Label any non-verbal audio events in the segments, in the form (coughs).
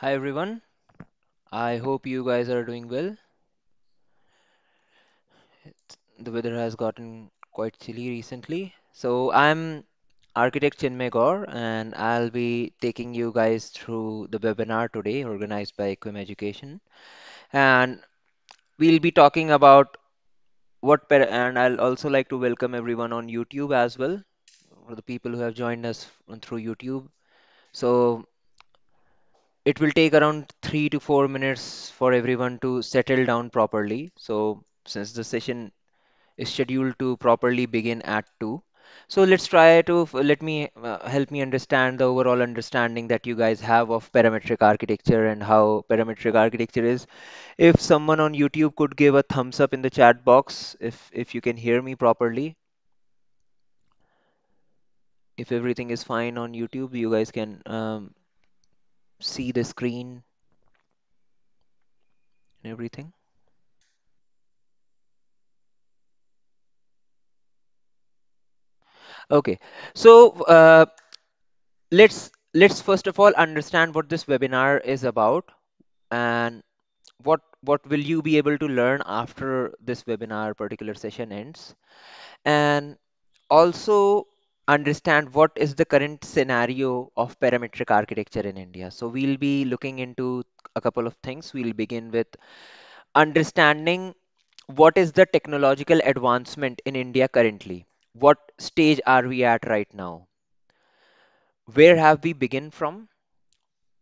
Hi everyone, I hope you guys are doing well. It's, the weather has gotten quite chilly recently. So I'm architect Chinmay Gaur and I'll be taking you guys through the webinar today organized by Equim Education. And we'll be talking about what, and I'll also like to welcome everyone on YouTube as well for the people who have joined us through YouTube. So it will take around three to four minutes for everyone to settle down properly. So since the session is scheduled to properly begin at two, so let's try to let me uh, help me understand the overall understanding that you guys have of parametric architecture and how parametric architecture is. If someone on YouTube could give a thumbs up in the chat box, if if you can hear me properly. If everything is fine on YouTube, you guys can um, see the screen and everything. Okay, so uh, let's let's first of all understand what this webinar is about and what what will you be able to learn after this webinar particular session ends and also understand what is the current scenario of parametric architecture in India. So we'll be looking into a couple of things. We'll begin with understanding what is the technological advancement in India currently? What stage are we at right now? Where have we begun from?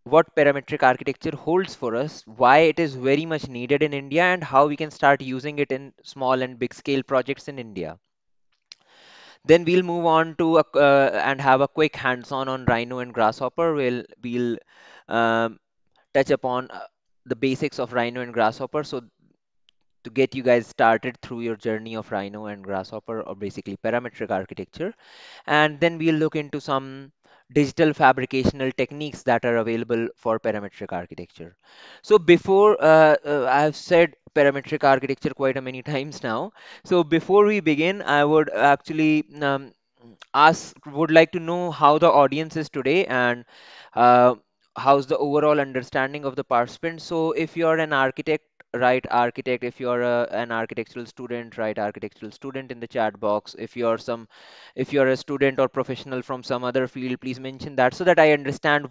What parametric architecture holds for us, why it is very much needed in India, and how we can start using it in small and big scale projects in India. Then we'll move on to a, uh, and have a quick hands-on on Rhino and Grasshopper. We'll we'll um, touch upon uh, the basics of Rhino and Grasshopper. So to get you guys started through your journey of Rhino and Grasshopper or basically parametric architecture. And then we'll look into some digital fabricational techniques that are available for parametric architecture. So before uh, uh, I've said parametric architecture quite a many (laughs) times now. So before we begin, I would actually um, ask, would like to know how the audience is today and uh, how's the overall understanding of the participants. So if you're an architect, write architect if you're a, uh, an architectural student write architectural student in the chat box if you're some if you're a student or professional from some other field please mention that so that i understand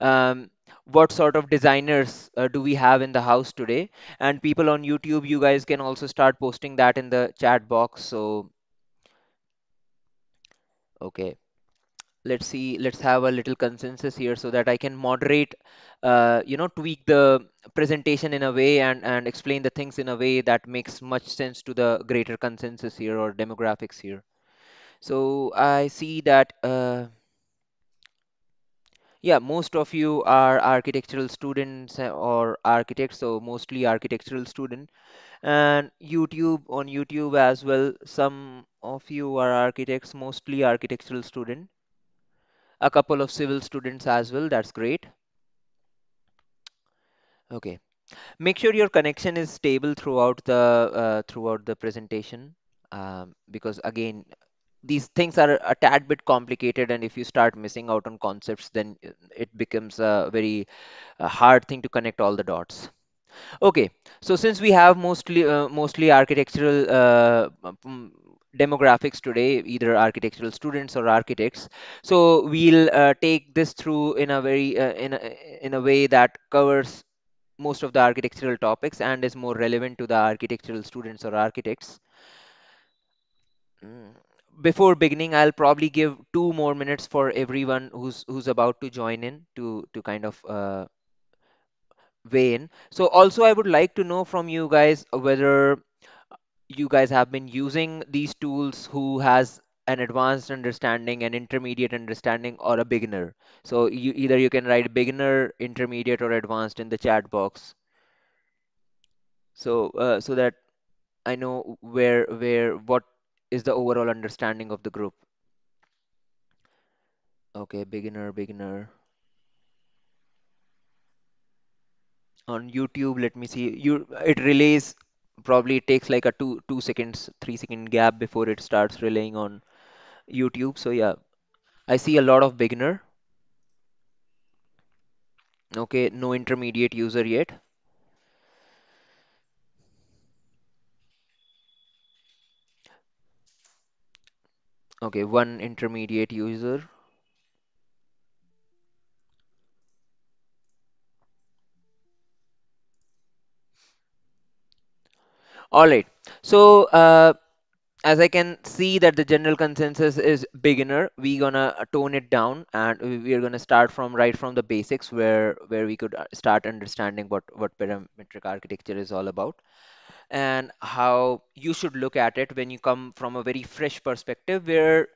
um, what sort of designers uh, do we have in the house today and people on youtube you guys can also start posting that in the chat box so okay let's see let's have a little consensus here so that i can moderate uh, you know tweak the presentation in a way and and explain the things in a way that makes much sense to the greater consensus here or demographics here so i see that uh, yeah, most of you are architectural students eh, or architects, so mostly architectural student. And YouTube on YouTube as well, some of you are architects, mostly architectural student. A couple of civil students as well, that's great. Okay. Make sure your connection is stable throughout the uh, throughout the presentation um, because again these things are a tad bit complicated and if you start missing out on concepts then it becomes a very hard thing to connect all the dots okay so since we have mostly uh, mostly architectural uh, demographics today either architectural students or architects so we'll uh, take this through in a very uh, in a, in a way that covers most of the architectural topics and is more relevant to the architectural students or architects mm before beginning, I'll probably give two more minutes for everyone who's who's about to join in to to kind of uh, weigh in. So also, I would like to know from you guys whether you guys have been using these tools. Who has an advanced understanding, an intermediate understanding, or a beginner? So you either you can write beginner, intermediate, or advanced in the chat box. So uh, so that I know where where what is the overall understanding of the group. Okay, beginner, beginner. On YouTube, let me see. You it relays probably it takes like a two two seconds, three second gap before it starts relaying on YouTube. So yeah, I see a lot of beginner. Okay, no intermediate user yet. Okay, one intermediate user. All right. So uh, as I can see that the general consensus is beginner, we gonna tone it down and we are gonna start from right from the basics where where we could uh, start understanding what what parametric architecture is all about and how you should look at it when you come from a very fresh perspective where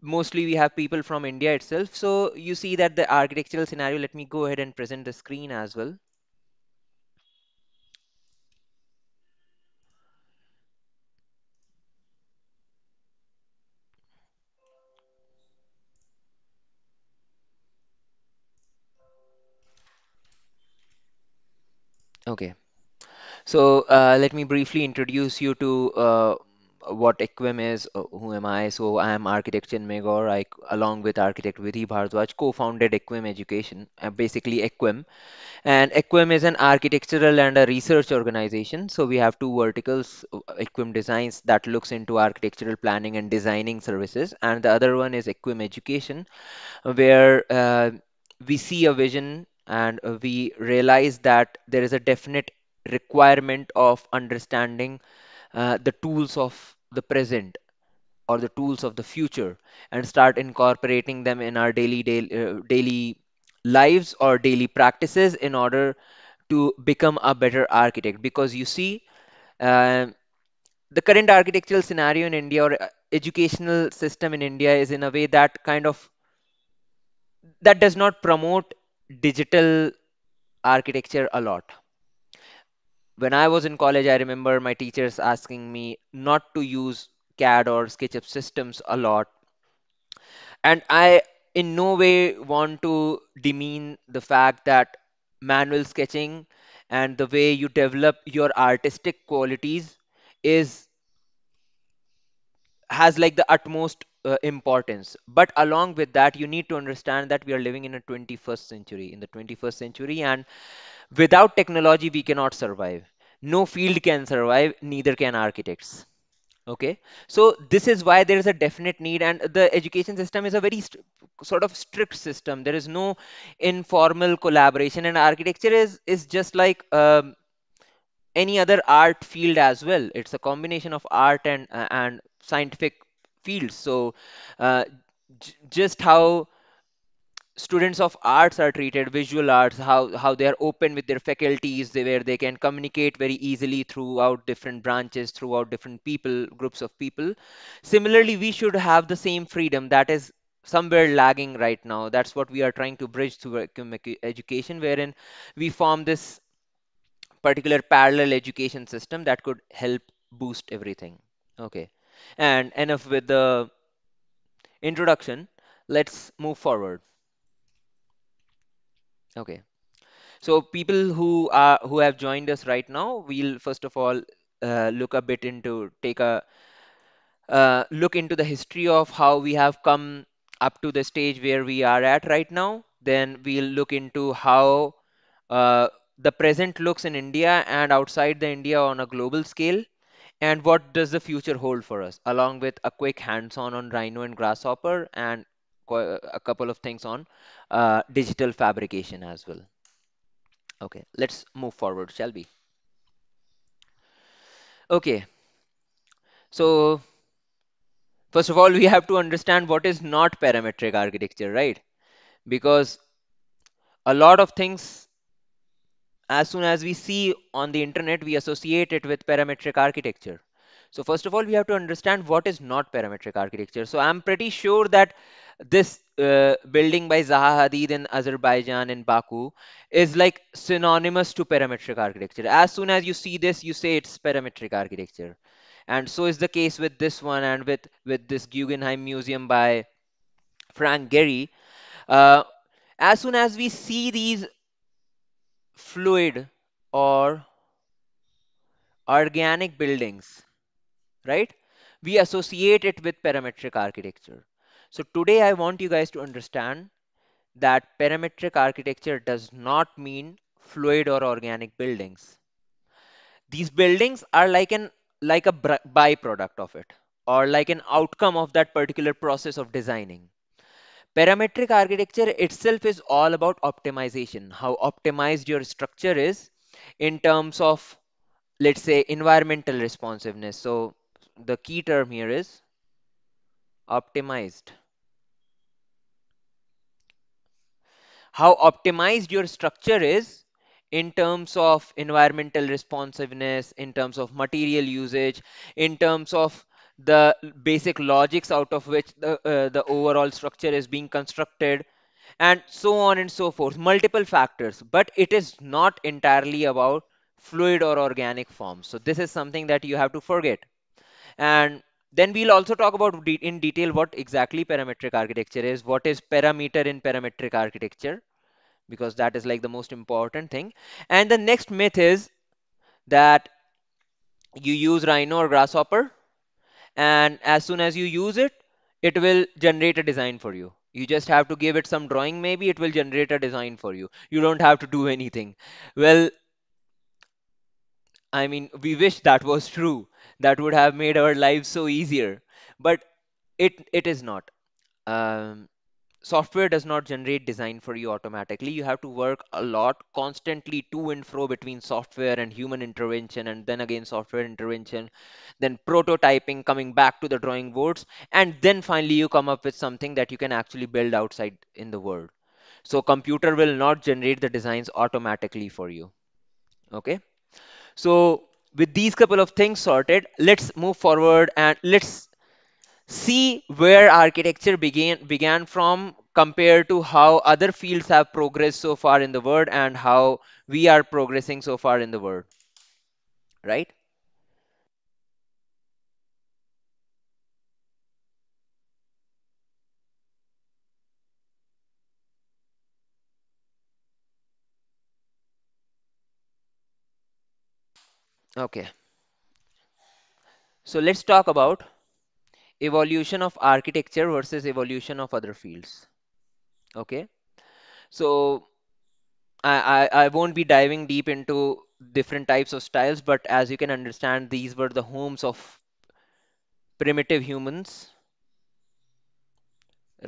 mostly we have people from India itself. So you see that the architectural scenario, let me go ahead and present the screen as well. Okay. So uh, let me briefly introduce you to uh, what Equim is, uh, who am I? So I am architect in Megor. I, along with architect Vidhi Bharadwaj, co-founded Equim Education, uh, basically Equim. And Equim is an architectural and a research organization. So we have two verticals, uh, Equim Designs that looks into architectural planning and designing services. And the other one is Equim Education, where uh, we see a vision and we realize that there is a definite requirement of understanding uh, the tools of the present or the tools of the future and start incorporating them in our daily daily, uh, daily lives or daily practices in order to become a better architect because you see uh, the current architectural scenario in india or uh, educational system in india is in a way that kind of that does not promote digital architecture a lot when I was in college, I remember my teachers asking me not to use CAD or SketchUp systems a lot. And I, in no way, want to demean the fact that manual sketching and the way you develop your artistic qualities is has like the utmost uh, importance but along with that you need to understand that we are living in a 21st century in the 21st century and Without technology, we cannot survive. No field can survive, neither can architects. Okay, so this is why there is a definite need, and the education system is a very sort of strict system. There is no informal collaboration, and architecture is is just like um, any other art field as well. It's a combination of art and uh, and scientific fields. So uh, just how students of arts are treated visual arts how how they are open with their faculties where they can communicate very easily throughout different branches throughout different people groups of people similarly we should have the same freedom that is somewhere lagging right now that's what we are trying to bridge through education wherein we form this particular parallel education system that could help boost everything okay and enough with the introduction let's move forward Okay. So people who are who have joined us right now, we'll first of all uh, look a bit into take a uh, look into the history of how we have come up to the stage where we are at right now. Then we'll look into how uh, the present looks in India and outside the India on a global scale. And what does the future hold for us, along with a quick hands-on on Rhino and Grasshopper and a couple of things on uh, digital fabrication as well. Okay, let's move forward, shall we? Okay, so first of all, we have to understand what is not parametric architecture, right? Because a lot of things, as soon as we see on the internet, we associate it with parametric architecture. So first of all, we have to understand what is not parametric architecture. So I'm pretty sure that this uh, building by Zaha Hadid in Azerbaijan in Baku is like synonymous to parametric architecture. As soon as you see this, you say it's parametric architecture. And so is the case with this one and with, with this Guggenheim Museum by Frank Gehry. Uh, as soon as we see these fluid or organic buildings right? We associate it with parametric architecture. So today I want you guys to understand that parametric architecture does not mean fluid or organic buildings. These buildings are like an like a byproduct of it or like an outcome of that particular process of designing. Parametric architecture itself is all about optimization, how optimized your structure is in terms of, let's say, environmental responsiveness. So the key term here is optimized. How optimized your structure is in terms of environmental responsiveness, in terms of material usage, in terms of the basic logics out of which the, uh, the overall structure is being constructed and so on and so forth, multiple factors, but it is not entirely about fluid or organic forms. So this is something that you have to forget and then we'll also talk about de in detail what exactly parametric architecture is what is parameter in parametric architecture because that is like the most important thing and the next myth is that you use rhino or grasshopper and as soon as you use it it will generate a design for you you just have to give it some drawing maybe it will generate a design for you you don't have to do anything well I mean, we wish that was true. That would have made our lives so easier. But it it is not. Um, software does not generate design for you automatically. You have to work a lot constantly to and fro between software and human intervention, and then again software intervention, then prototyping, coming back to the drawing boards, and then finally you come up with something that you can actually build outside in the world. So computer will not generate the designs automatically for you. Okay. So with these couple of things sorted, let's move forward and let's see where architecture began began from compared to how other fields have progressed so far in the world and how we are progressing so far in the world right Okay. So let's talk about evolution of architecture versus evolution of other fields. Okay. So I, I, I won't be diving deep into different types of styles, but as you can understand, these were the homes of primitive humans,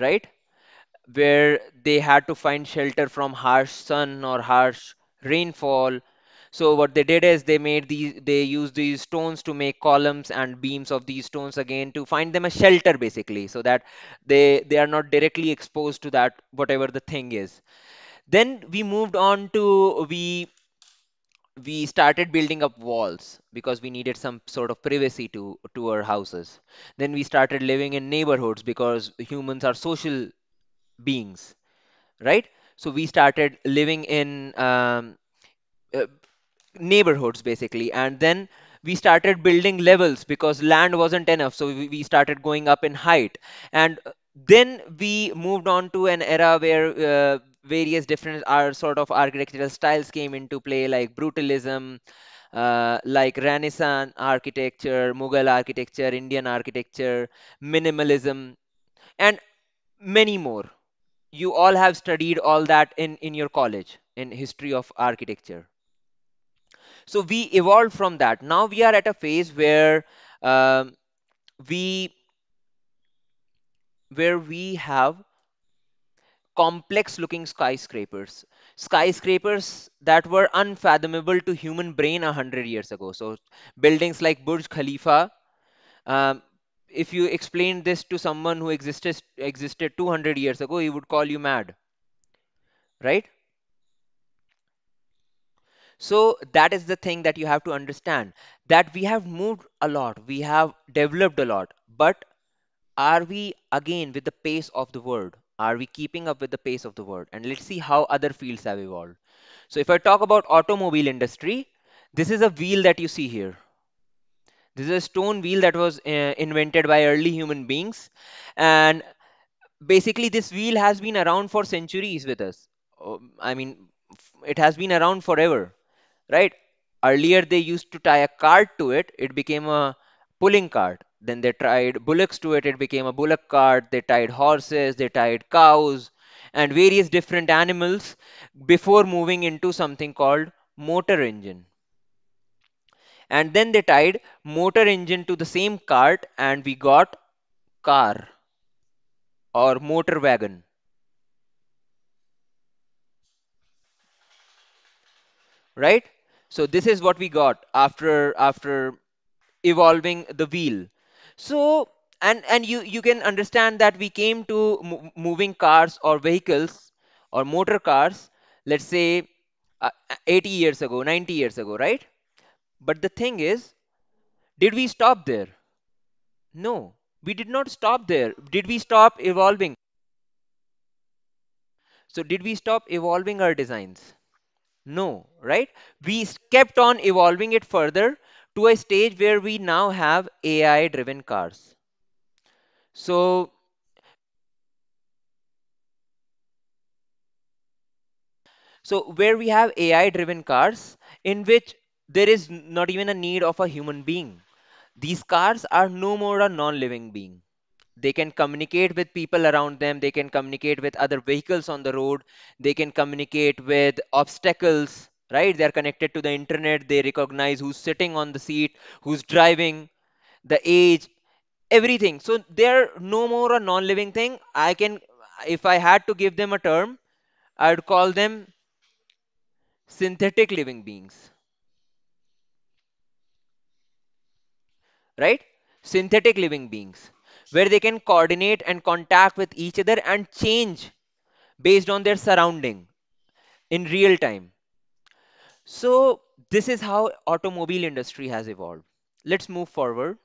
right? Where they had to find shelter from harsh sun or harsh rainfall so what they did is they made these, they used these stones to make columns and beams of these stones again to find them a shelter basically, so that they they are not directly exposed to that whatever the thing is. Then we moved on to we we started building up walls because we needed some sort of privacy to to our houses. Then we started living in neighborhoods because humans are social beings, right? So we started living in um, neighborhoods basically and then we started building levels because land wasn't enough so we, started going up in height and then we moved on to an era where uh, various different our sort of architectural styles came into play like brutalism uh, like renaissance architecture mughal architecture indian architecture minimalism and many more you all have studied all that in in your college in history of architecture so we evolved from that now we are at a phase where um, we where we have complex looking skyscrapers skyscrapers that were unfathomable to human brain 100 years ago so buildings like burj khalifa um, if you explained this to someone who existed existed 200 years ago he would call you mad right so that is the thing that you have to understand that we have moved a lot we have developed a lot but are we again with the pace of the world are we keeping up with the pace of the world and let's see how other fields have evolved so if i talk about automobile industry this is a wheel that you see here this is a stone wheel that was uh, invented by early human beings and basically this wheel has been around for centuries with us oh, i mean it has been around forever right? Earlier they used to tie a cart to it, it became a pulling cart. Then they tied bullocks to it, it became a bullock cart. They tied horses, they tied cows, and various different animals before moving into something called motor engine. And then they tied motor engine to the same cart, and we got car or motor wagon. Right? So this is what we got after after evolving the wheel. So and and you you can understand that we came to moving cars or vehicles or motor cars let's say uh, 80 years ago 90 years ago right but the thing is did we stop there no we did not stop there did we stop evolving so did we stop evolving our designs no, right? We kept on evolving it further to a stage where we now have AI driven cars. So so where we have AI driven cars in which there is not even a need of a human being. These cars are no more a non living being they can communicate with people around them they can communicate with other vehicles on the road they can communicate with obstacles right they're connected to the internet they recognize who's sitting on the seat who's driving the age everything so they're no more a non-living thing i can if i had to give them a term i would call them synthetic living beings right synthetic living beings where they can coordinate and contact with each other and change based on their surrounding in real time so this is how automobile industry has evolved let's move forward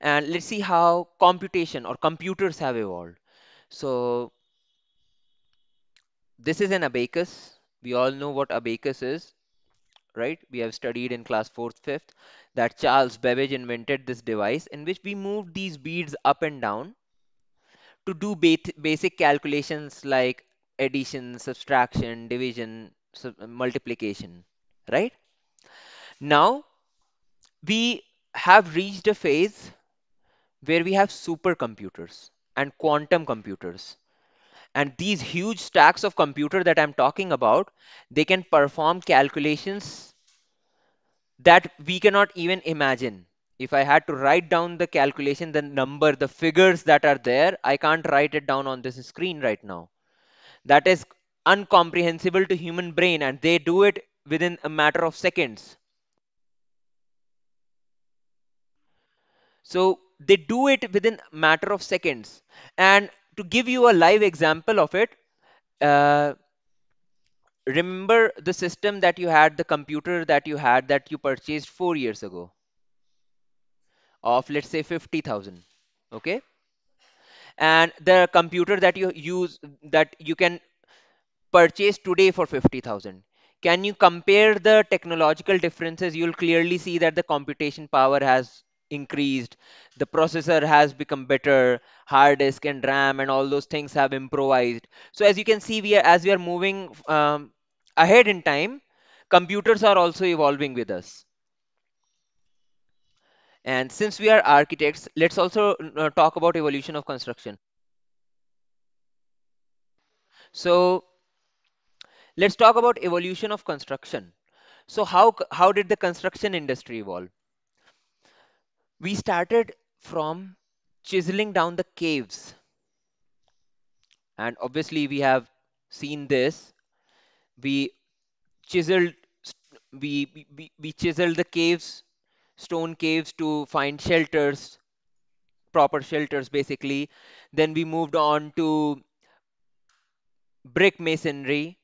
and let's see how computation or computers have evolved so this is an abacus we all know what abacus is right? We have studied in class 4th, 5th that Charles Babbage invented this device in which we moved these beads up and down to do basic calculations like addition, subtraction, division, sub multiplication, right? Now, we have reached a phase where we have supercomputers and quantum computers and these huge stacks of computer that i'm talking about they can perform calculations that we cannot even imagine if i had to write down the calculation the number the figures that are there i can't write it down on this screen right now that is uncomprehensible to human brain and they do it within a matter of seconds so they do it within a matter of seconds and to give you a live example of it, uh, remember the system that you had, the computer that you had that you purchased four years ago of let's say 50,000. Okay. And the computer that you use that you can purchase today for 50,000. Can you compare the technological differences? You'll clearly see that the computation power has increased the processor has become better hard disk and ram and all those things have improvised so as you can see we are as we are moving um, ahead in time computers are also evolving with us and since we are architects let's also uh, talk about evolution of construction so let's talk about evolution of construction so how how did the construction industry evolve we started from chiseling down the caves and obviously we have seen this we chiseled we, we, we chiseled the caves stone caves to find shelters proper shelters basically then we moved on to brick masonry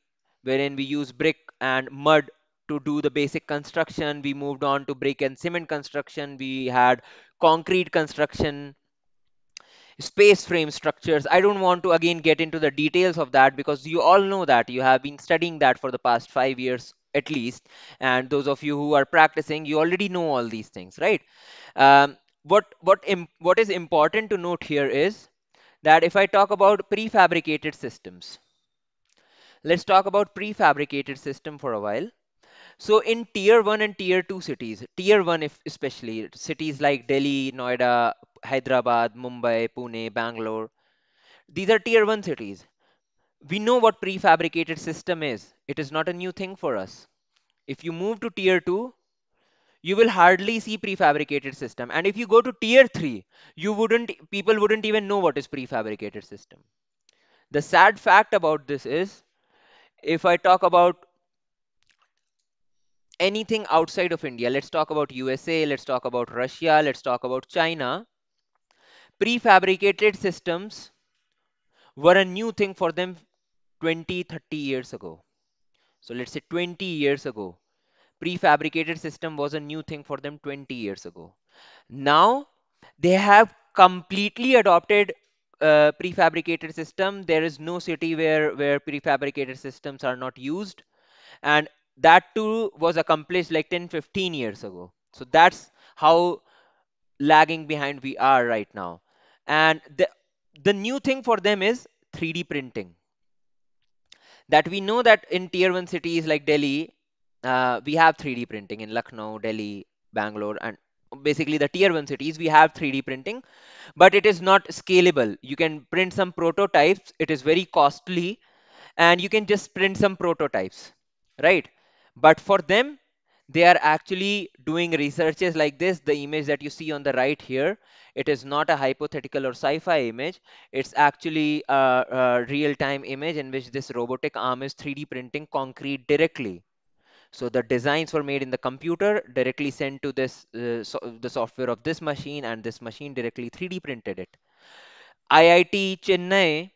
wherein we use brick and mud to do the basic construction we moved on to brick and cement construction we had concrete construction space frame structures i don't want to again get into the details of that because you all know that you have been studying that for the past 5 years at least and those of you who are practicing you already know all these things right um, what what what is important to note here is that if i talk about prefabricated systems let's talk about prefabricated system for a while so in tier one and tier two cities, tier one if especially cities like Delhi, Noida, Hyderabad, Mumbai, Pune, Bangalore, these are tier one cities. We know what prefabricated system is. It is not a new thing for us. If you move to tier two, you will hardly see prefabricated system. And if you go to tier three, you wouldn't people wouldn't even know what is prefabricated system. The sad fact about this is if I talk about anything outside of India, let's talk about USA, let's talk about Russia, let's talk about China, prefabricated systems were a new thing for them 20, 30 years ago. So let's say 20 years ago, prefabricated system was a new thing for them 20 years ago. Now they have completely adopted uh, prefabricated system. There is no city where, where prefabricated systems are not used and that too was accomplished like 10 15 years ago so that's how lagging behind we are right now and the the new thing for them is 3d printing that we know that in tier 1 cities like delhi uh, we have 3d printing in lucknow delhi bangalore and basically the tier 1 cities we have 3d printing but it is not scalable you can print some prototypes it is very costly and you can just print some prototypes right but for them they are actually doing researches like this the image that you see on the right here it is not a hypothetical or sci-fi image it's actually a, a real-time image in which this robotic arm is 3d printing concrete directly so the designs were made in the computer directly sent to this uh, so the software of this machine and this machine directly 3d printed it iit chennai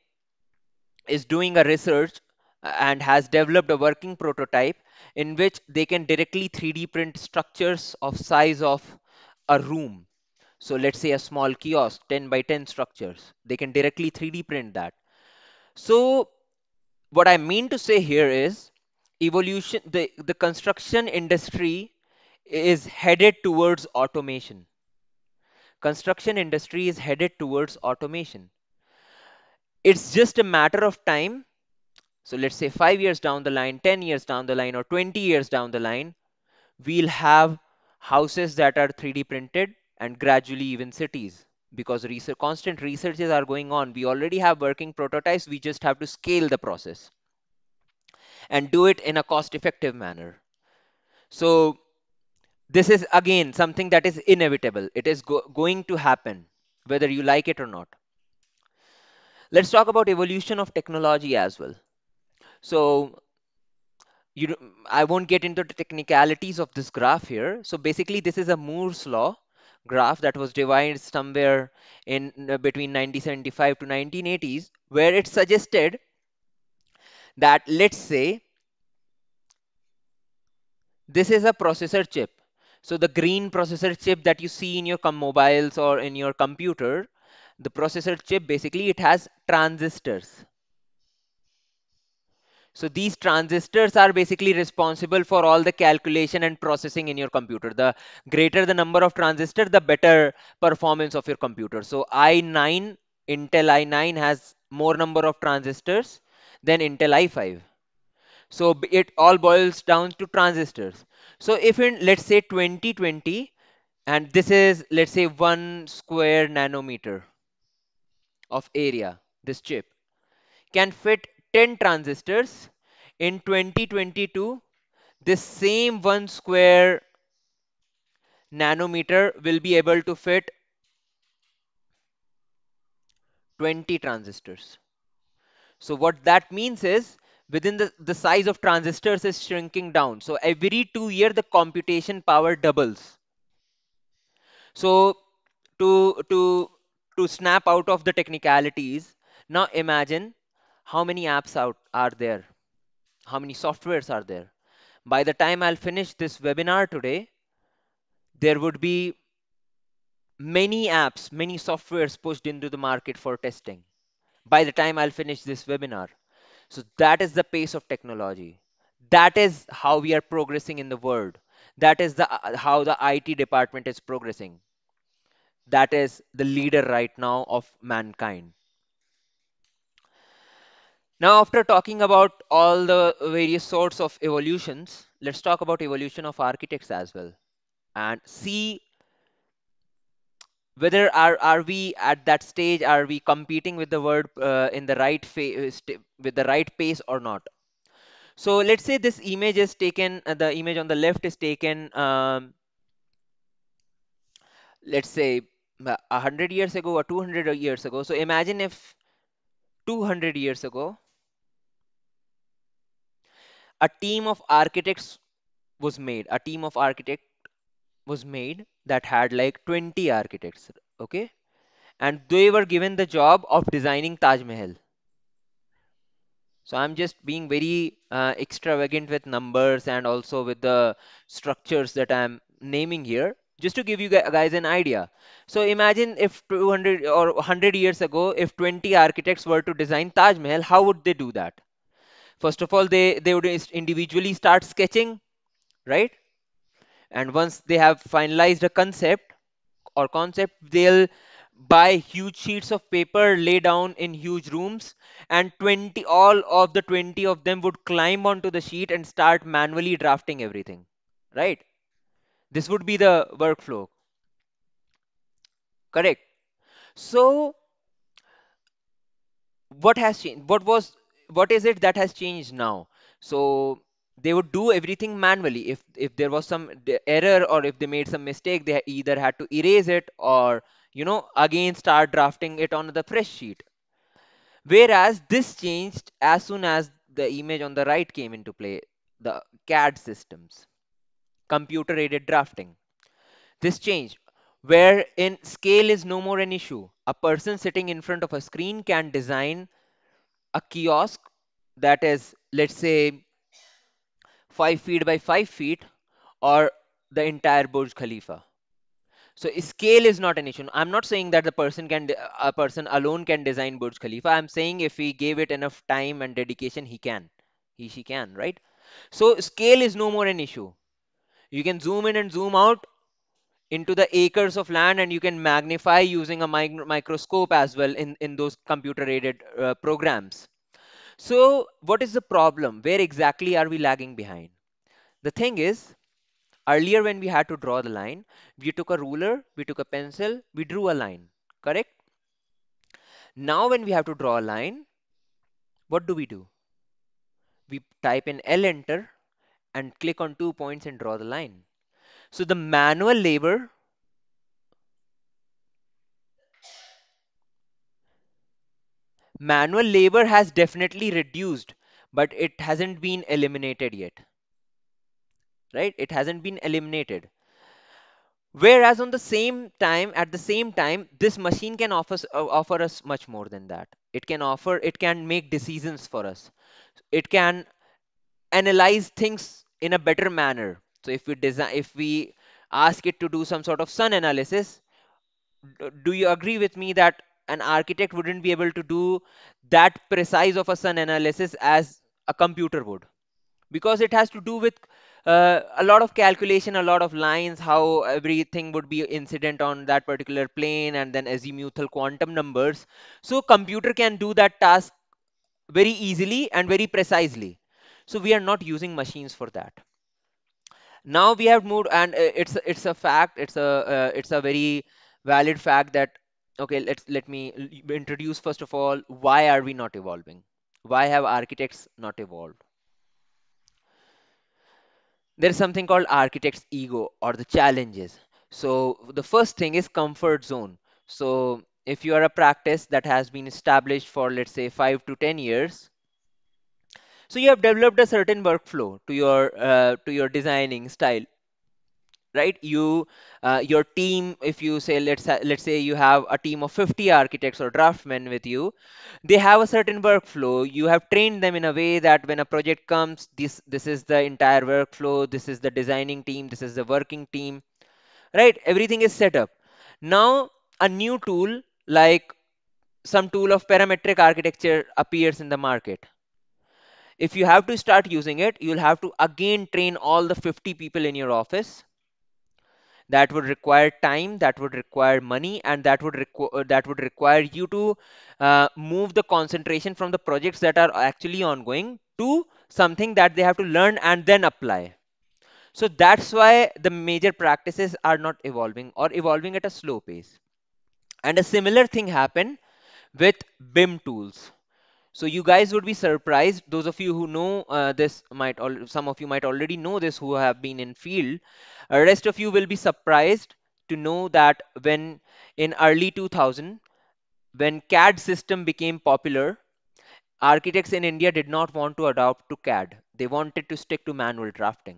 is doing a research and has developed a working prototype in which they can directly 3D print structures of size of a room. So let's say a small kiosk, 10 by 10 structures. They can directly 3D print that. So what I mean to say here is evolution, the, the construction industry is headed towards automation. Construction industry is headed towards automation. It's just a matter of time so let's say 5 years down the line, 10 years down the line, or 20 years down the line, we'll have houses that are 3D printed and gradually even cities because research, constant researches are going on. We already have working prototypes, we just have to scale the process and do it in a cost effective manner. So this is again something that is inevitable. It is go going to happen whether you like it or not. Let's talk about evolution of technology as well. So you I won't get into the technicalities of this graph here. So basically, this is a Moore's law graph that was devised somewhere in uh, between 1975 to 1980s, where it suggested that let's say this is a processor chip. So the green processor chip that you see in your mobiles or in your computer, the processor chip basically it has transistors so these transistors are basically responsible for all the calculation and processing in your computer. The greater the number of transistors, the better performance of your computer. So i9, Intel i9 has more number of transistors than Intel i5. So it all boils down to transistors. So if in let's say 2020 and this is let's say one square nanometer of area, this chip can fit 10 transistors in 2022 this same 1 square nanometer will be able to fit 20 transistors so what that means is within the, the size of transistors is shrinking down. So every two year the computation power doubles. So to, to, to snap out of the technicalities, now imagine how many apps out are there? How many softwares are there? By the time I'll finish this webinar today, there would be many apps, many softwares pushed into the market for testing by the time I'll finish this webinar. So that is the pace of technology. That is how we are progressing in the world. That is the how the IT department is progressing. That is the leader right now of mankind. Now, after talking about all the various sorts of evolutions, let's talk about evolution of architects as well and see whether are, are we at that stage, are we competing with the word uh, in the right uh, with the right pace or not? So let's say this image is taken, uh, the image on the left is taken, um, let's say 100 uh, years ago or 200 years ago. So imagine if 200 years ago, a team of architects was made a team of architect was made that had like 20 architects okay and they were given the job of designing Taj Mahal so I'm just being very uh, extravagant with numbers and also with the structures that I'm naming here just to give you guys an idea. So imagine if 200 or 100 years ago, if 20 architects were to design Taj Mahal, how would they do that? first of all they they would individually start sketching right and once they have finalized a concept or concept they'll buy huge sheets of paper lay down in huge rooms and 20 all of the 20 of them would climb onto the sheet and start manually drafting everything right this would be the workflow correct so what has changed what was what is it that has changed now so they would do everything manually if if there was some error or if they made some mistake they either had to erase it or you know again start drafting it on the fresh sheet whereas this changed as soon as the image on the right came into play the cad systems computer aided drafting this changed wherein scale is no more an issue a person sitting in front of a screen can design a kiosk that is let's say 5 feet by 5 feet or the entire Burj Khalifa. So scale is not an issue. I'm not saying that the person can a person alone can design Burj Khalifa. I'm saying if he gave it enough time and dedication, he can. He she can, right? So scale is no more an issue. You can zoom in and zoom out into the acres of land and you can magnify using a mic microscope as well in, in those computer aided uh, programs. So what is the problem? Where exactly are we lagging behind? The thing is, earlier when we had to draw the line, we took a ruler, we took a pencil, we drew a line, correct? Now when we have to draw a line, what do we do? We type in L enter and click on two points and draw the line. So the manual labor manual labor has definitely reduced, but it hasn't been eliminated yet. Right? It hasn't been eliminated. Whereas on the same time, at the same time, this machine can offer, uh, offer us much more than that. It can offer, it can make decisions for us. It can analyze things in a better manner. So if we design, if we ask it to do some sort of sun analysis, do you agree with me that an architect wouldn't be able to do that precise of a sun analysis as a computer would? Because it has to do with uh, a lot of calculation, a lot of lines, how everything would be incident on that particular plane and then azimuthal quantum numbers. So computer can do that task very easily and very precisely. So we are not using machines for that now we have moved and uh, it's it's a fact it's a uh, it's a very valid fact that okay let's let me introduce first of all why are we not evolving why have architects not evolved there's something called architect's ego or the challenges so the first thing is comfort zone so if you are a practice that has been established for let's say 5 to 10 years so you have developed a certain workflow to your uh, to your designing style right you uh, your team if you say let's uh, let's say you have a team of 50 architects or draftmen with you they have a certain workflow you have trained them in a way that when a project comes this this is the entire workflow this is the designing team this is the working team right everything is set up now a new tool like some tool of parametric architecture appears in the market if you have to start using it, you'll have to again train all the 50 people in your office. That would require time, that would require money, and that would require uh, that would require you to uh, move the concentration from the projects that are actually ongoing to something that they have to learn and then apply. So that's why the major practices are not evolving or evolving at a slow pace. And a similar thing happened with BIM tools so you guys would be surprised those of you who know uh, this might al- some of you might already know this who have been in field uh, rest of you will be surprised to know that when in early 2000 when cad system became popular architects in india did not want to adopt to cad they wanted to stick to manual drafting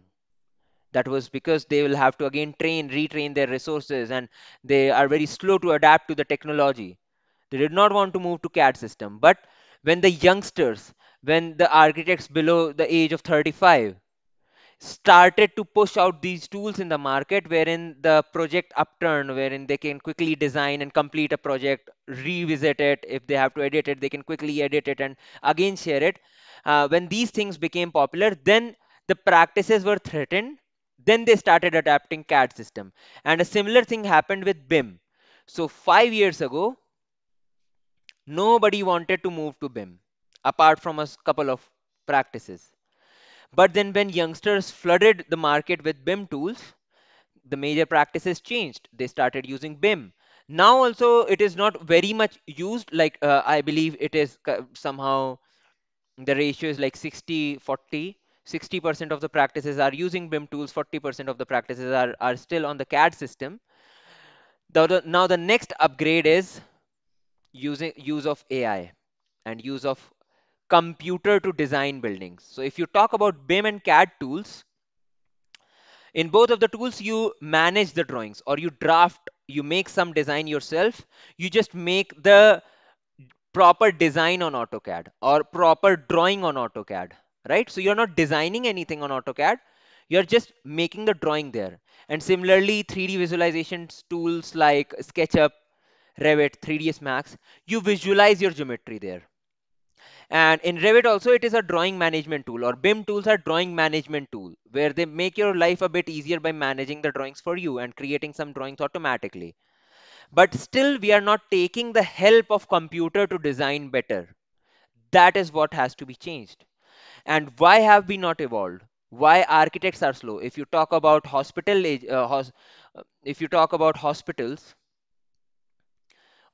that was because they will have to again train retrain their resources and they are very slow to adapt to the technology they did not want to move to cad system but when the youngsters, when the architects below the age of 35 started to push out these tools in the market wherein the project upturn wherein they can quickly design and complete a project revisit it if they have to edit it they can quickly edit it and again share it uh, when these things became popular then the practices were threatened then they started adapting cad system and a similar thing happened with bim so 5 years ago Nobody wanted to move to BIM, apart from a couple of practices. But then, when youngsters flooded the market with BIM tools, the major practices changed. They started using BIM. Now, also, it is not very much used. Like, uh, I believe it is somehow the ratio is like 60 40. 60% of the practices are using BIM tools, 40% of the practices are, are still on the CAD system. The, the, now, the next upgrade is using use of AI and use of computer to design buildings. So if you talk about BIM and CAD tools, in both of the tools, you manage the drawings or you draft, you make some design yourself. You just make the proper design on AutoCAD or proper drawing on AutoCAD, right? So you're not designing anything on AutoCAD. You're just making the drawing there. And similarly, 3D visualization tools like SketchUp Revit, 3ds Max, you visualize your geometry there. And in Revit also, it is a drawing management tool or BIM tools are drawing management tool where they make your life a bit easier by managing the drawings for you and creating some drawings automatically. But still, we are not taking the help of computer to design better. That is what has to be changed. And why have we not evolved? Why architects are slow? If you talk about hospital, uh, hos uh, if you talk about hospitals,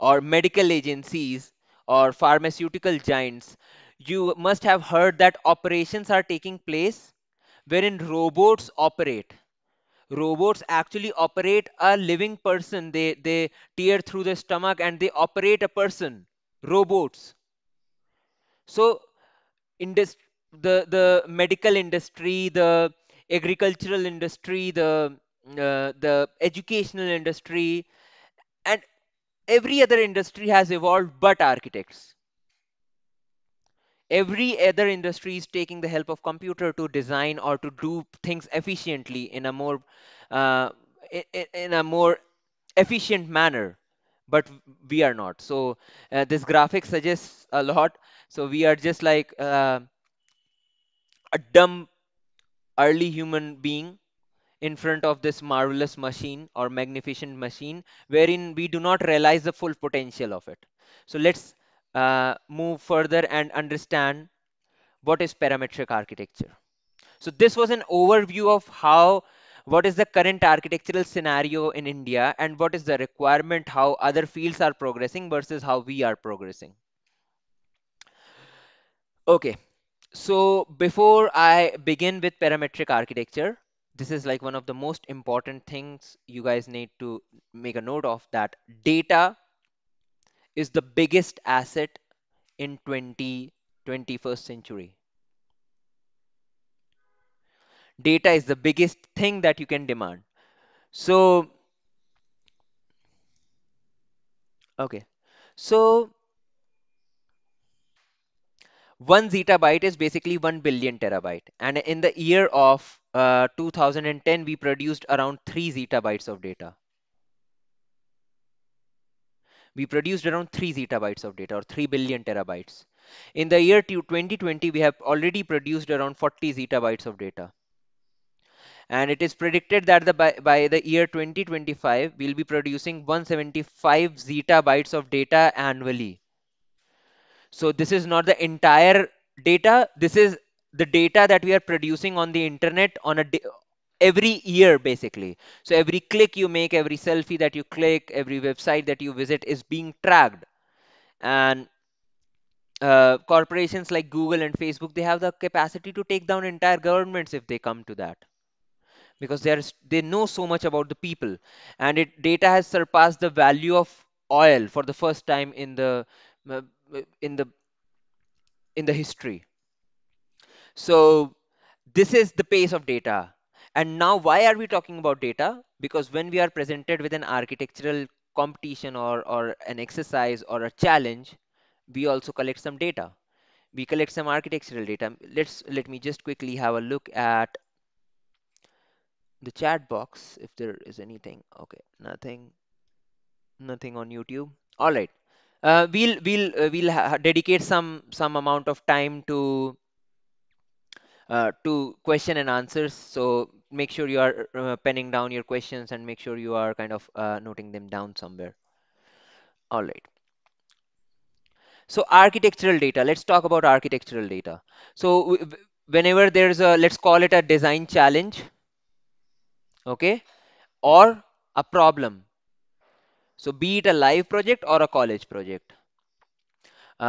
or medical agencies or pharmaceutical giants, you must have heard that operations are taking place wherein robots operate. Robots actually operate a living person. They, they tear through the stomach and they operate a person. Robots. So, industry the the medical industry the agricultural industry the uh, the educational industry and every other industry has evolved but architects. Every other industry is taking the help of computer to design or to do things efficiently in a more uh, in a more efficient manner, but we are not. So uh, this graphic suggests a lot. So we are just like uh, a dumb early human being in front of this marvelous machine or magnificent machine wherein we do not realize the full potential of it. So let's uh, move further and understand what is parametric architecture. So this was an overview of how what is the current architectural scenario in India and what is the requirement, how other fields are progressing versus how we are progressing. Okay, so before I begin with parametric architecture, this is like one of the most important things you guys need to make a note of that data is the biggest asset in 20 21st century data is the biggest thing that you can demand so okay so one zettabyte is basically 1 billion terabyte and in the year of uh, 2010 we produced around 3 zettabytes of data we produced around 3 zettabytes of data or 3 billion terabytes in the year 2020 we have already produced around 40 zettabytes of data and it is predicted that the, by, by the year 2025 we'll be producing 175 zettabytes of data annually so this is not the entire data. This is the data that we are producing on the internet on a every year basically so every click you make every selfie that you click every website that you visit is being tracked and uh, corporations like google and facebook they have the capacity to take down entire governments if they come to that because they are, they know so much about the people and it data has surpassed the value of oil for the first time in the uh, in the in the history so this is the pace of data and now why are we talking about data because when we are presented with an architectural competition or or an exercise or a challenge we also collect some data we collect some architectural data let's let me just quickly have a look at the chat box if there is anything okay nothing nothing on youtube all right uh, we'll we'll uh, we'll dedicate some some amount of time to uh, to question and answers so make sure you are uh, penning down your questions and make sure you are kind of uh, noting them down somewhere all right so architectural data let's talk about architectural data so whenever there's a let's call it a design challenge okay or a problem so be it a live project or a college project,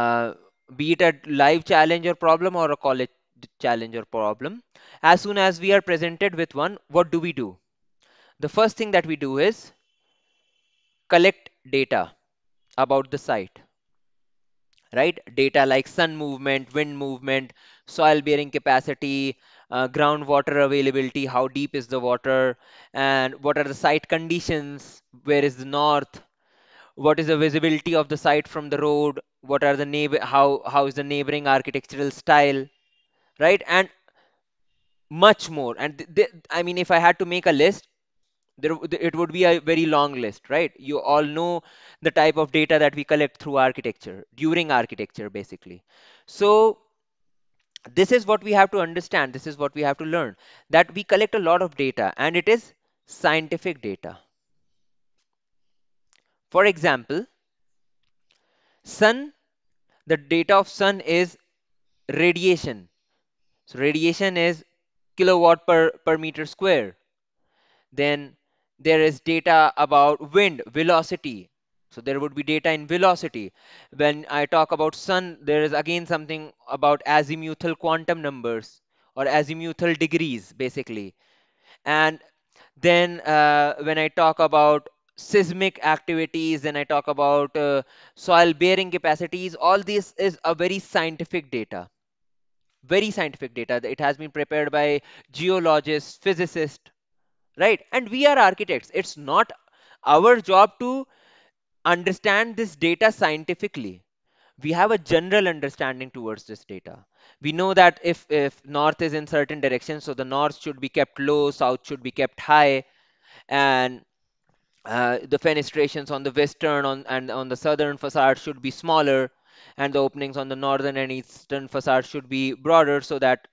uh, be it a live challenge or problem or a college challenge or problem. As soon as we are presented with one, what do we do? The first thing that we do is collect data about the site right data like sun movement wind movement soil bearing capacity uh, groundwater availability, how deep is the water, and what are the site conditions, where is the north, what is the visibility of the site from the road, what are the neighbor, how how is the neighboring architectural style, right, and much more. And th- th- I mean, if I had to make a list, there it would be a very long list right you all know the type of data that we collect through architecture during architecture basically so this is what we have to understand this is what we have to learn that we collect a lot of data and it is scientific data for example sun the data of sun is radiation so radiation is kilowatt per per meter square then there is data about wind velocity so there would be data in velocity. When I talk about sun, there is again something about azimuthal quantum numbers or azimuthal degrees, basically. And then uh, when I talk about seismic activities, then I talk about uh, soil bearing capacities, all this is a very scientific data. Very scientific data. It has been prepared by geologists, physicists, right? And we are architects. It's not our job to understand this data scientifically we have a general understanding towards this data we know that if if north is in certain direction so the north should be kept low south should be kept high and uh, the fenestrations on the western on, and on the southern facade should be smaller and the openings on the northern and eastern facade should be broader so that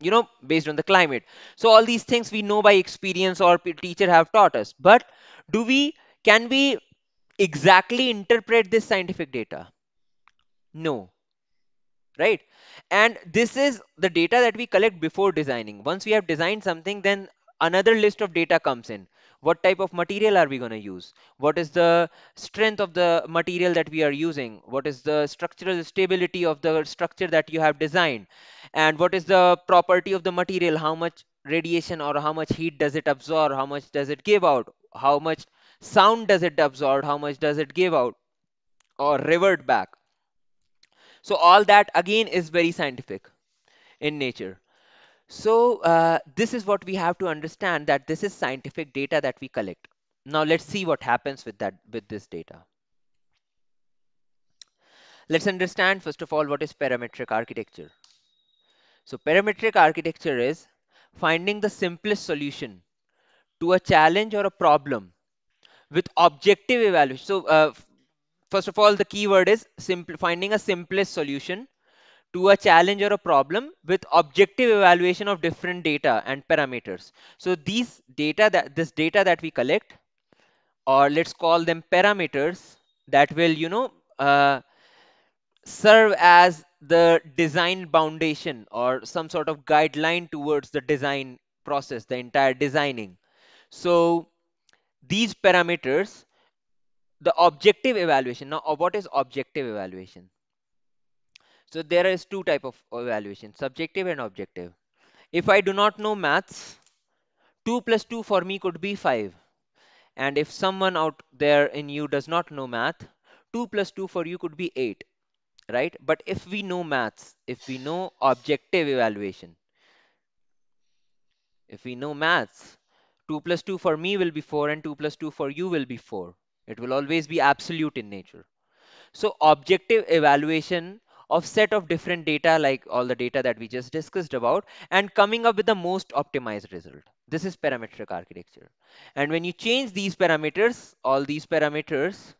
you know based on the climate so all these things we know by experience or teacher have taught us but do we can we exactly interpret this scientific data? No. Right? And this is the data that we collect before designing. Once we have designed something, then another list of data comes in. What type of material are we going to use? What is the strength of the material that we are using? What is the structural stability of the structure that you have designed? And what is the property of the material? How much radiation or how much heat does it absorb? How much does it give out? How much sound does it absorb how much does it give out or revert back so all that again is very scientific in nature so uh, this is what we have to understand that this is scientific data that we collect now let's see what happens with that with this data let's understand first of all what is parametric architecture so parametric architecture is finding the simplest solution to a challenge or a problem with objective evaluation. So uh, first of all, the keyword is simple, finding a simplest solution to a challenge or a problem with objective evaluation of different data and parameters. So these data that this data that we collect, or let's call them parameters that will, you know, uh, serve as the design foundation or some sort of guideline towards the design process, the entire designing. So these parameters the objective evaluation now what is objective evaluation so there is two type of evaluation subjective and objective if i do not know maths 2 plus 2 for me could be 5 and if someone out there in you does not know math 2 plus 2 for you could be 8 right but if we know maths if we know objective evaluation if we know maths 2 plus 2 for me will be 4 and 2 plus 2 for you will be 4. It will always be absolute in nature. So objective evaluation of set of different data like all the data that we just discussed about and coming up with the most optimized result. This is parametric architecture. And when you change these parameters, all these parameters,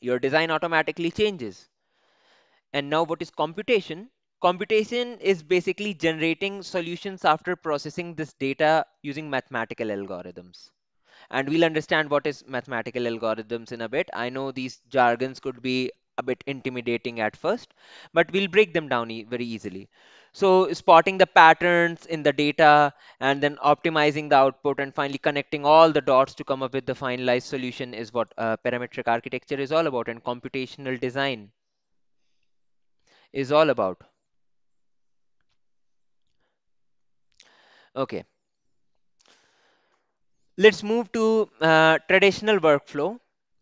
your design automatically changes. And now what is computation? Computation is basically generating solutions after processing this data using mathematical algorithms. And we'll understand what is mathematical algorithms in a bit. I know these jargons could be a bit intimidating at first, but we'll break them down e very easily. So spotting the patterns in the data and then optimizing the output and finally connecting all the dots to come up with the finalized solution is what uh, parametric architecture is all about and computational design is all about. Okay. Let's move to uh, traditional workflow.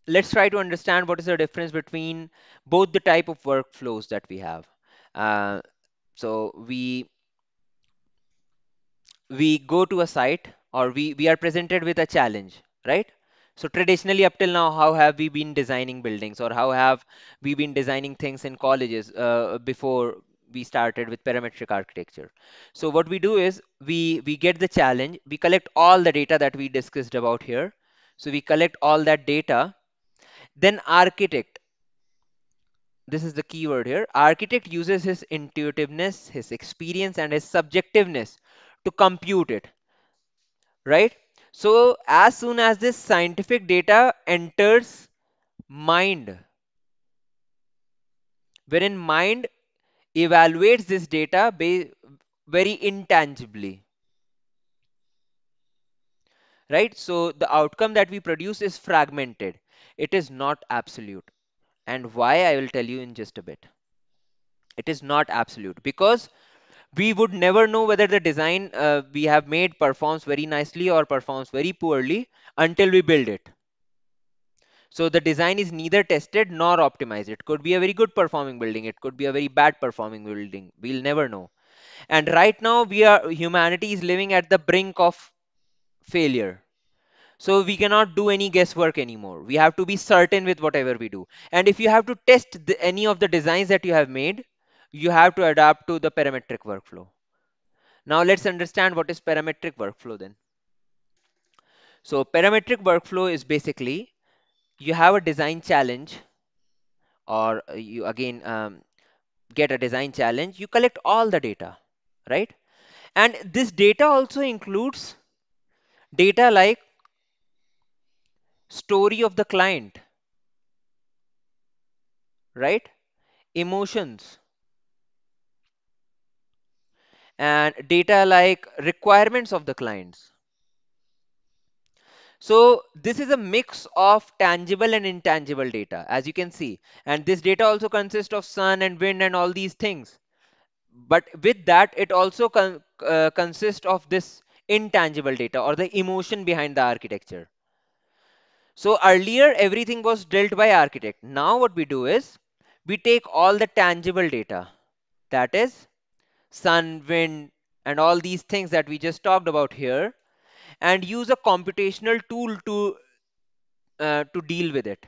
Let's try to understand what is the difference between both the type of workflows that we have. Uh, so we we go to a site or we, we are presented with a challenge, right? So traditionally up till now, how have we been designing buildings or how have we been designing things in colleges uh, before we started with parametric architecture. So what we do is we, we get the challenge, we collect all the data that we discussed about here. So we collect all that data, then architect. This is the keyword here. Architect uses his intuitiveness, his experience and his subjectiveness to compute it, right? So as soon as this scientific data enters mind, wherein mind evaluates this data very intangibly. Right? So the outcome that we produce is fragmented. It is not absolute. And why I will tell you in just a bit. It is not absolute because we would never know whether the design uh, we have made performs very nicely or performs very poorly until we build it so the design is neither tested nor optimized. It could be a very good performing building. It could be a very bad performing building. We'll never know. And right now we are humanity is living at the brink of failure. So we cannot do any guesswork anymore. We have to be certain with whatever we do. And if you have to test the, any of the designs that you have made, you have to adapt to the parametric workflow. Now let's understand what is parametric workflow then. So parametric workflow is basically you have a design challenge or you again um, get a design challenge you collect all the data right and this data also includes data like story of the client right emotions and data like requirements of the clients so this is a mix of tangible and intangible data, as you can see. And this data also consists of sun and wind and all these things. But with that, it also con uh, consists of this intangible data or the emotion behind the architecture. So earlier, everything was dealt by architect. Now what we do is we take all the tangible data, that is sun, wind, and all these things that we just talked about here and use a computational tool to uh, to deal with it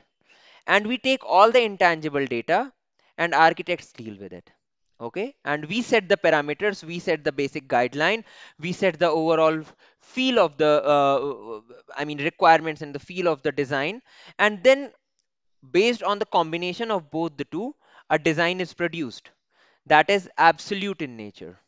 and we take all the intangible data and architects deal with it okay and we set the parameters we set the basic guideline we set the overall feel of the uh, i mean requirements and the feel of the design and then based on the combination of both the two a design is produced that is absolute in nature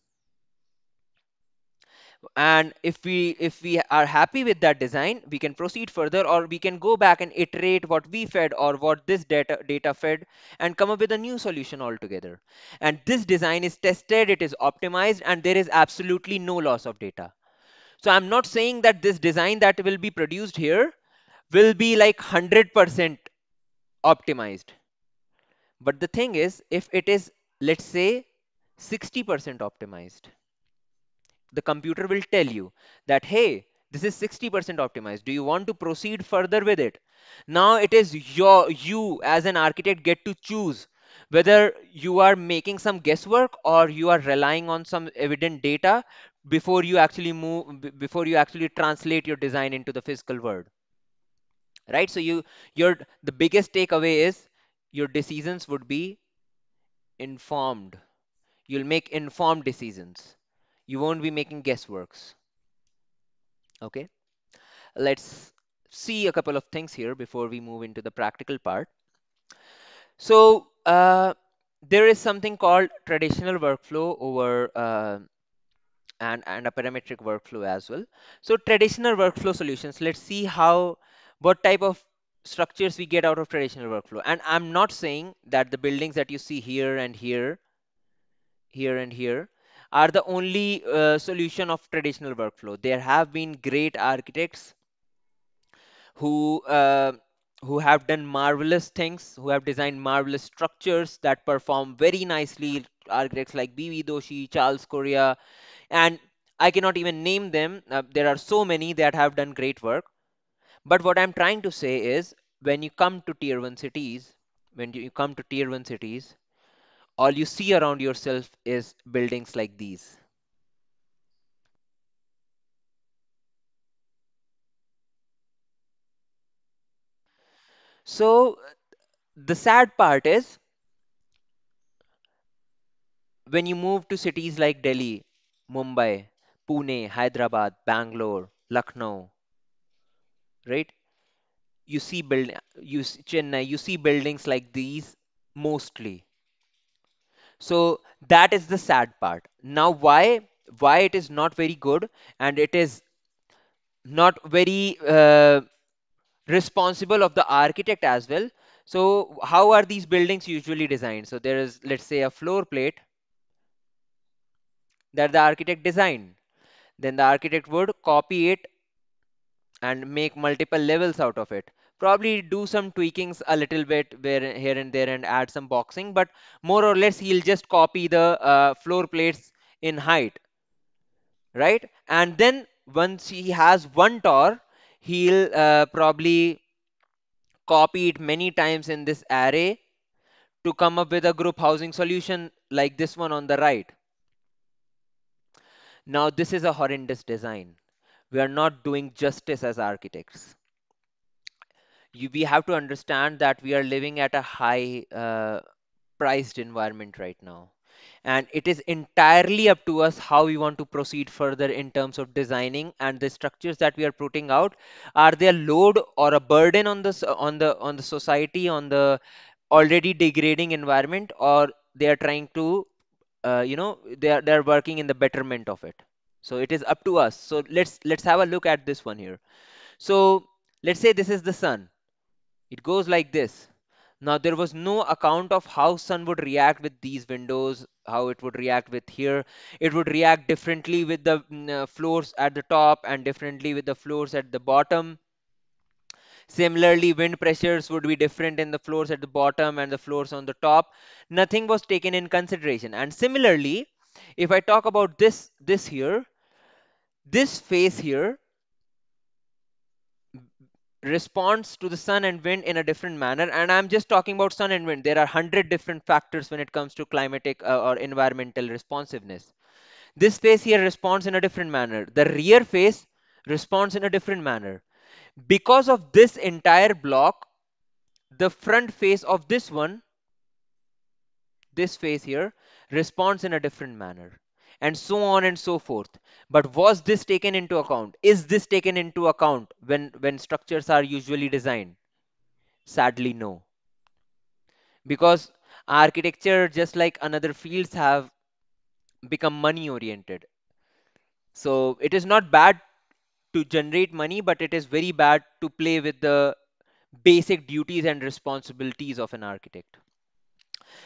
and if we if we are happy with that design we can proceed further or we can go back and iterate what we fed or what this data data fed and come up with a new solution altogether and this design is tested it is optimized and there is absolutely no loss of data so i'm not saying that this design that will be produced here will be like 100% optimized but the thing is if it is let's say 60% optimized the computer will tell you that, hey, this is 60% optimized. Do you want to proceed further with it? Now it is your you as an architect get to choose whether you are making some guesswork or you are relying on some evident data before you actually move before you actually translate your design into the physical world right so you your the biggest takeaway is your decisions would be informed you'll make informed decisions you won't be making guessworks okay let's see a couple of things here before we move into the practical part so uh, there is something called traditional workflow over uh, and and a parametric workflow as well so traditional workflow solutions let's see how what type of structures we get out of traditional workflow and i'm not saying that the buildings that you see here and here here and here are the only uh, solution of traditional workflow. There have been great architects who uh, who have done marvelous things, who have designed marvelous structures that perform very nicely. Architects like B.V. Doshi, Charles Correa, and I cannot even name them. Uh, there are so many that have done great work. But what I'm trying to say is, when you come to tier one cities, when you come to tier one cities, all you see around yourself is buildings like these. So the sad part is when you move to cities like Delhi, Mumbai, Pune, Hyderabad, Bangalore, Lucknow, right? You see build you Chennai, you see buildings like these mostly so that is the sad part now why why it is not very good and it is not very uh, responsible of the architect as well so how are these buildings usually designed so there is let's say a floor plate that the architect designed then the architect would copy it and make multiple levels out of it probably do some tweakings a little bit where here and there and add some boxing but more or less he'll just copy the uh, floor plates in height right and then once he has one tor he'll uh, probably copy it many times in this array to come up with a group housing solution like this one on the right now this is a horrendous design we are not doing justice as architects you, we have to understand that we are living at a high uh, priced environment right now and it is entirely up to us how we want to proceed further in terms of designing and the structures that we are putting out are they a load or a burden on the on the on the society on the already degrading environment or they are trying to uh, you know they are they are working in the betterment of it so it is up to us so let's let's have a look at this one here so let's say this is the sun it goes like this. Now there was no account of how sun would react with these windows, how it would react with here. It would react differently with the mm, uh, floors at the top and differently with the floors at the bottom. Similarly, wind pressures would be different in the floors at the bottom and the floors on the top. Nothing was taken in consideration. And similarly, if I talk about this, this here, this face here, responds to the sun and wind in a different manner and i'm just talking about sun and wind there are 100 different factors when it comes to climatic uh, or environmental responsiveness this face here responds in a different manner the rear face responds in a different manner because of this entire block the front face of this one this face here responds in a different manner and so on and so forth but was this taken into account is this taken into account when when structures are usually designed sadly no because architecture just like another fields have become money oriented so it is not bad to generate money but it is very bad to play with the basic duties and responsibilities of an architect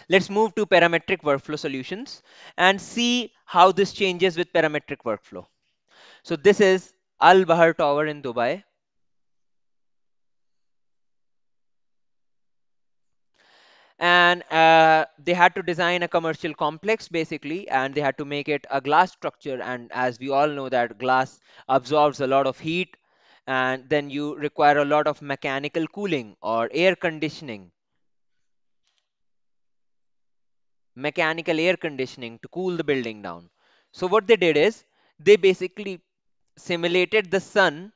Let's move to parametric workflow solutions and see how this changes with parametric workflow. So this is Al Bahar Tower in Dubai. And uh, they had to design a commercial complex basically, and they had to make it a glass structure. And as we all know that glass absorbs a lot of heat and then you require a lot of mechanical cooling or air conditioning mechanical air conditioning to cool the building down. So what they did is they basically simulated the sun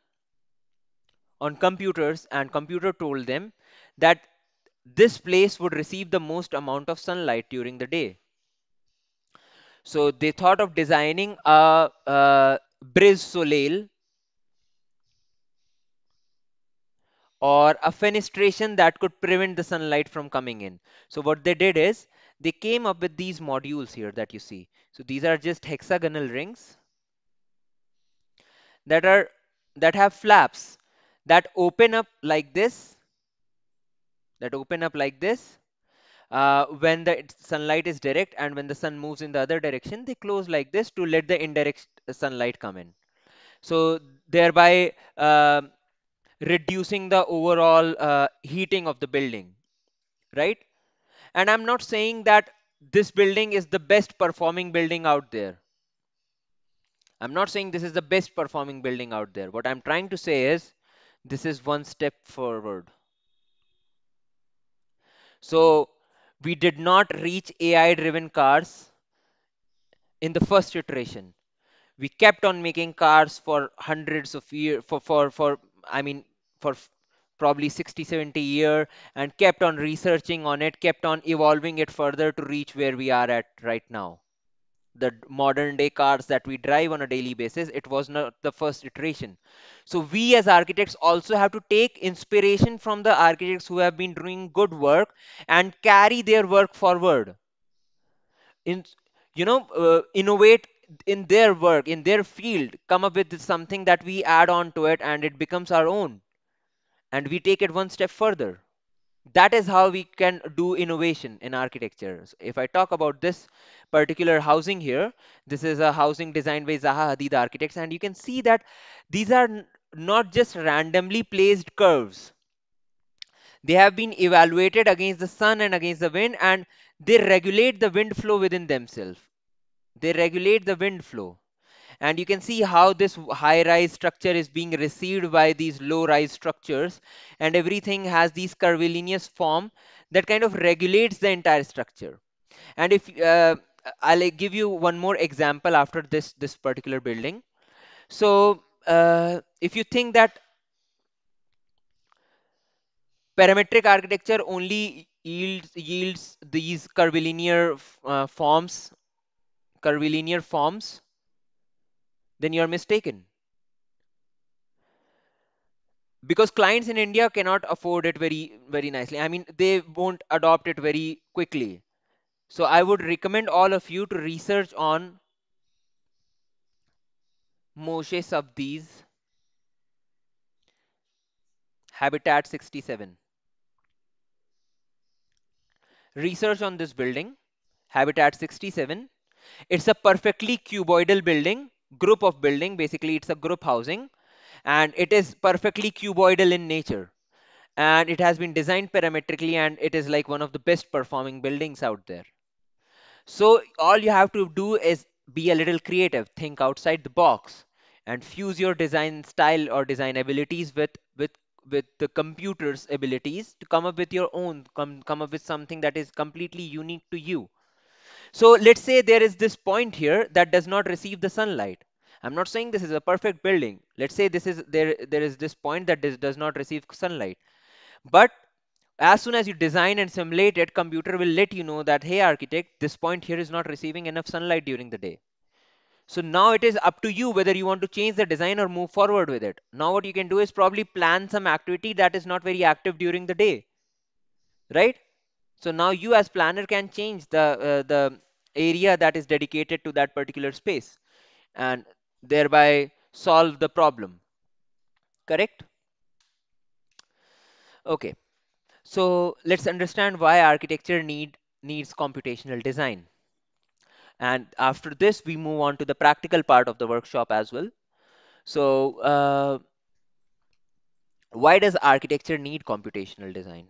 on computers and computer told them that this place would receive the most amount of sunlight during the day. So they thought of designing a, a soleil or a fenestration that could prevent the sunlight from coming in. So what they did is they came up with these modules here that you see. So these are just hexagonal rings that are that have flaps that open up like this, that open up like this. Uh, when the sunlight is direct and when the sun moves in the other direction, they close like this to let the indirect sunlight come in. So thereby uh, reducing the overall uh, heating of the building, right? And I'm not saying that this building is the best performing building out there. I'm not saying this is the best performing building out there. What I'm trying to say is this is one step forward. So we did not reach AI driven cars in the first iteration. We kept on making cars for hundreds of years for, for, for I mean for probably 60 70 year and kept on researching on it kept on evolving it further to reach where we are at right now the modern day cars that we drive on a daily basis it was not the first iteration so we as architects also have to take inspiration from the architects who have been doing good work and carry their work forward in you know uh, innovate in their work in their field come up with something that we add on to it and it becomes our own and we take it one step further that is how we can do innovation in architecture so if i talk about this particular housing here this is a housing designed by zaha hadid architects and you can see that these are not just randomly placed curves they have been evaluated against the sun and against the wind and they regulate the wind flow within themselves they regulate the wind flow and you can see how this high rise structure is being received by these low rise structures and everything has these curvilinear form that kind of regulates the entire structure and if uh, i'll give you one more example after this this particular building so uh, if you think that parametric architecture only yields yields these curvilinear uh, forms curvilinear forms then you are mistaken. Because clients in India cannot afford it very, very nicely. I mean, they won't adopt it very quickly. So I would recommend all of you to research on Moshe Sabdi's Habitat 67. Research on this building, Habitat 67. It's a perfectly cuboidal building group of building basically it's a group housing and it is perfectly cuboidal in nature and it has been designed parametrically and it is like one of the best performing buildings out there so all you have to do is be a little creative think outside the box and fuse your design style or design abilities with with with the computer's abilities to come up with your own come come up with something that is completely unique to you so let's say there is this point here that does not receive the sunlight. I'm not saying this is a perfect building. Let's say this is there. There is this point that does not receive sunlight. But as soon as you design and simulate it, computer will let you know that, hey, architect, this point here is not receiving enough sunlight during the day. So now it is up to you whether you want to change the design or move forward with it. Now what you can do is probably plan some activity that is not very active during the day, right? So now you as planner can change the uh, the area that is dedicated to that particular space and thereby solve the problem. Correct? Okay. So let's understand why architecture need needs computational design. And after this, we move on to the practical part of the workshop as well. So uh, why does architecture need computational design?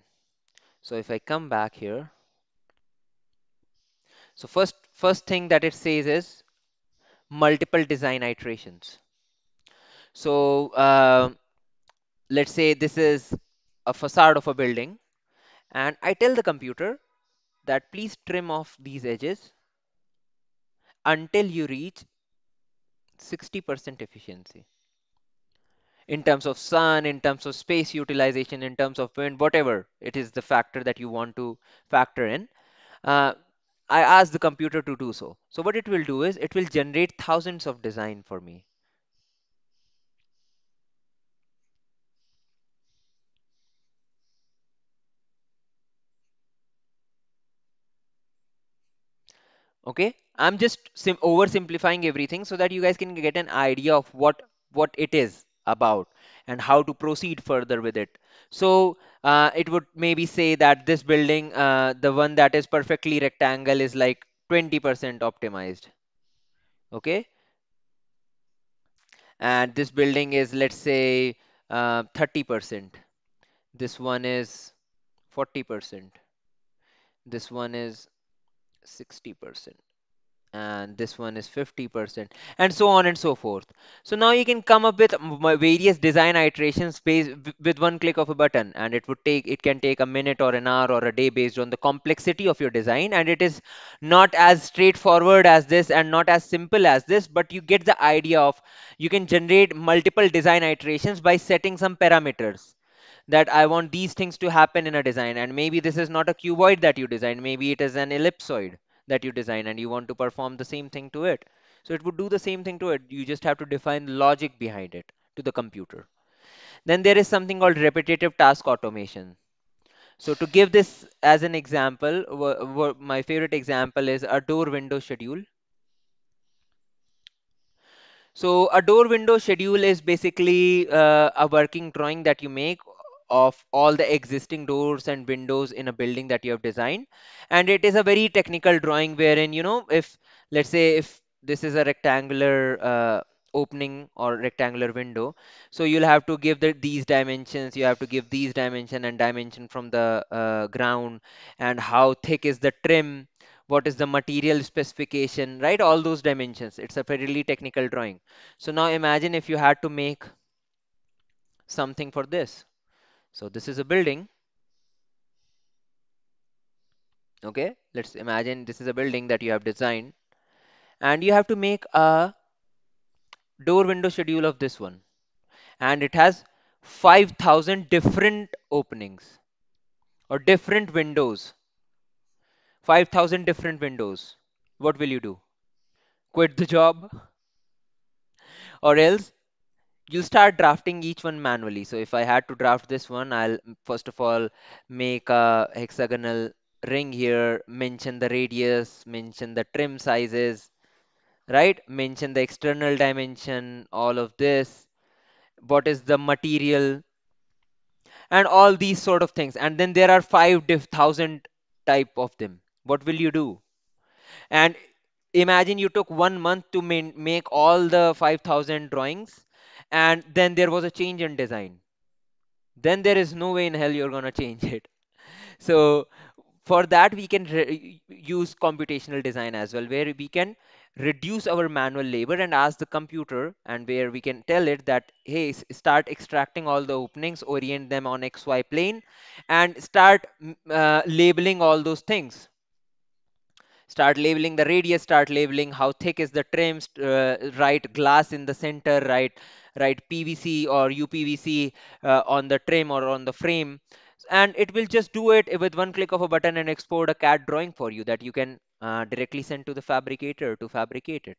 So if I come back here, so first, first thing that it says is multiple design iterations. So uh, let's say this is a facade of a building and I tell the computer that please trim off these edges until you reach 60% efficiency in terms of sun, in terms of space utilization, in terms of wind, whatever it is the factor that you want to factor in. Uh, I ask the computer to do so. So what it will do is it will generate thousands of design for me. Okay, I'm just oversimplifying everything so that you guys can get an idea of what what it is about and how to proceed further with it. So uh, it would maybe say that this building, uh, the one that is perfectly rectangle is like 20% optimized. Okay. And this building is, let's say, 30%. Uh, this one is 40%. This one is 60% and this one is 50% and so on and so forth so now you can come up with various design iterations based with one click of a button and it would take it can take a minute or an hour or a day based on the complexity of your design and it is not as straightforward as this and not as simple as this but you get the idea of you can generate multiple design iterations by setting some parameters that I want these things to happen in a design and maybe this is not a cuboid that you designed. maybe it is an ellipsoid that you design and you want to perform the same thing to it. So it would do the same thing to it. You just have to define logic behind it to the computer. Then there is something called repetitive task automation. So to give this as an example, my favorite example is a door window schedule. So a door window schedule is basically uh, a working drawing that you make of all the existing doors and windows in a building that you have designed and it is a very technical drawing wherein you know if let's say if this is a rectangular uh, opening or rectangular window so you'll have to give the, these dimensions you have to give these dimension and dimension from the uh, ground and how thick is the trim what is the material specification right all those dimensions it's a fairly technical drawing so now imagine if you had to make something for this so this is a building. Okay, let's imagine this is a building that you have designed and you have to make a door window schedule of this one and it has 5000 different openings or different windows 5000 different windows what will you do quit the job (laughs) or else you start drafting each one manually. So if I had to draft this one, I'll first of all make a hexagonal ring here, mention the radius, mention the trim sizes, right? Mention the external dimension, all of this. What is the material? And all these sort of things. And then there are five diff thousand type of them. What will you do? And imagine you took one month to make all the 5000 drawings and then there was a change in design then there is no way in hell you're going to change it (laughs) so for that we can re- use computational design as well where we can reduce our manual labor and ask the computer and where we can tell it that hey start extracting all the openings orient them on xy plane and start uh, labeling all those things start labeling the radius start labeling how thick is the trim uh, right glass in the center right write PVC or UPVC uh, on the trim or on the frame and it will just do it with one click of a button and export a CAD drawing for you that you can uh, directly send to the fabricator to fabricate it.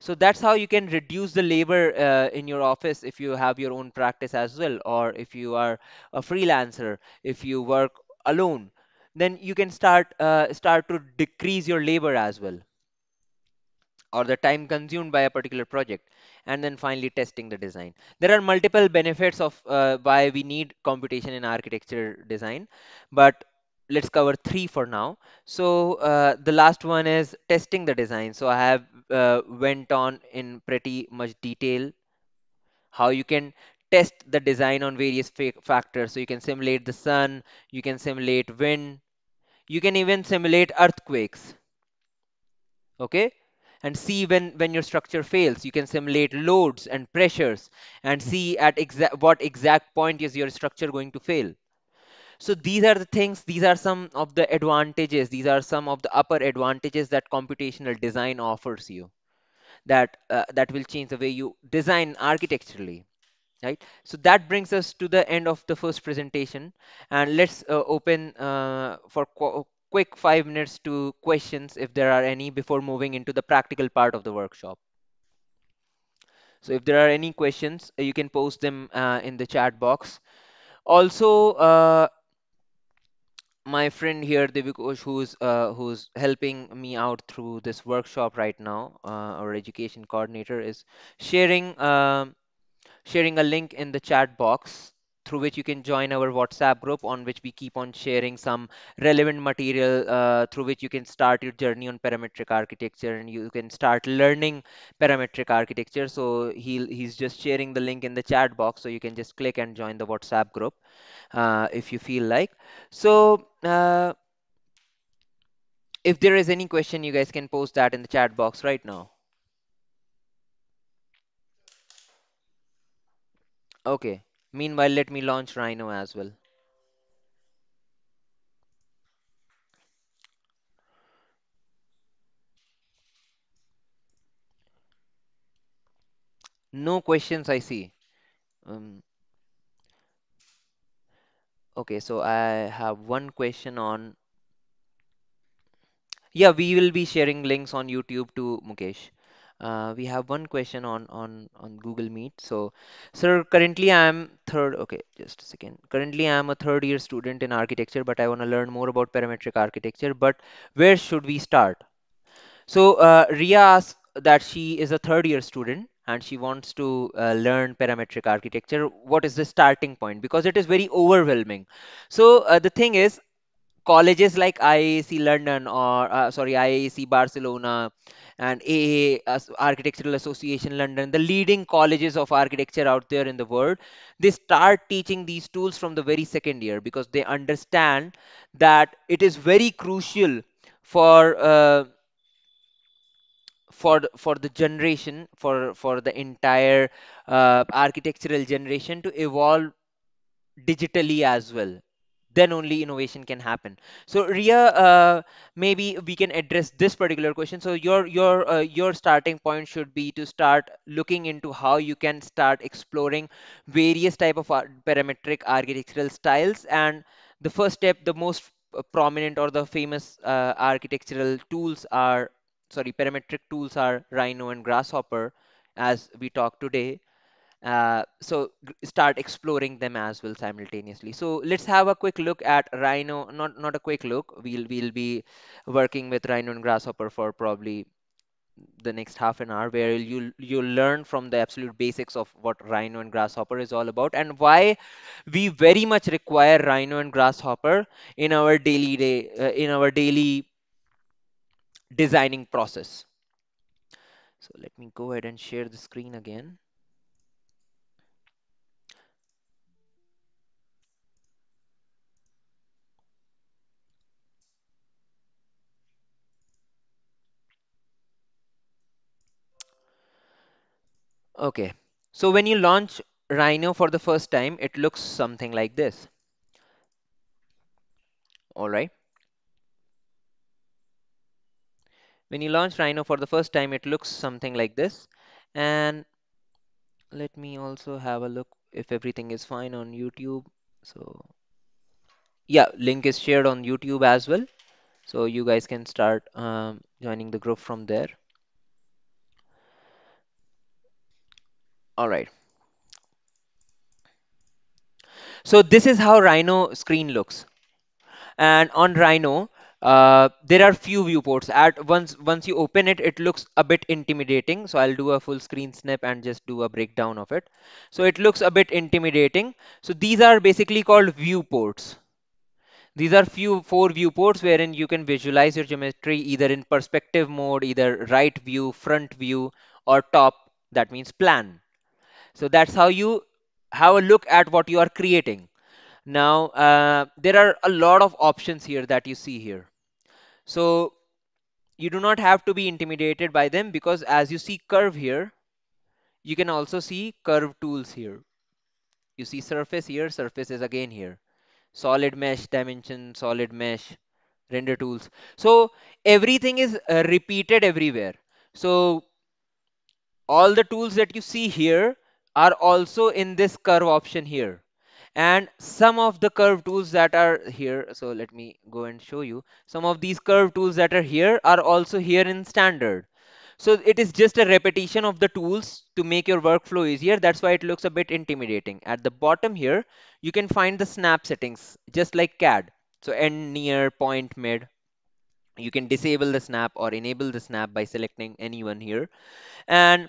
So that's how you can reduce the labor uh, in your office if you have your own practice as well, or if you are a freelancer, if you work alone, then you can start uh, start to decrease your labor as well, or the time consumed by a particular project and then finally testing the design. There are multiple benefits of uh, why we need computation in architecture design, but let's cover three for now. So uh, the last one is testing the design. So I have uh, went on in pretty much detail how you can test the design on various factors. So you can simulate the sun, you can simulate wind, you can even simulate earthquakes. Okay, and see when when your structure fails you can simulate loads and pressures and hmm. see at exact what exact point is your structure going to fail so these are the things these are some of the advantages these are some of the upper advantages that computational design offers you that uh, that will change the way you design architecturally right so that brings us to the end of the first presentation and let's uh, open uh, for quick five minutes to questions if there are any before moving into the practical part of the workshop. So if there are any questions, uh, you can post them uh, in the chat box. Also, uh, my friend here, Devikosh, who's uh, who's helping me out through this workshop right now, uh, our education coordinator, is sharing um, sharing a link in the chat box through which you can join our WhatsApp group on which we keep on sharing some relevant material uh, through which you can start your journey on parametric architecture and you can start learning parametric architecture. So he, he's just sharing the link in the chat box so you can just click and join the WhatsApp group uh, if you feel like. So uh, if there is any question, you guys can post that in the chat box right now. Okay. Meanwhile, let me launch Rhino as well. No questions I see. Um, okay, so I have one question on. Yeah, we will be sharing links on YouTube to Mukesh uh, we have one question on on on Google Meet. So, sir, currently I am third. Okay, just a second. Currently I am a third year student in architecture, but I want to learn more about parametric architecture. But where should we start? So uh, Ria asks that she is a third year student and she wants to uh, learn parametric architecture what is the starting point because it is very overwhelming so uh, the thing is colleges like IAC London or uh, sorry IAC Barcelona and AA uh, Architectural Association London, the leading colleges of architecture out there in the world, they start teaching these tools from the very second year because they understand that it is very crucial for uh, for for the generation for for the entire uh, architectural generation to evolve digitally as well then only innovation can happen so ria uh, maybe we can address this particular question so your your uh, your starting point should be to start looking into how you can start exploring various type of parametric architectural styles and the first step the most uh, prominent or the famous uh, architectural tools are sorry parametric tools are rhino and grasshopper as we talk today uh, so start exploring them as well simultaneously so let's have a quick look at rhino not not a quick look we'll we'll be working with rhino and grasshopper for probably the next half an hour where you you learn from the absolute basics of what rhino and grasshopper is all about and why we very much require rhino and grasshopper in our daily day uh, in our daily designing process so let me go ahead and share the screen again Okay, so when you launch Rhino for the first time, it looks something like this. All right. When you launch Rhino for the first time, it looks something like this. And let me also have a look if everything is fine on YouTube. So yeah, link is shared on YouTube as well. So you guys can start um, joining the group from there. all right so this is how rhino screen looks and on rhino uh, there are few viewports at once once you open it it looks a bit intimidating so I'll do a full screen snap and just do a breakdown of it so it looks a bit intimidating so these are basically called viewports these are few four viewports wherein you can visualize your geometry either in perspective mode either right view front view or top that means plan so that's how you have a look at what you are creating. Now, uh, there are a lot of options here that you see here. So you do not have to be intimidated by them because as you see curve here, you can also see curve tools here. You see surface here, surface is again here. Solid mesh dimension, solid mesh, render tools. So everything is uh, repeated everywhere. So all the tools that you see here, are also in this curve option here and some of the curve tools that are here so let me go and show you some of these curve tools that are here are also here in standard so it is just a repetition of the tools to make your workflow easier that's why it looks a bit intimidating at the bottom here you can find the snap settings just like cad so end near point mid you can disable the snap or enable the snap by selecting anyone here and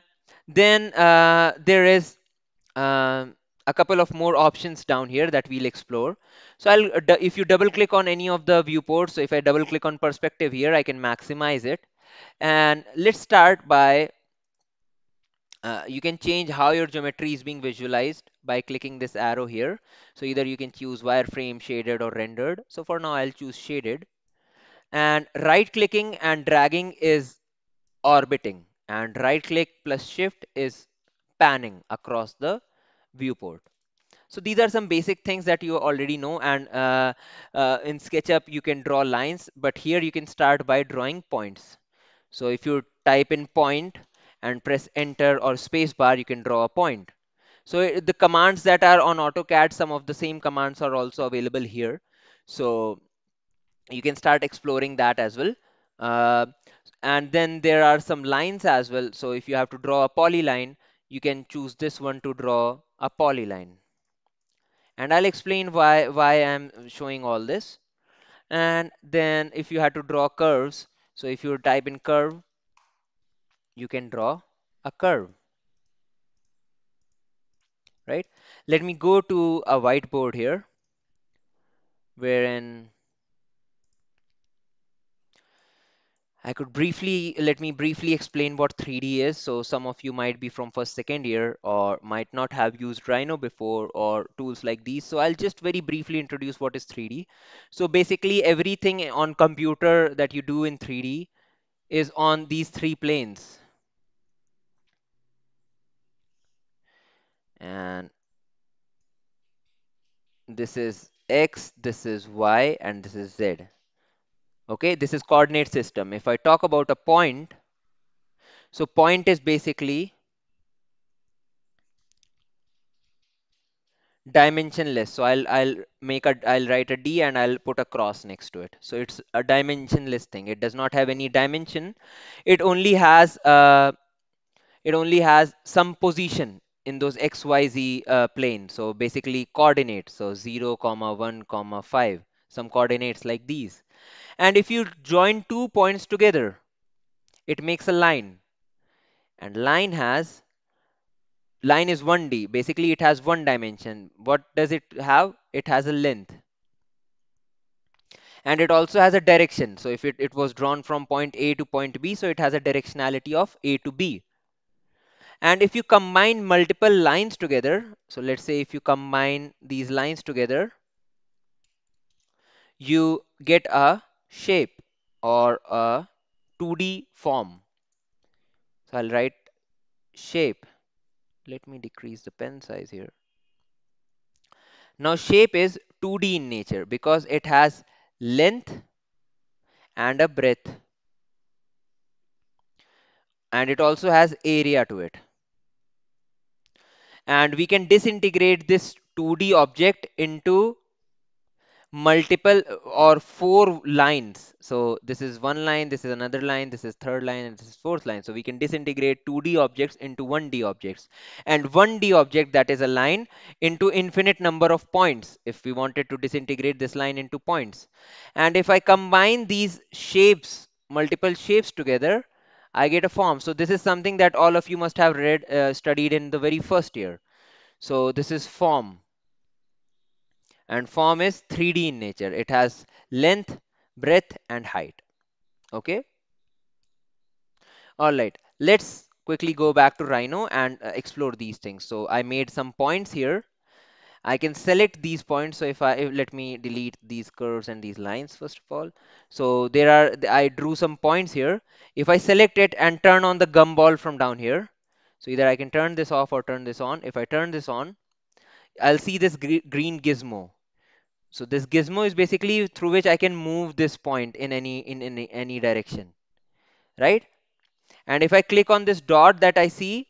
then uh, there is um, a couple of more options down here that we'll explore. So I'll, uh, if you double click on any of the viewports, so if I double click on perspective here, I can maximize it. And let's start by, uh, you can change how your geometry is being visualized by clicking this arrow here. So either you can choose wireframe, shaded or rendered. So for now, I'll choose shaded. And right clicking and dragging is orbiting and right click plus shift is panning across the viewport. So these are some basic things that you already know and uh, uh, in SketchUp you can draw lines but here you can start by drawing points. So if you type in point and press enter or spacebar you can draw a point. So uh, the commands that are on AutoCAD some of the same commands are also available here. So you can start exploring that as well. Uh, and then there are some lines as well so if you have to draw a polyline you can choose this one to draw a polyline and I'll explain why why I'm showing all this and then if you had to draw curves so if you type in curve you can draw a curve right let me go to a whiteboard here wherein I could briefly let me briefly explain what 3D is. So some of you might be from first second year or might not have used Rhino before or tools like these. So I'll just very briefly introduce what is 3D. So basically everything on computer that you do in 3D is on these three planes. And this is X, this is Y, and this is Z okay this is coordinate system if i talk about a point so point is basically dimensionless so i'll i'll make a i'll write a d and i'll put a cross next to it so it's a dimensionless thing it does not have any dimension it only has uh, it only has some position in those xyz uh, plane so basically coordinates so 0 comma 1 comma 5 some coordinates like these and if you join two points together it makes a line and line has line is 1d basically it has one dimension what does it have it has a length and it also has a direction so if it, it was drawn from point a to point b so it has a directionality of a to b and if you combine multiple lines together so let's say if you combine these lines together you get a shape or a 2D form. So I'll write shape. Let me decrease the pen size here. Now shape is 2D in nature because it has length and a breadth and it also has area to it. And we can disintegrate this 2D object into multiple uh, or four lines so this is one line this is another line this is third line and this is fourth line so we can disintegrate 2d objects into 1d objects and 1d object that is a line into infinite number of points if we wanted to disintegrate this line into points and if i combine these shapes multiple shapes together I get a form. So this is something that all of you must have read, uh, studied in the very first year. So this is form and form is 3D in nature. It has length, breadth and height. Okay. All right. Let's quickly go back to Rhino and uh, explore these things. So I made some points here. I can select these points. So if I if, let me delete these curves and these lines first of all. So there are I drew some points here. If I select it and turn on the gumball from down here. So either I can turn this off or turn this on. If I turn this on, I'll see this gre green gizmo. So this gizmo is basically through which I can move this point in any in in any direction, right? And if I click on this dot that I see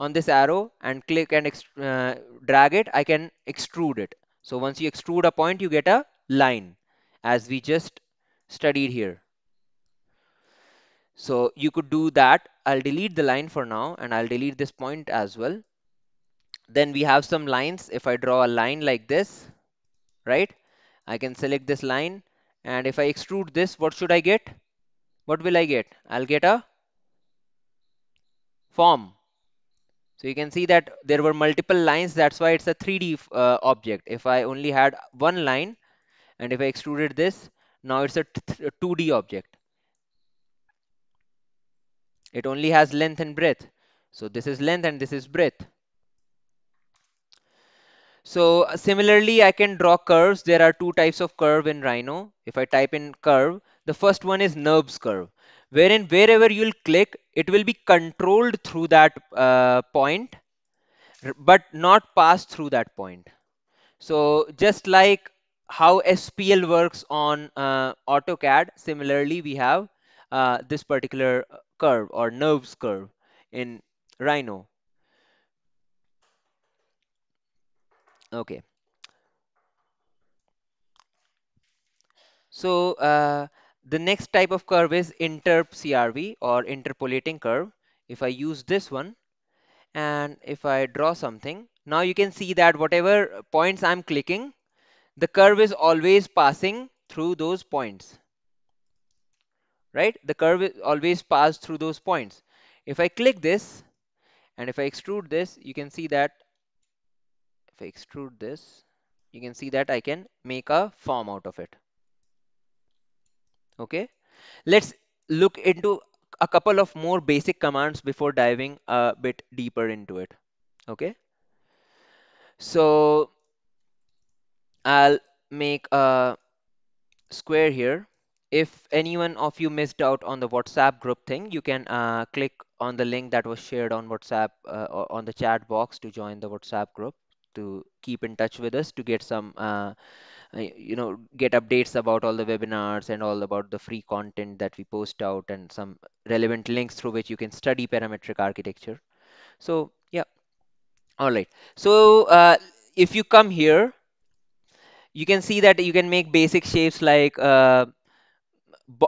on this arrow and click and uh, drag it, I can extrude it. So once you extrude a point, you get a line as we just studied here. So you could do that. I'll delete the line for now and I'll delete this point as well. Then we have some lines. If I draw a line like this, right I can select this line and if I extrude this what should I get what will I get I'll get a form so you can see that there were multiple lines that's why it's a 3d uh, object if I only had one line and if I extruded this now it's a 2d object it only has length and breadth so this is length and this is breadth so uh, similarly, I can draw curves. There are two types of curve in Rhino. If I type in curve, the first one is NURBS curve, wherein wherever you'll click, it will be controlled through that uh, point, but not pass through that point. So just like how SPL works on uh, AutoCAD, similarly we have uh, this particular uh, curve or nerves curve in Rhino. Okay. So uh, the next type of curve is interp CRV or interpolating curve. If I use this one and if I draw something, now you can see that whatever points I'm clicking, the curve is always passing through those points. Right? The curve is always passed through those points. If I click this and if I extrude this, you can see that if I extrude this you can see that I can make a form out of it okay let's look into a couple of more basic commands before diving a bit deeper into it okay so I'll make a square here if anyone of you missed out on the WhatsApp group thing you can uh, click on the link that was shared on WhatsApp uh, on the chat box to join the WhatsApp group to keep in touch with us to get some uh, uh, you know get updates about all the webinars and all about the free content that we post out and some relevant links through which you can study parametric architecture so yeah all right so uh, if you come here you can see that you can make basic shapes like uh,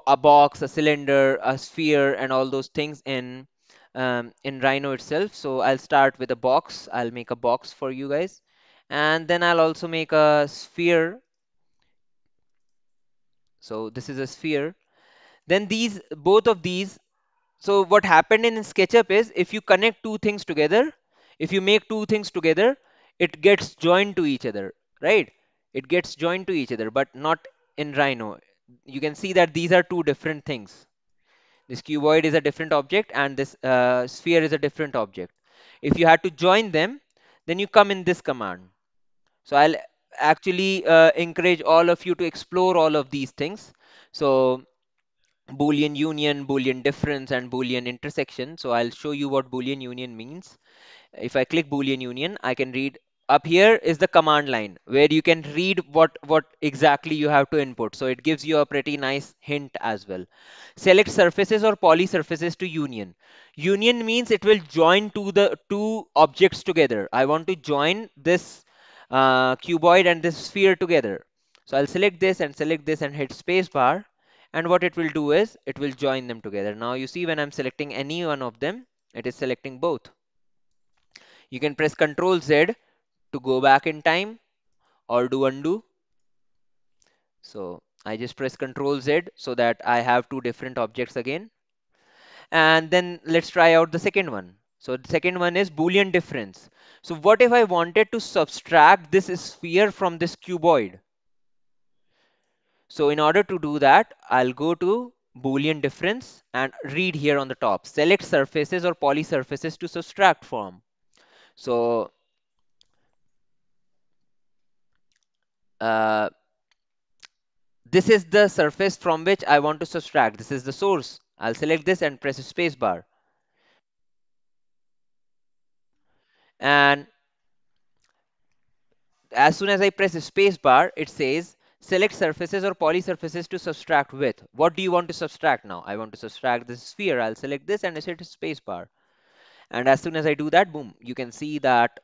a box a cylinder a sphere and all those things in um, in Rhino itself. So I'll start with a box. I'll make a box for you guys. And then I'll also make a sphere. So this is a sphere. Then these, both of these. So what happened in SketchUp is if you connect two things together, if you make two things together, it gets joined to each other, right? It gets joined to each other, but not in Rhino. You can see that these are two different things this cuboid is a different object and this uh, sphere is a different object. If you had to join them, then you come in this command. So I'll actually uh, encourage all of you to explore all of these things. So Boolean union, Boolean difference and Boolean intersection. So I'll show you what Boolean union means. If I click Boolean union, I can read up here is the command line where you can read what what exactly you have to input so it gives you a pretty nice hint as well select surfaces or poly surfaces to union union means it will join to the two objects together i want to join this uh, cuboid and this sphere together so i'll select this and select this and hit spacebar and what it will do is it will join them together now you see when i'm selecting any one of them it is selecting both you can press ctrl z to go back in time or do undo. So I just press Control Z so that I have two different objects again. And then let's try out the second one. So the second one is Boolean difference. So what if I wanted to subtract this sphere from this cuboid? So in order to do that, I'll go to Boolean difference and read here on the top. Select surfaces or polysurfaces to subtract from. So Uh, this is the surface from which I want to subtract. This is the source. I'll select this and press spacebar. And as soon as I press spacebar, it says select surfaces or poly surfaces to subtract with. What do you want to subtract now? I want to subtract this sphere. I'll select this and I spacebar. And as soon as I do that, boom, you can see that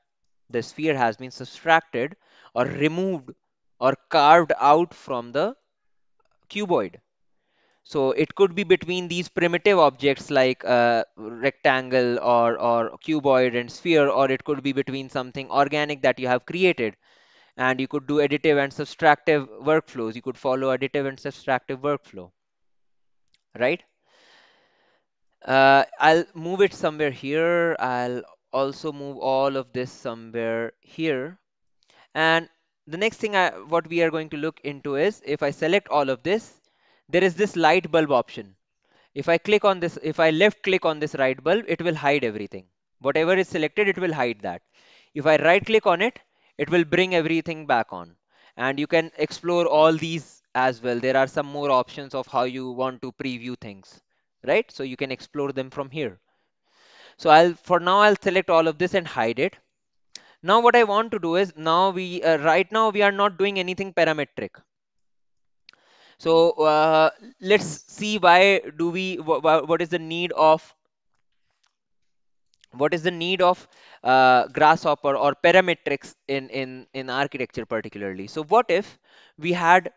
the sphere has been subtracted or removed or carved out from the cuboid. So it could be between these primitive objects like a uh, rectangle or, or cuboid and sphere, or it could be between something organic that you have created. And you could do additive and subtractive workflows. You could follow additive and subtractive workflow, right? Uh, I'll move it somewhere here. I'll also move all of this somewhere here. And the next thing I, what we are going to look into is if I select all of this, there is this light bulb option. If I click on this, if I left click on this right bulb, it will hide everything. Whatever is selected, it will hide that. If I right click on it, it will bring everything back on. And you can explore all these as well. There are some more options of how you want to preview things, right? So you can explore them from here. So I'll for now I'll select all of this and hide it now what i want to do is now we uh, right now we are not doing anything parametric so uh, let's see why do we what is the need of what is the need of uh, grasshopper or parametrics in in in architecture particularly so what if we had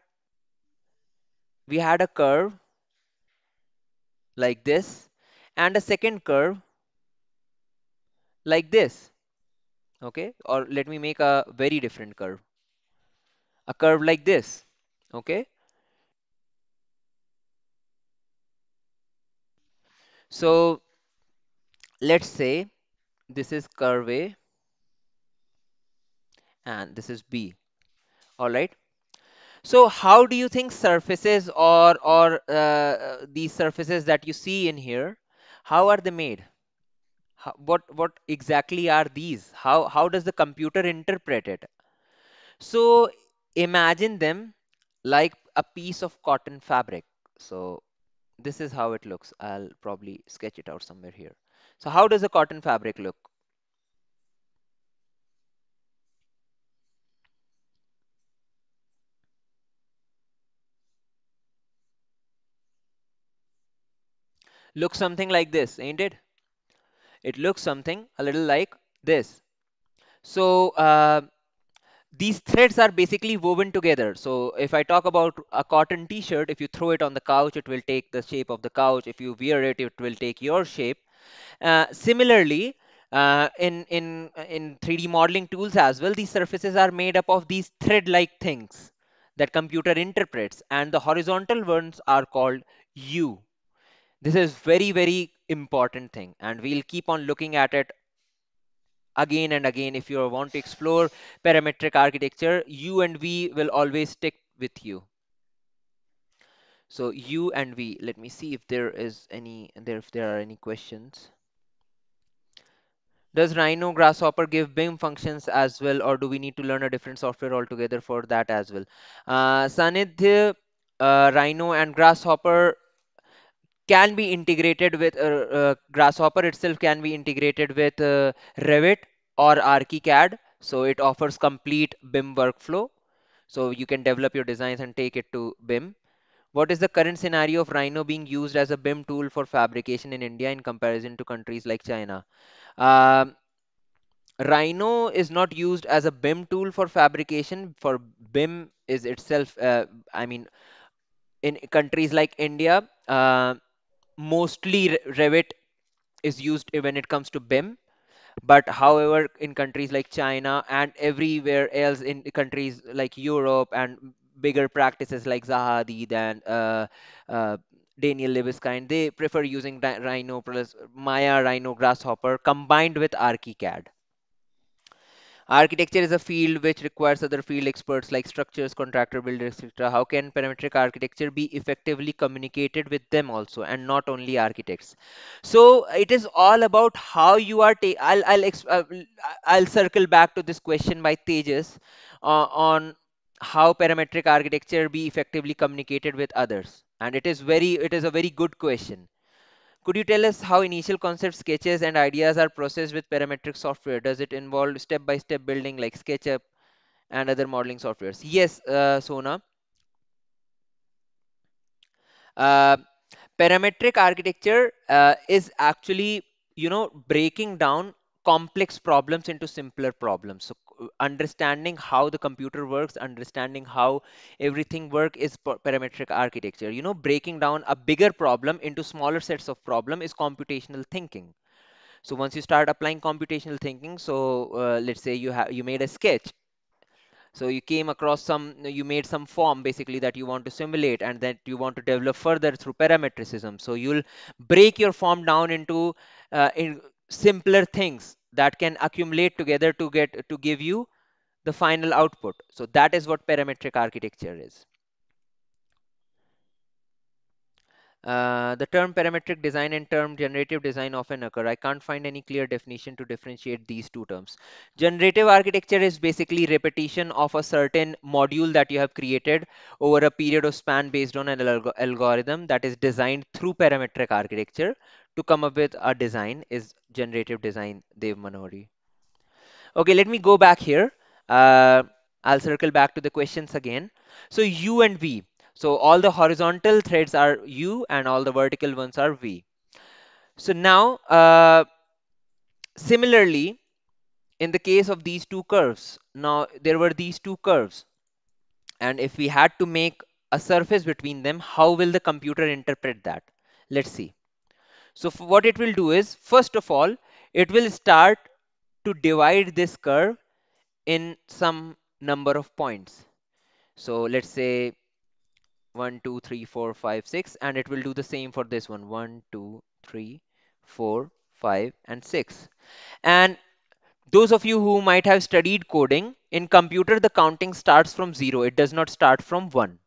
we had a curve like this and a second curve like this okay or let me make a very different curve a curve like this okay so let's say this is curve A and this is B all right so how do you think surfaces or or uh, these surfaces that you see in here how are they made how, what what exactly are these how how does the computer interpret it so imagine them like a piece of cotton fabric so this is how it looks i'll probably sketch it out somewhere here so how does a cotton fabric look looks something like this ain't it it looks something a little like this so uh, these threads are basically woven together so if i talk about a cotton t-shirt if you throw it on the couch it will take the shape of the couch if you wear it it will take your shape uh, similarly uh, in in in 3d modeling tools as well these surfaces are made up of these thread like things that computer interprets and the horizontal ones are called u this is very very important thing and we'll keep on looking at it again and again if you want to explore parametric architecture u and v will always stick with you so u and v let me see if there is any there if there are any questions does Rhino Grasshopper give BIM functions as well, or do we need to learn a different software altogether for that as well? Uh, Sanidhya, uh, Rhino and Grasshopper can be integrated with uh, uh, Grasshopper itself can be integrated with uh, Revit or ArchiCAD. So it offers complete BIM workflow. So you can develop your designs and take it to BIM. What is the current scenario of Rhino being used as a BIM tool for fabrication in India in comparison to countries like China? Um, Rhino is not used as a BIM tool for fabrication. For BIM is itself, uh, I mean, in countries like India, uh, mostly Revit is used when it comes to BIM. But however, in countries like China and everywhere else in countries like Europe and bigger practices like Hadid and uh, uh, Daniel Lewis kind, they prefer using Rhino plus Maya Rhino Grasshopper combined with ArchiCAD. Architecture is a field which requires other field experts like structures, contractor, builders, etc. How can parametric architecture be effectively communicated with them also and not only architects? So it is all about how you are. Ta- I'll I'll uh, I'll circle back to this question by Tejas uh, on how parametric architecture be effectively communicated with others and it is very it is a very good question could you tell us how initial concept sketches and ideas are processed with parametric software? Does it involve step-by-step -step building like SketchUp and other modeling softwares? Yes, uh, Sona. Uh, parametric architecture uh, is actually, you know, breaking down complex problems into simpler problems. So understanding how the computer works understanding how everything work is parametric architecture you know breaking down a bigger problem into smaller sets of problem is computational thinking so once you start applying computational thinking so uh, let's say you have you made a sketch so you came across some you made some form basically that you want to simulate and that you want to develop further through parametricism so you'll break your form down into uh, in simpler things that can accumulate together to get to give you the final output. So that is what parametric architecture is. Uh, the term parametric design and term generative design often occur. I can't find any clear definition to differentiate these two terms. Generative architecture is basically repetition of a certain module that you have created over a period of span based on an alg algorithm that is designed through parametric architecture to come up with a design is generative design, Dev Manori. Okay, let me go back here. Uh, I'll circle back to the questions again. So U and V. So all the horizontal threads are U and all the vertical ones are V. So now, uh, similarly, in the case of these two curves, now there were these two curves. And if we had to make a surface between them, how will the computer interpret that? Let's see. So what it will do is, first of all, it will start to divide this curve in some number of points. So let's say 1, 2, 3, 4, 5, 6, and it will do the same for this one. 1, 2, 3, 4, 5, and 6. And those of you who might have studied coding, in computer, the counting starts from 0. It does not start from 1.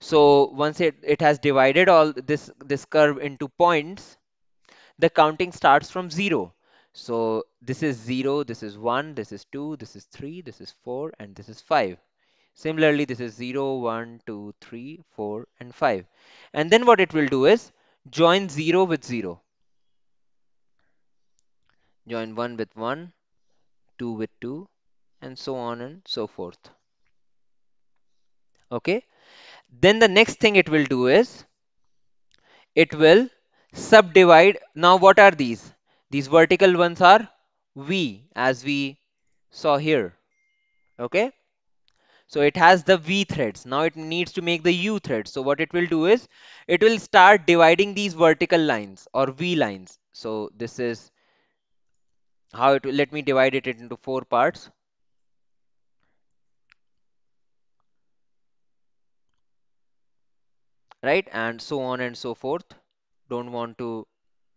So once it, it has divided all this, this curve into points, the counting starts from 0. So this is 0, this is 1, this is 2, this is 3, this is 4, and this is 5. Similarly, this is 0, 1, 2, 3, 4, and 5. And then what it will do is join 0 with 0. Join 1 with 1, 2 with 2, and so on and so forth. Okay. Then the next thing it will do is it will subdivide now what are these these vertical ones are v as we saw here okay so it has the v threads now it needs to make the u threads. so what it will do is it will start dividing these vertical lines or v lines so this is how it will let me divide it into four parts right and so on and so forth don't want to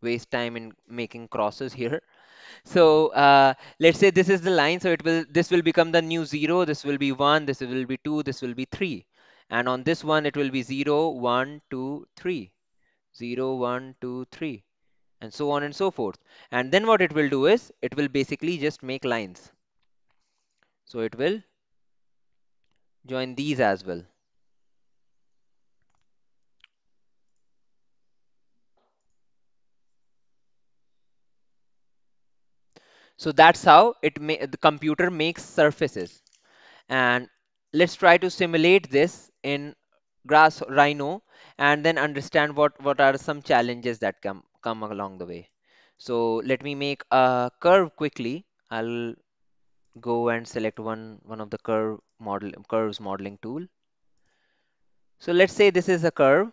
waste time in making crosses here (laughs) so uh, let's say this is the line so it will this will become the new zero this will be one this will be two this will be three and on this one it will be zero one two three zero one two three and so on and so forth and then what it will do is it will basically just make lines so it will join these as well so that's how it the computer makes surfaces and let's try to simulate this in grass rhino and then understand what what are some challenges that come come along the way so let me make a curve quickly i'll go and select one one of the curve model curves modeling tool so let's say this is a curve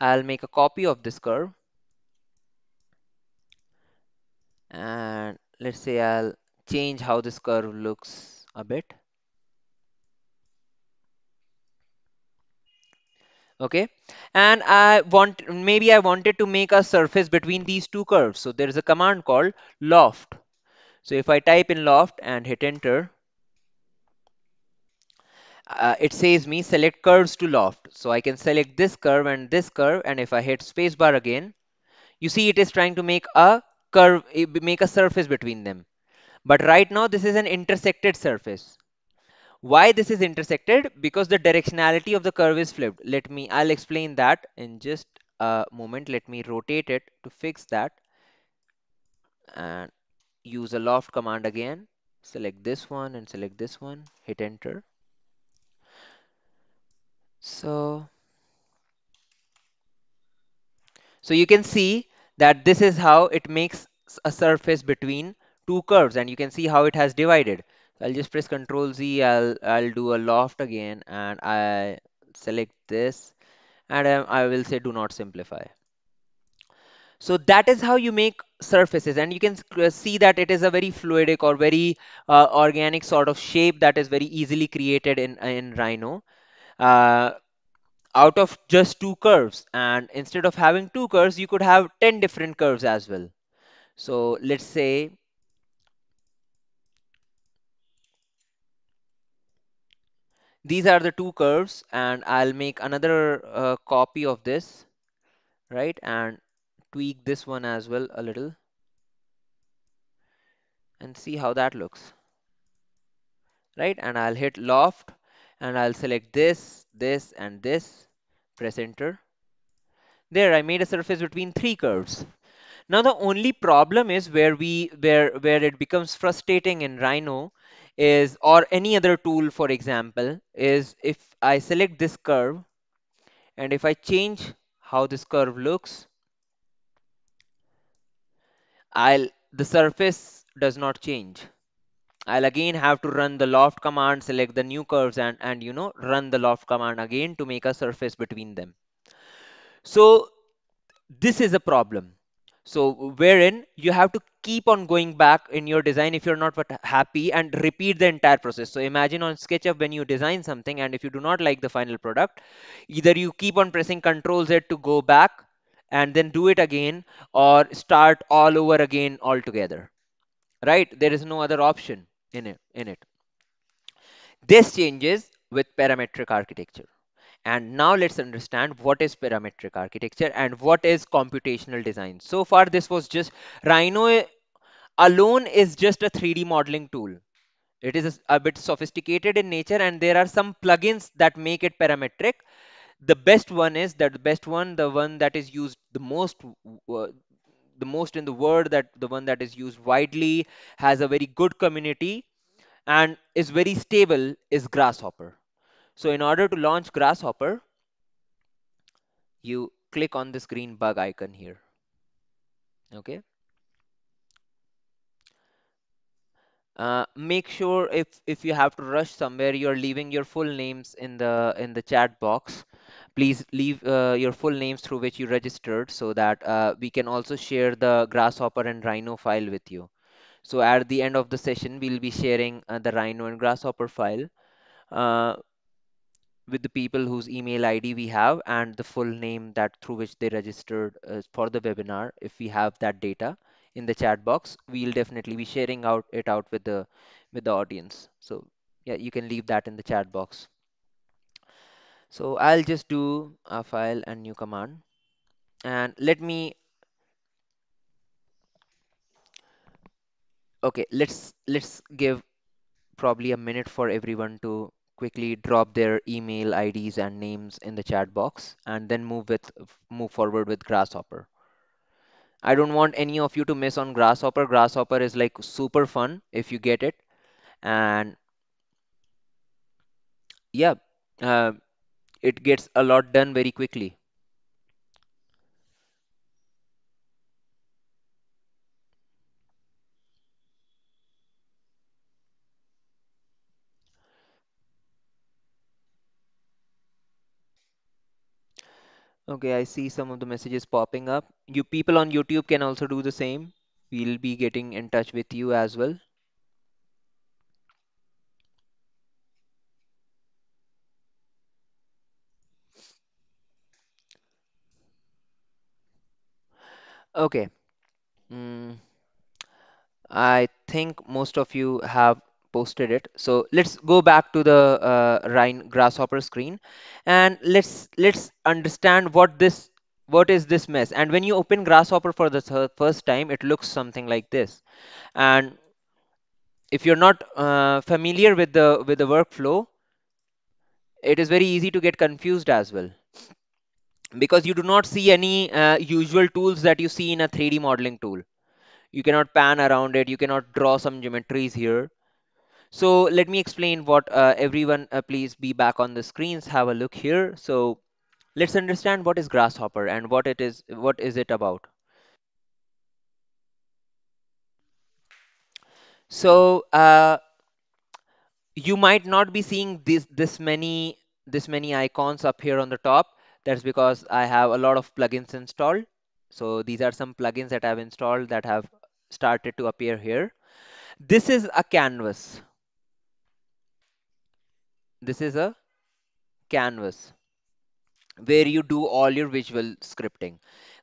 i'll make a copy of this curve and let's say I'll change how this curve looks a bit. okay and i want maybe i wanted to make a surface between these two curves so there is a command called loft so if i type in loft and hit enter uh, it says me select curves to loft so i can select this curve and this curve and if i hit spacebar again you see it is trying to make a curve eh, make a surface between them but right now this is an intersected surface why this is intersected because the directionality of the curve is flipped let me i'll explain that in just a moment let me rotate it to fix that and use a loft command again select this one and select this one hit enter so so you can see that this is how it makes a surface between two curves and you can see how it has divided. I'll just press Ctrl Z, I'll, I'll do a loft again and I select this and um, I will say do not simplify. So that is how you make surfaces and you can uh, see that it is a very fluidic or very uh, organic sort of shape that is very easily created in, in Rhino. Uh, out of just two curves and instead of having two curves you could have 10 different curves as well so let's say these are the two curves and I'll make another uh, copy of this right and tweak this one as well a little and see how that looks right and I'll hit loft and I'll select this, this, and this. Press enter. There, I made a surface between three curves. Now the only problem is where we where where it becomes frustrating in Rhino is or any other tool for example is if I select this curve and if I change how this curve looks I'll the surface does not change I'll again have to run the loft command, select the new curves and, and you know, run the loft command again to make a surface between them. So this is a problem. So wherein you have to keep on going back in your design if you're not happy and repeat the entire process. So imagine on SketchUp when you design something and if you do not like the final product, either you keep on pressing Ctrl Z to go back and then do it again or start all over again altogether right there is no other option in it, in it. This changes with parametric architecture. And now let's understand what is parametric architecture and what is computational design. So far, this was just Rhino alone is just a 3D modeling tool. It is a bit sophisticated in nature and there are some plugins that make it parametric. The best one is that the best one, the one that is used the most, uh, the most in the world that the one that is used widely has a very good community and is very stable is grasshopper so in order to launch grasshopper you click on this green bug icon here okay uh, make sure if if you have to rush somewhere you're leaving your full names in the in the chat box please leave uh, your full names through which you registered so that uh, we can also share the grasshopper and rhino file with you so at the end of the session we'll be sharing uh, the rhino and grasshopper file uh, with the people whose email id we have and the full name that through which they registered uh, for the webinar if we have that data in the chat box we'll definitely be sharing out it out with the with the audience so yeah you can leave that in the chat box so I'll just do a file and new command and let me okay let's let's give probably a minute for everyone to quickly drop their email IDs and names in the chat box and then move with move forward with grasshopper I don't want any of you to miss on grasshopper grasshopper is like super fun if you get it and yeah uh, it gets a lot done very quickly. Okay, I see some of the messages popping up. You people on YouTube can also do the same. We'll be getting in touch with you as well. Okay. Mm, I think most of you have posted it. So let's go back to the uh, Rhine grasshopper screen and let's let's understand what this what is this mess. And when you open grasshopper for the first time, it looks something like this. And if you're not uh, familiar with the with the workflow, it is very easy to get confused as well because you do not see any uh, usual tools that you see in a 3D modeling tool. You cannot pan around it. You cannot draw some geometries here. So let me explain what uh, everyone uh, please be back on the screens. Have a look here. So let's understand what is grasshopper and what it is. What is it about? So uh, you might not be seeing this this many this many icons up here on the top that's because I have a lot of plugins installed. So these are some plugins that I've installed that have started to appear here. This is a canvas. This is a canvas where you do all your visual scripting.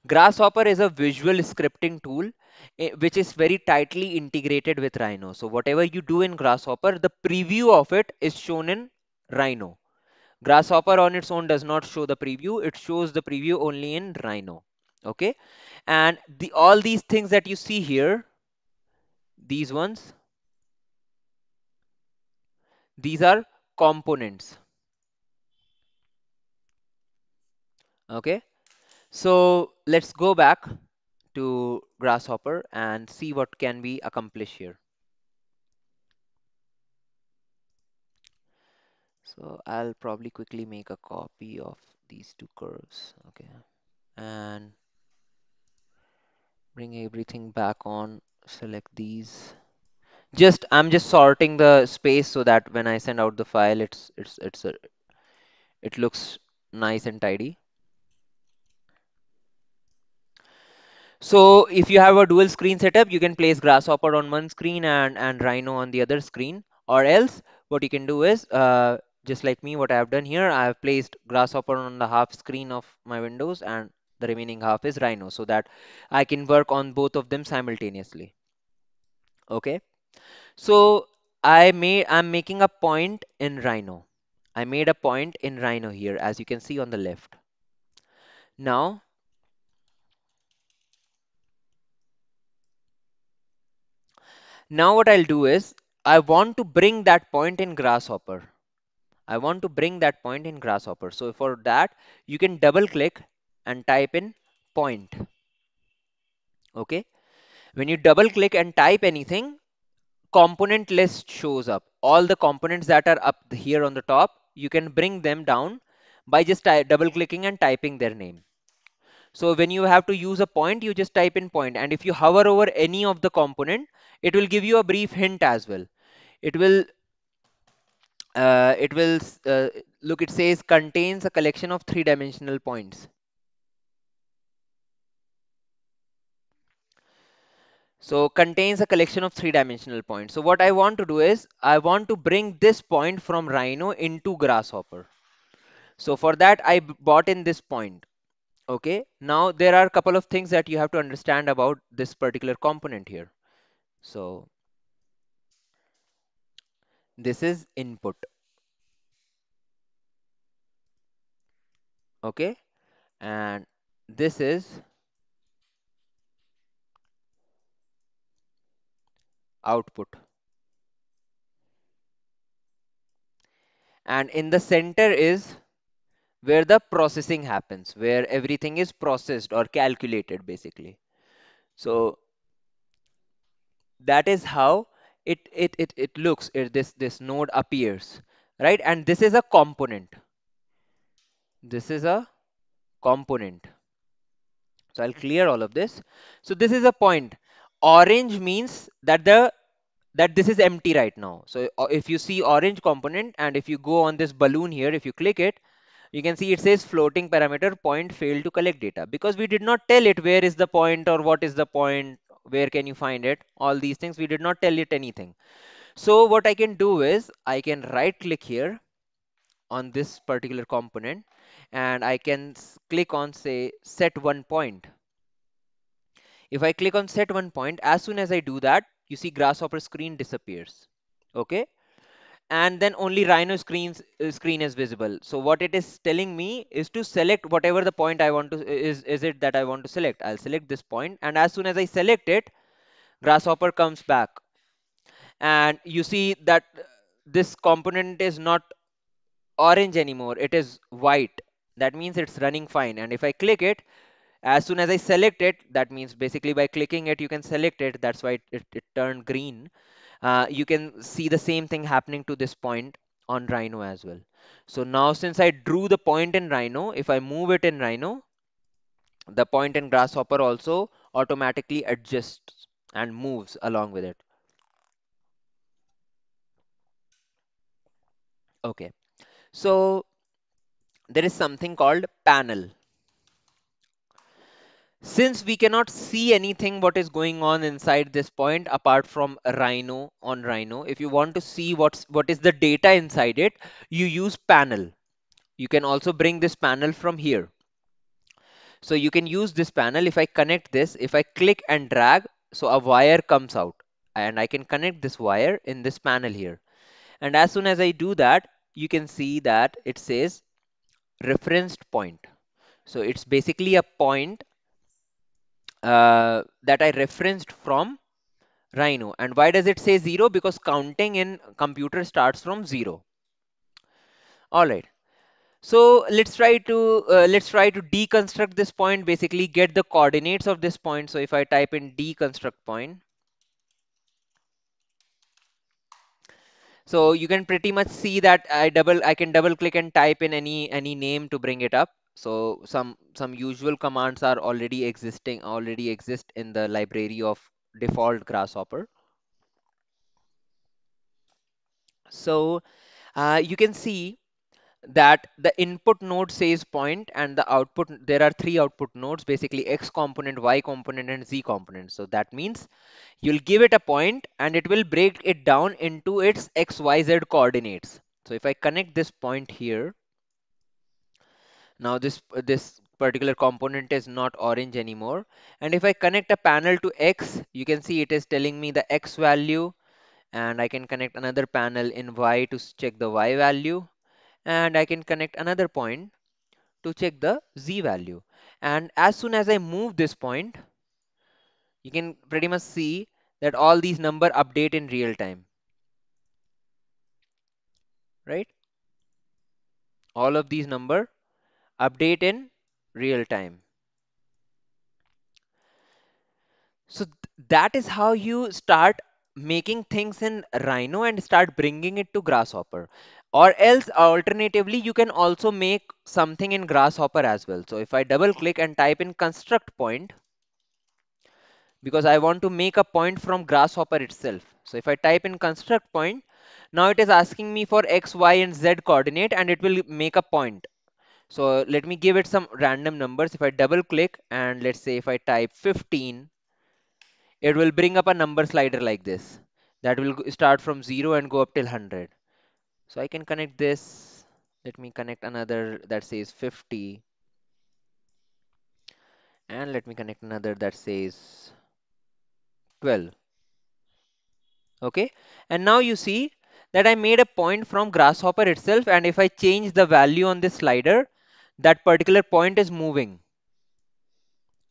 Grasshopper is a visual scripting tool eh, which is very tightly integrated with Rhino. So whatever you do in Grasshopper, the preview of it is shown in Rhino. Grasshopper on its own does not show the preview. It shows the preview only in Rhino. Okay. And the, all these things that you see here, these ones, these are components. Okay. So let's go back to Grasshopper and see what can we accomplish here. so I'll probably quickly make a copy of these two curves okay and bring everything back on select these just I'm just sorting the space so that when I send out the file it's it's it's a, it looks nice and tidy So if you have a dual screen setup, you can place Grasshopper on one screen and, and Rhino on the other screen. Or else what you can do is uh, just like me what I have done here I have placed grasshopper on the half screen of my windows and the remaining half is rhino so that I can work on both of them simultaneously okay so I made I'm making a point in rhino I made a point in rhino here as you can see on the left now now what I'll do is I want to bring that point in grasshopper I want to bring that point in Grasshopper. So for that, you can double click and type in point. Okay. When you double click and type anything, component list shows up. All the components that are up here on the top, you can bring them down by just double clicking and typing their name. So when you have to use a point, you just type in point. And if you hover over any of the component, it will give you a brief hint as well. It will uh, it will uh, look it says contains a collection of three dimensional points so contains a collection of three dimensional points so what i want to do is i want to bring this point from rhino into grasshopper so for that i bought in this point okay now there are a couple of things that you have to understand about this particular component here so this is input. Okay. And this is output. And in the center is where the processing happens, where everything is processed or calculated basically. So that is how it it it, it looks it, this this node appears right and this is a component this is a component so i'll clear all of this so this is a point orange means that the that this is empty right now so if you see orange component and if you go on this balloon here if you click it you can see it says floating parameter point failed to collect data because we did not tell it where is the point or what is the point where can you find it all these things we did not tell it anything so what i can do is i can right click here on this particular component and i can click on say set one point if i click on set one point as soon as i do that you see grasshopper screen disappears okay and then only rhino screens uh, screen is visible so what it is telling me is to select whatever the point i want to is is it that i want to select i'll select this point and as soon as i select it grasshopper comes back and you see that this component is not orange anymore it is white that means it's running fine and if i click it as soon as i select it that means basically by clicking it you can select it that's why it, it, it turned green uh, you can see the same thing happening to this point on Rhino as well. So now since I drew the point in Rhino, if I move it in Rhino, the point in Grasshopper also automatically adjusts and moves along with it. Okay, so there is something called panel since we cannot see anything what is going on inside this point apart from Rhino on Rhino, if you want to see what's what is the data inside it, you use panel. You can also bring this panel from here. So you can use this panel. If I connect this, if I click and drag, so a wire comes out and I can connect this wire in this panel here. And as soon as I do that, you can see that it says referenced point. So it's basically a point uh, that I referenced from Rhino. And why does it say 0? Because counting in computer starts from 0. All right. So let's try to uh, let's try to deconstruct this point, basically get the coordinates of this point. So if I type in deconstruct point, so you can pretty much see that I double I can double click and type in any any name to bring it up so some some usual commands are already existing already exist in the library of default grasshopper so uh, you can see that the input node says point and the output there are three output nodes basically x component y component and z component so that means you'll give it a point and it will break it down into its x y z coordinates so if i connect this point here now this, this particular component is not orange anymore. And if I connect a panel to X, you can see it is telling me the X value and I can connect another panel in Y to check the Y value and I can connect another point to check the Z value. And as soon as I move this point, you can pretty much see that all these number update in real time. Right? All of these number update in real time. So th- that is how you start making things in Rhino and start bringing it to Grasshopper. Or else, alternatively, you can also make something in Grasshopper as well. So if I double click and type in construct point, because I want to make a point from Grasshopper itself. So if I type in construct point, now it is asking me for x, y, and z coordinate and it will make a point so let me give it some random numbers if I double click and let's say if I type 15 it will bring up a number slider like this that will start from 0 and go up till 100 so I can connect this let me connect another that says 50 and let me connect another that says 12 okay and now you see that I made a point from grasshopper itself and if I change the value on this slider that particular point is moving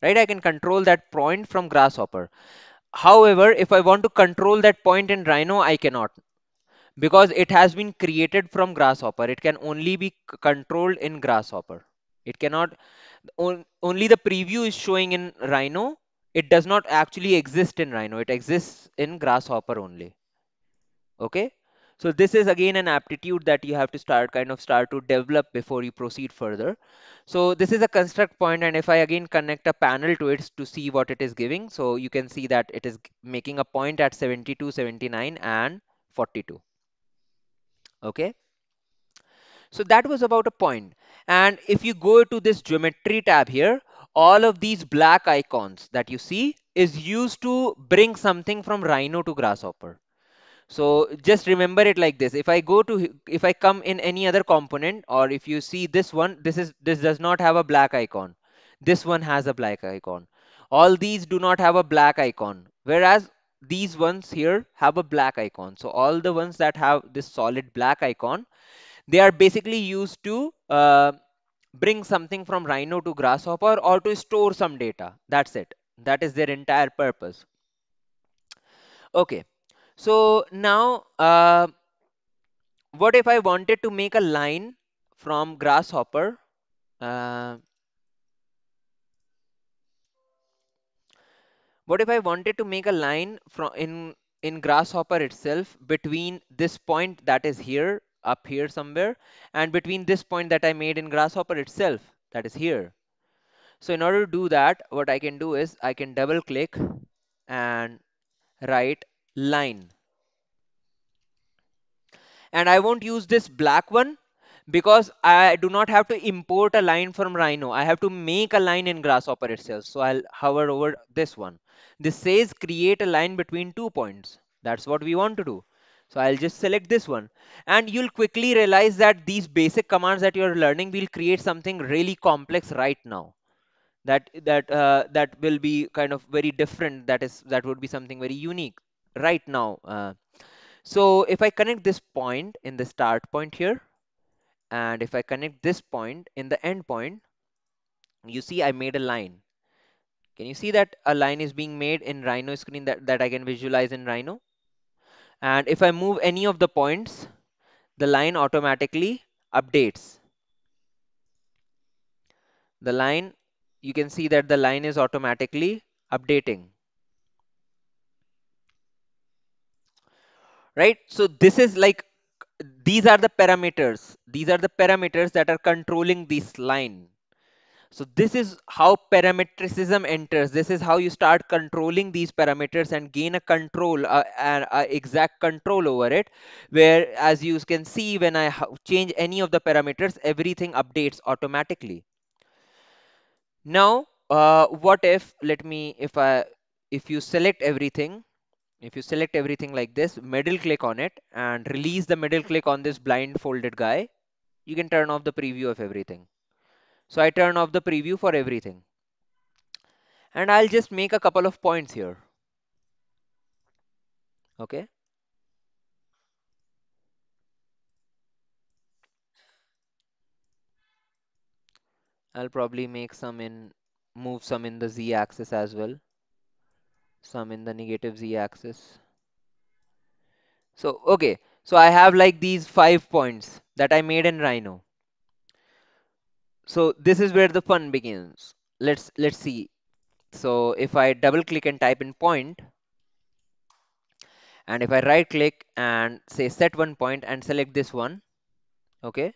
right i can control that point from grasshopper however if i want to control that point in rhino i cannot because it has been created from grasshopper it can only be controlled in grasshopper it cannot on, only the preview is showing in rhino it does not actually exist in rhino it exists in grasshopper only okay so this is again an aptitude that you have to start kind of start to develop before you proceed further. So this is a construct point and if I again connect a panel to it to see what it is giving. So you can see that it is making a point at 72, 79 and 42. Okay. So that was about a point. And if you go to this geometry tab here, all of these black icons that you see is used to bring something from rhino to grasshopper so just remember it like this if i go to if i come in any other component or if you see this one this is this does not have a black icon this one has a black icon all these do not have a black icon whereas these ones here have a black icon so all the ones that have this solid black icon they are basically used to uh, bring something from rhino to grasshopper or to store some data that's it that is their entire purpose okay so now uh, what if I wanted to make a line from grasshopper uh, what if I wanted to make a line from in in grasshopper itself between this point that is here up here somewhere and between this point that I made in grasshopper itself that is here so in order to do that what I can do is I can double click and write line and I won't use this black one because I do not have to import a line from Rhino. I have to make a line in Grasshopper itself. So I'll hover over this one. This says create a line between two points. That's what we want to do. So I'll just select this one and you'll quickly realize that these basic commands that you're learning will create something really complex right now that that uh, that will be kind of very different that is that would be something very unique right now. Uh, so if I connect this point in the start point here, and if I connect this point in the end point, you see I made a line. Can you see that a line is being made in Rhino screen that, that I can visualize in Rhino? And if I move any of the points, the line automatically updates. The line, you can see that the line is automatically updating. right so this is like these are the parameters these are the parameters that are controlling this line so this is how parametricism enters this is how you start controlling these parameters and gain a control an exact control over it where as you can see when i change any of the parameters everything updates automatically now uh, what if let me if i if you select everything if you select everything like this middle click on it and release the middle click on this blindfolded guy you can turn off the preview of everything so I turn off the preview for everything and I'll just make a couple of points here okay I'll probably make some in move some in the z axis as well some in the negative z axis so okay so I have like these five points that I made in Rhino so this is where the fun begins let's let's see so if I double click and type in point and if I right click and say set one point and select this one okay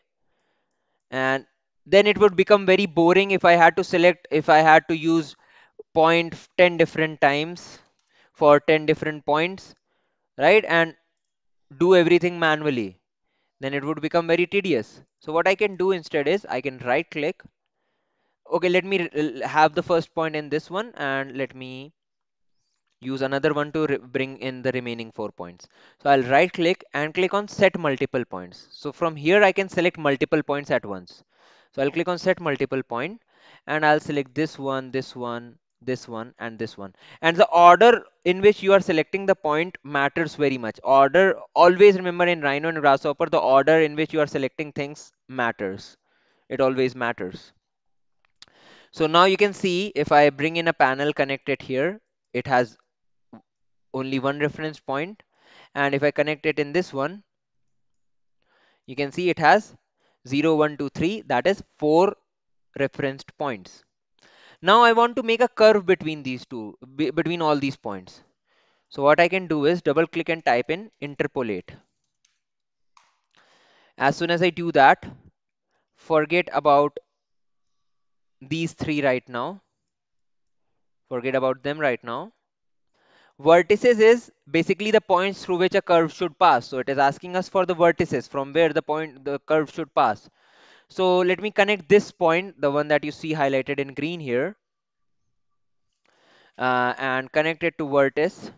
and then it would become very boring if I had to select if I had to use point 10 different times for 10 different points right and do everything manually then it would become very tedious so what I can do instead is I can right click okay let me have the first point in this one and let me use another one to bring in the remaining four points so I'll right click and click on set multiple points so from here I can select multiple points at once so I'll click on set multiple point and I'll select this one this one this one and this one and the order in which you are selecting the point matters very much order always remember in rhino and grasshopper the order in which you are selecting things matters it always matters so now you can see if i bring in a panel connected here it has only one reference point and if i connect it in this one you can see it has 0 1 2 3 that is four referenced points now I want to make a curve between these two, between all these points. So what I can do is double click and type in interpolate. As soon as I do that, forget about these three right now. Forget about them right now. Vertices is basically the points through which a curve should pass. So it is asking us for the vertices from where the point the curve should pass. So let me connect this point, the one that you see highlighted in green here, uh, and connect it to vertex.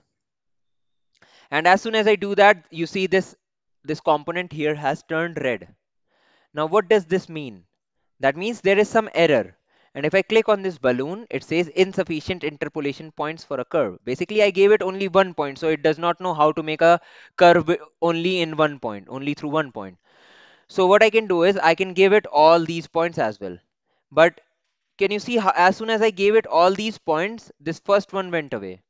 And as soon as I do that, you see this, this component here has turned red. Now, what does this mean? That means there is some error. And if I click on this balloon, it says insufficient interpolation points for a curve. Basically, I gave it only one point. So it does not know how to make a curve only in one point, only through one point. So what I can do is I can give it all these points as well. But can you see how, as soon as I gave it all these points, this first one went away,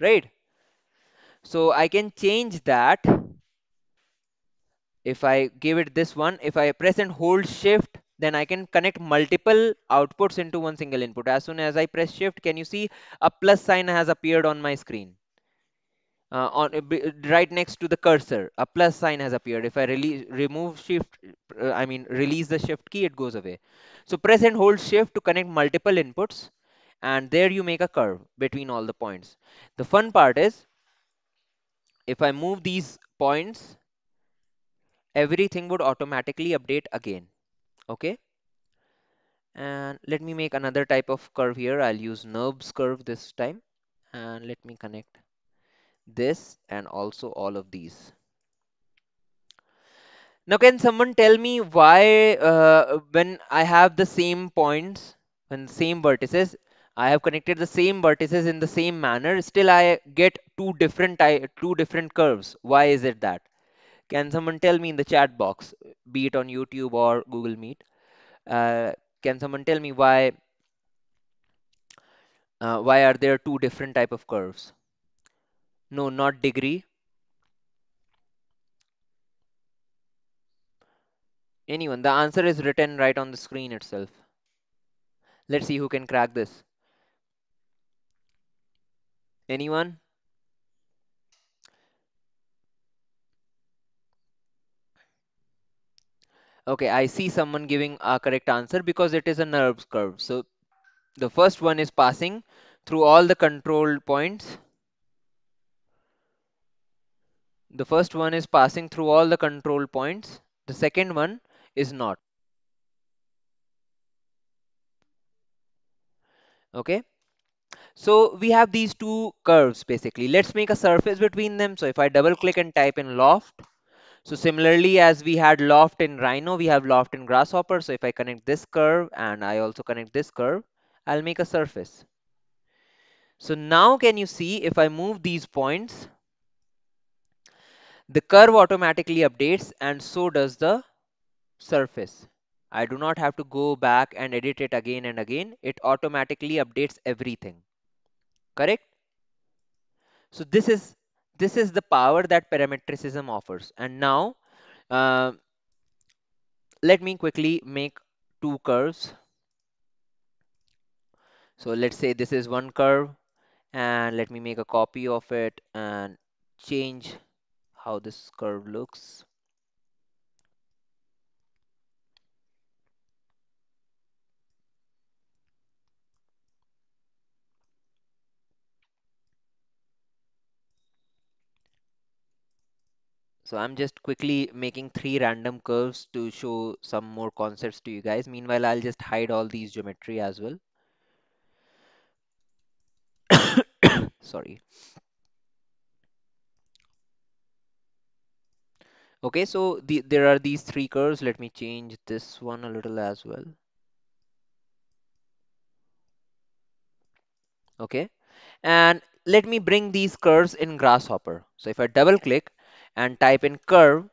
right? So I can change that. If I give it this one, if I press and hold shift, then I can connect multiple outputs into one single input. As soon as I press shift, can you see a plus sign has appeared on my screen? uh, on uh, uh, right next to the cursor a plus sign has appeared if i release remove shift uh, i mean release the shift key it goes away so press and hold shift to connect multiple inputs and there you make a curve between all the points the fun part is if i move these points everything would automatically update again okay and let me make another type of curve here i'll use NURBS curve this time and let me connect this and also all of these now can someone tell me why uh, when I have the same points and same vertices I have connected the same vertices in the same manner still I get two different two different curves why is it that can someone tell me in the chat box be it on YouTube or Google Meet uh, can someone tell me why uh, why are there two different type of curves no, not degree. Anyone, the answer is written right on the screen itself. Let's see who can crack this. Anyone? Okay, I see someone giving a correct answer because it is a nerves curve. So the first one is passing through all the control points the first one is passing through all the control points. The second one is not. Okay. So we have these two curves basically. Let's make a surface between them. So if I double click and type in loft. So similarly as we had loft in rhino, we have loft in grasshopper. So if I connect this curve and I also connect this curve, I'll make a surface. So now can you see if I move these points, the curve automatically updates and so does the surface. I do not have to go back and edit it again and again. It automatically updates everything. Correct? So this is this is the power that parametricism offers. And now uh, let me quickly make two curves. So let's say this is one curve and let me make a copy of it and change how this curve looks. So I'm just quickly making three random curves to show some more concepts to you guys. Meanwhile, I'll just hide all these geometry as well. (coughs) Sorry. okay so the, there are these three curves let me change this one a little as well okay and let me bring these curves in grasshopper so if i double click and type in curve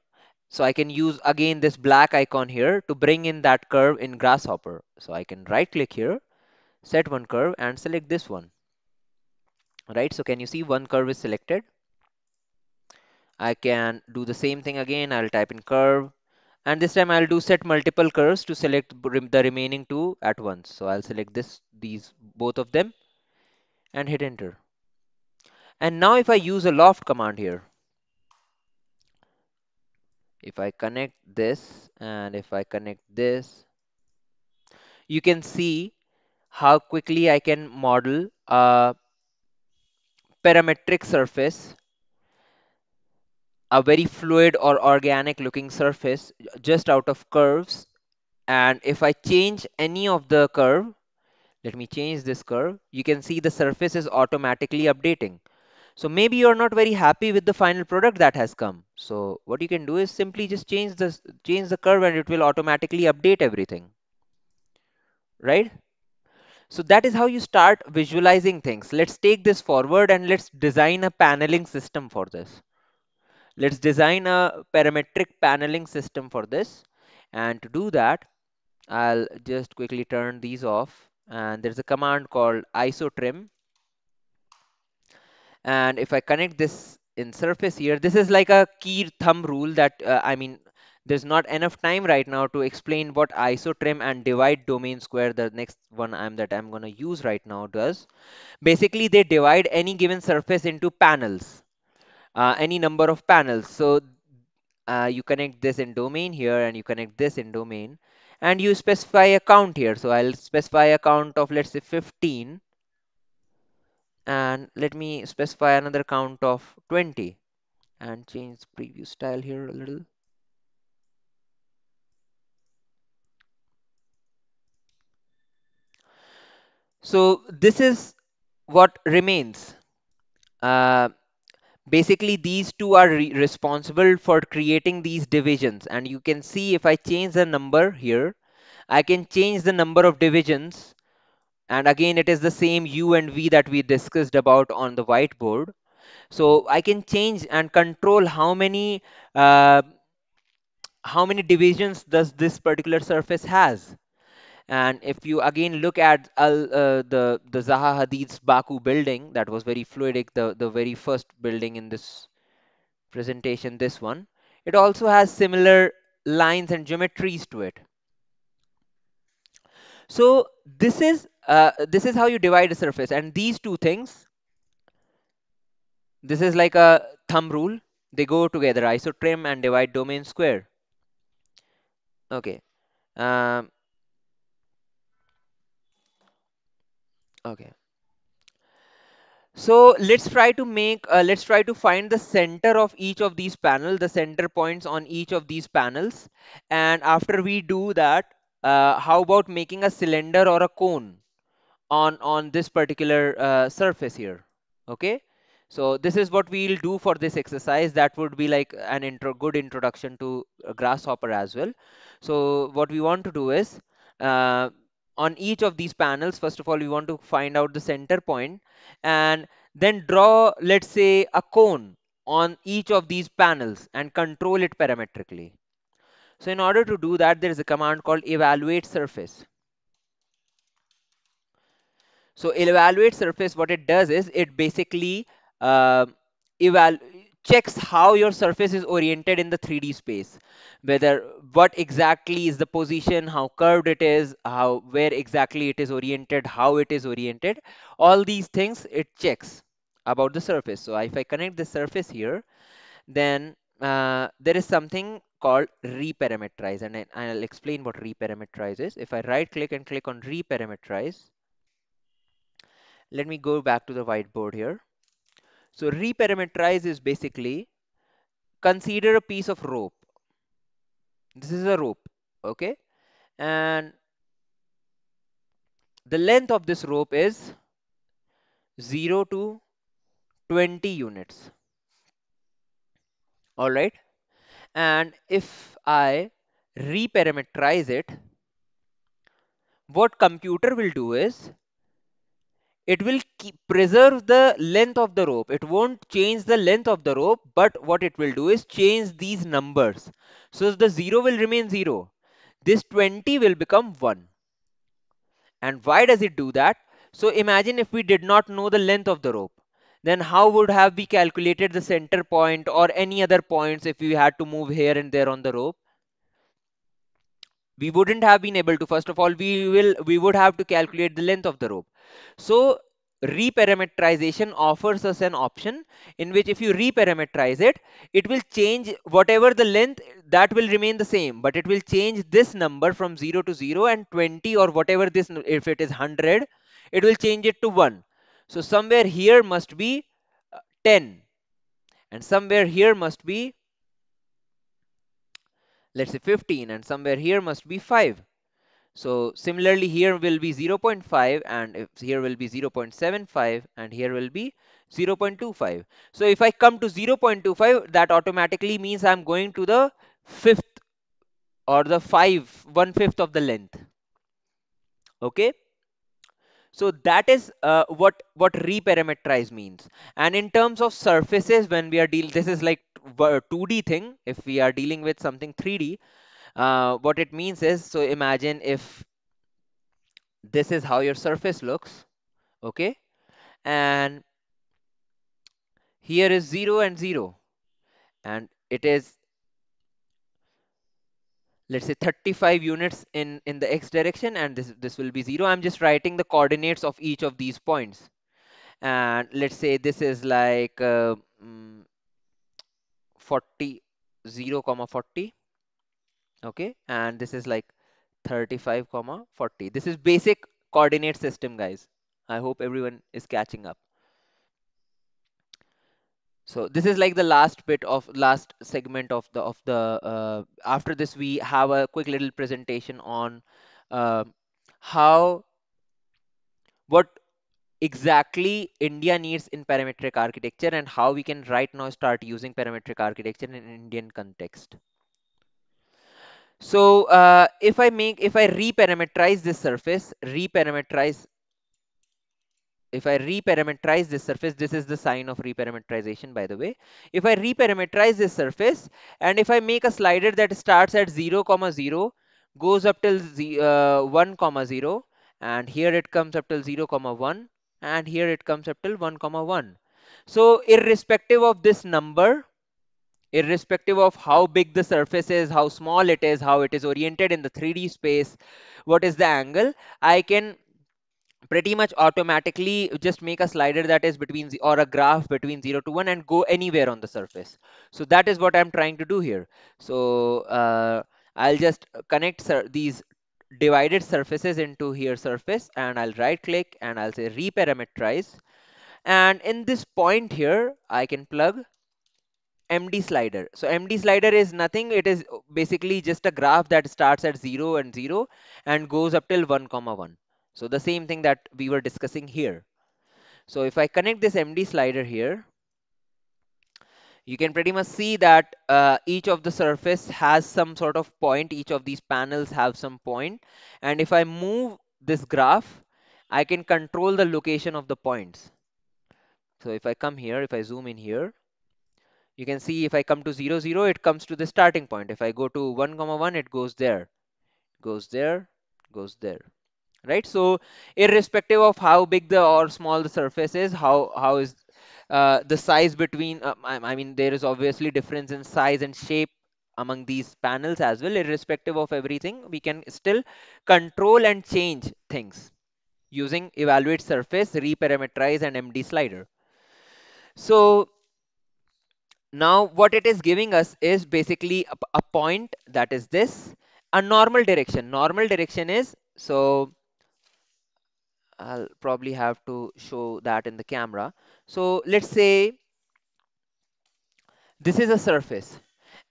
so i can use again this black icon here to bring in that curve in grasshopper so i can right click here set one curve and select this one right so can you see one curve is selected I can do the same thing again. I'll type in curve and this time I'll do set multiple curves to select the remaining two at once. So I'll select this, these, both of them and hit enter. And now if I use a loft command here, if I connect this and if I connect this, you can see how quickly I can model a parametric surface a very fluid or organic looking surface just out of curves and if I change any of the curve let me change this curve you can see the surface is automatically updating so maybe you're not very happy with the final product that has come so what you can do is simply just change this change the curve and it will automatically update everything right so that is how you start visualizing things let's take this forward and let's design a paneling system for this Let's design a parametric paneling system for this. And to do that, I'll just quickly turn these off. And there's a command called isotrim. And if I connect this in surface here, this is like a key thumb rule that, uh, I mean, there's not enough time right now to explain what isotrim and divide domain square the next one I'm that I'm going to use right now does basically they divide any given surface into panels uh, any number of panels so uh, you connect this in domain here and you connect this in domain and you specify a count here so I'll specify a count of let's say 15 and let me specify another count of 20 and change preview style here a little so this is what remains uh, basically these two are re responsible for creating these divisions and you can see if I change the number here I can change the number of divisions and again it is the same u and v that we discussed about on the whiteboard so I can change and control how many uh, how many divisions does this particular surface has and if you again look at Al, uh, the the Zaha Hadid's Baku building, that was very fluidic, the the very first building in this presentation, this one. It also has similar lines and geometries to it. So this is uh, this is how you divide a surface, and these two things. This is like a thumb rule. They go together. Isotrim and divide domain square. Okay. Um, Okay. So let's try to make, uh, let's try to find the center of each of these panels, the center points on each of these panels. And after we do that, uh, how about making a cylinder or a cone on, on this particular uh, surface here? Okay. So this is what we'll do for this exercise. That would be like an intro, good introduction to Grasshopper as well. So what we want to do is, uh, on each of these panels first of all we want to find out the center point and then draw let's say a cone on each of these panels and control it parametrically so in order to do that there is a command called evaluate surface so evaluate surface what it does is it basically uh, eval checks how your surface is oriented in the 3D space, whether what exactly is the position, how curved it is, how where exactly it is oriented, how it is oriented, all these things it checks about the surface. So if I connect the surface here, then uh, there is something called reparameterize and I'll explain what reparameterize is. If I right click and click on reparameterize, let me go back to the whiteboard here. So reparameterize is basically consider a piece of rope. This is a rope, okay? And the length of this rope is 0 to 20 units. All right. And if I reparameterize it, what computer will do is it will keep preserve the length of the rope it won't change the length of the rope but what it will do is change these numbers so the 0 will remain 0 this 20 will become 1 and why does it do that so imagine if we did not know the length of the rope then how would have we calculated the center point or any other points if we had to move here and there on the rope we wouldn't have been able to first of all we will we would have to calculate the length of the rope so reparametrization offers us an option in which if you reparametrize it, it will change whatever the length that will remain the same, but it will change this number from 0 to 0 and 20 or whatever this, if it is 100, it will change it to 1. So somewhere here must be uh, 10 and somewhere here must be, let's say 15 and somewhere here must be 5. So similarly here will be 0.5 and here will be 0.75 and here will be 0.25. So if I come to 0.25 that automatically means I'm going to the fifth or the five one fifth of the length. Okay. So that is uh, what what reparameterize means. And in terms of surfaces when we are dealing this is like 2D uh, thing if we are dealing with something 3D uh, what it means is so imagine if this is how your surface looks okay and here is 0 and 0 and it is let's say 35 units in in the x direction and this this will be 0 i'm just writing the coordinates of each of these points and let's say this is like uh, mm, 40 0 comma 40 okay and this is like 35 comma 40 this is basic coordinate system guys i hope everyone is catching up so this is like the last bit of last segment of the of the uh, after this we have a quick little presentation on uh, how what exactly india needs in parametric architecture and how we can right now start using parametric architecture in indian context so uh, if I make, if I reparameterize this surface, reparameterize, if I reparameterize this surface, this is the sign of reparameterization, by the way. If I reparameterize this surface, and if I make a slider that starts at 0, comma 0, goes up till uh, 1, comma 0, and here it comes up till 0, comma 1, and here it comes up till 1, comma 1. So irrespective of this number, irrespective of how big the surface is, how small it is, how it is oriented in the 3D space, what is the angle, I can pretty much automatically just make a slider that is between or a graph between 0 to 1 and go anywhere on the surface. So that is what I'm trying to do here. So uh, I'll just connect these divided surfaces into here surface and I'll right click and I'll say reparameterize. And in this point here, I can plug MD slider. So MD slider is nothing. It is basically just a graph that starts at 0 and 0 and goes up till 1 comma 1. So the same thing that we were discussing here. So if I connect this MD slider here, you can pretty much see that uh, each of the surface has some sort of point. Each of these panels have some point. And if I move this graph, I can control the location of the points. So if I come here, if I zoom in here, you can see if I come to 0, 0, it comes to the starting point. If I go to 1, comma 1, it goes there, goes there, goes there, right? So irrespective of how big the or small the surface is, how, how is uh, the size between, uh, I, I mean, there is obviously difference in size and shape among these panels as well, irrespective of everything, we can still control and change things using evaluate surface, reparameterize and MD slider. So now what it is giving us is basically a, a point that is this, a normal direction. Normal direction is, so I'll probably have to show that in the camera. So let's say this is a surface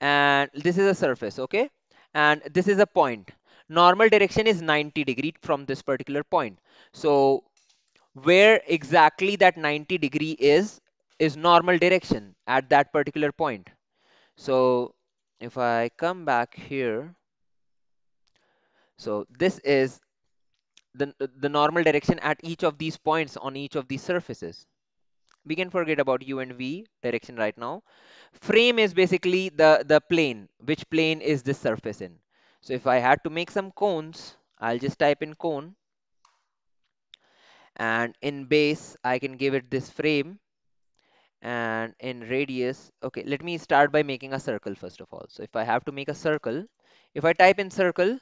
and this is a surface, okay? And this is a point. Normal direction is 90 degree from this particular point. So where exactly that 90 degree is is normal direction at that particular point. So if I come back here, so this is the, the normal direction at each of these points on each of these surfaces. We can forget about u and v direction right now. Frame is basically the, the plane, which plane is this surface in. So if I had to make some cones, I'll just type in cone. And in base, I can give it this frame and in radius okay let me start by making a circle first of all so if i have to make a circle if i type in circle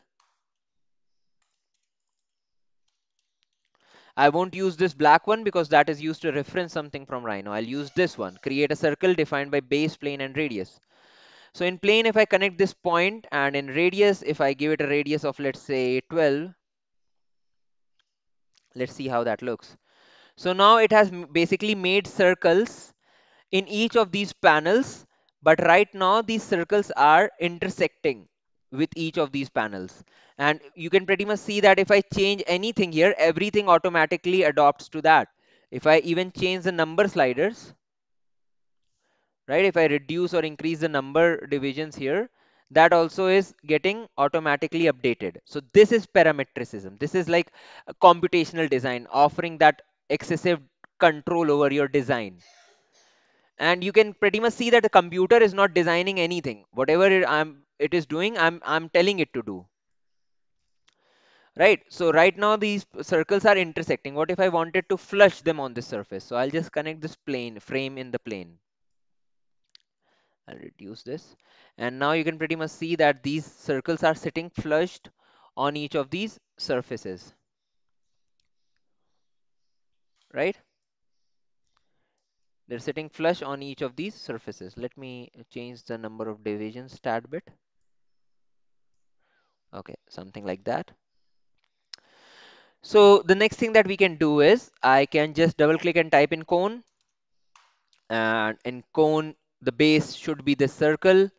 I won't use this black one because that is used to reference something from Rhino. I'll use this one, create a circle defined by base, plane and radius. So in plane, if I connect this point and in radius, if I give it a radius of let's say 12, let's see how that looks. So now it has basically made circles in each of these panels but right now these circles are intersecting with each of these panels and you can pretty much see that if I change anything here everything automatically adopts to that if I even change the number sliders right if I reduce or increase the number divisions here that also is getting automatically updated so this is parametricism this is like computational design offering that excessive control over your design and you can pretty much see that the computer is not designing anything whatever it, I'm, it is doing I'm, I'm telling it to do right so right now these circles are intersecting what if I wanted to flush them on the surface so I'll just connect this plane frame in the plane I'll reduce this and now you can pretty much see that these circles are sitting flushed on each of these surfaces right they're sitting flush on each of these surfaces. Let me change the number of divisions tad bit. Okay, something like that. So the next thing that we can do is I can just double click and type in cone. And in cone, the base should be the circle.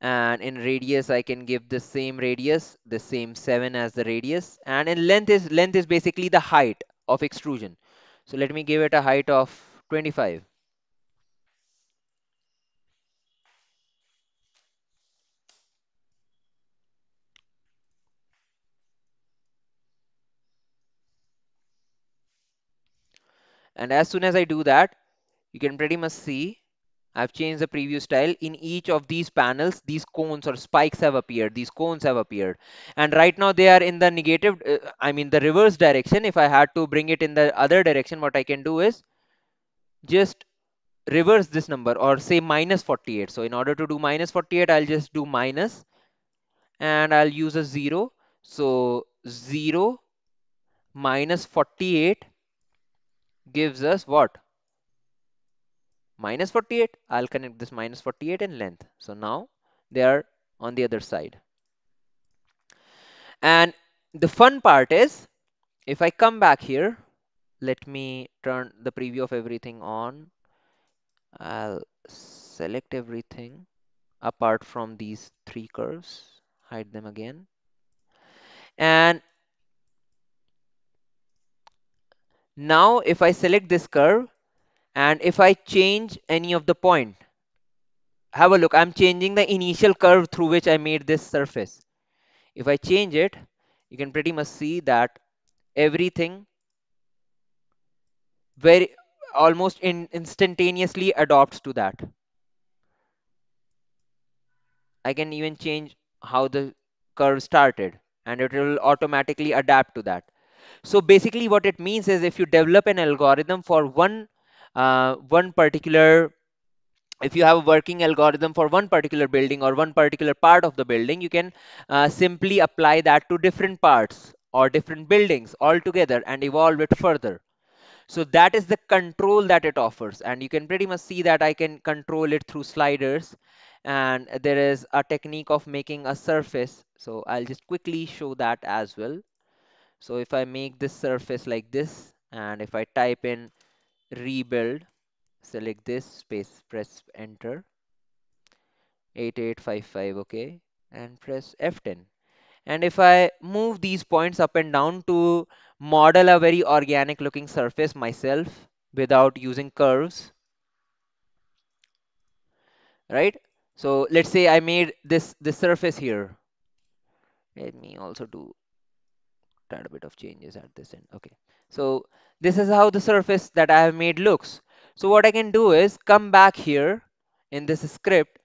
And in radius, I can give the same radius, the same 7 as the radius. And in length is length is basically the height of extrusion. So let me give it a height of 25. And as soon as I do that, you can pretty much see I've changed the preview style. In each of these panels, these cones or spikes have appeared. These cones have appeared. And right now they are in the negative, uh, I mean the reverse direction. If I had to bring it in the other direction, what I can do is just reverse this number or say minus 48. So in order to do minus 48, I'll just do minus and I'll use a 0. So 0 minus 48 gives us what? Minus 48. I'll connect this minus 48 in length. So now they are on the other side. And the fun part is if I come back here let me turn the preview of everything on I'll select everything apart from these three curves hide them again and now if I select this curve and if I change any of the point have a look I'm changing the initial curve through which I made this surface if I change it you can pretty much see that everything very almost in, instantaneously adopts to that i can even change how the curve started and it will automatically adapt to that so basically what it means is if you develop an algorithm for one uh, one particular if you have a working algorithm for one particular building or one particular part of the building you can uh, simply apply that to different parts or different buildings altogether and evolve it further so that is the control that it offers. And you can pretty much see that I can control it through sliders. And there is a technique of making a surface. So I'll just quickly show that as well. So if I make this surface like this, and if I type in rebuild, select this space, press enter, 8855, okay, and press F10 and if I move these points up and down to model a very organic looking surface myself without using curves right so let's say I made this this surface here let me also do a bit of changes at this end okay so this is how the surface that I have made looks so what I can do is come back here in this script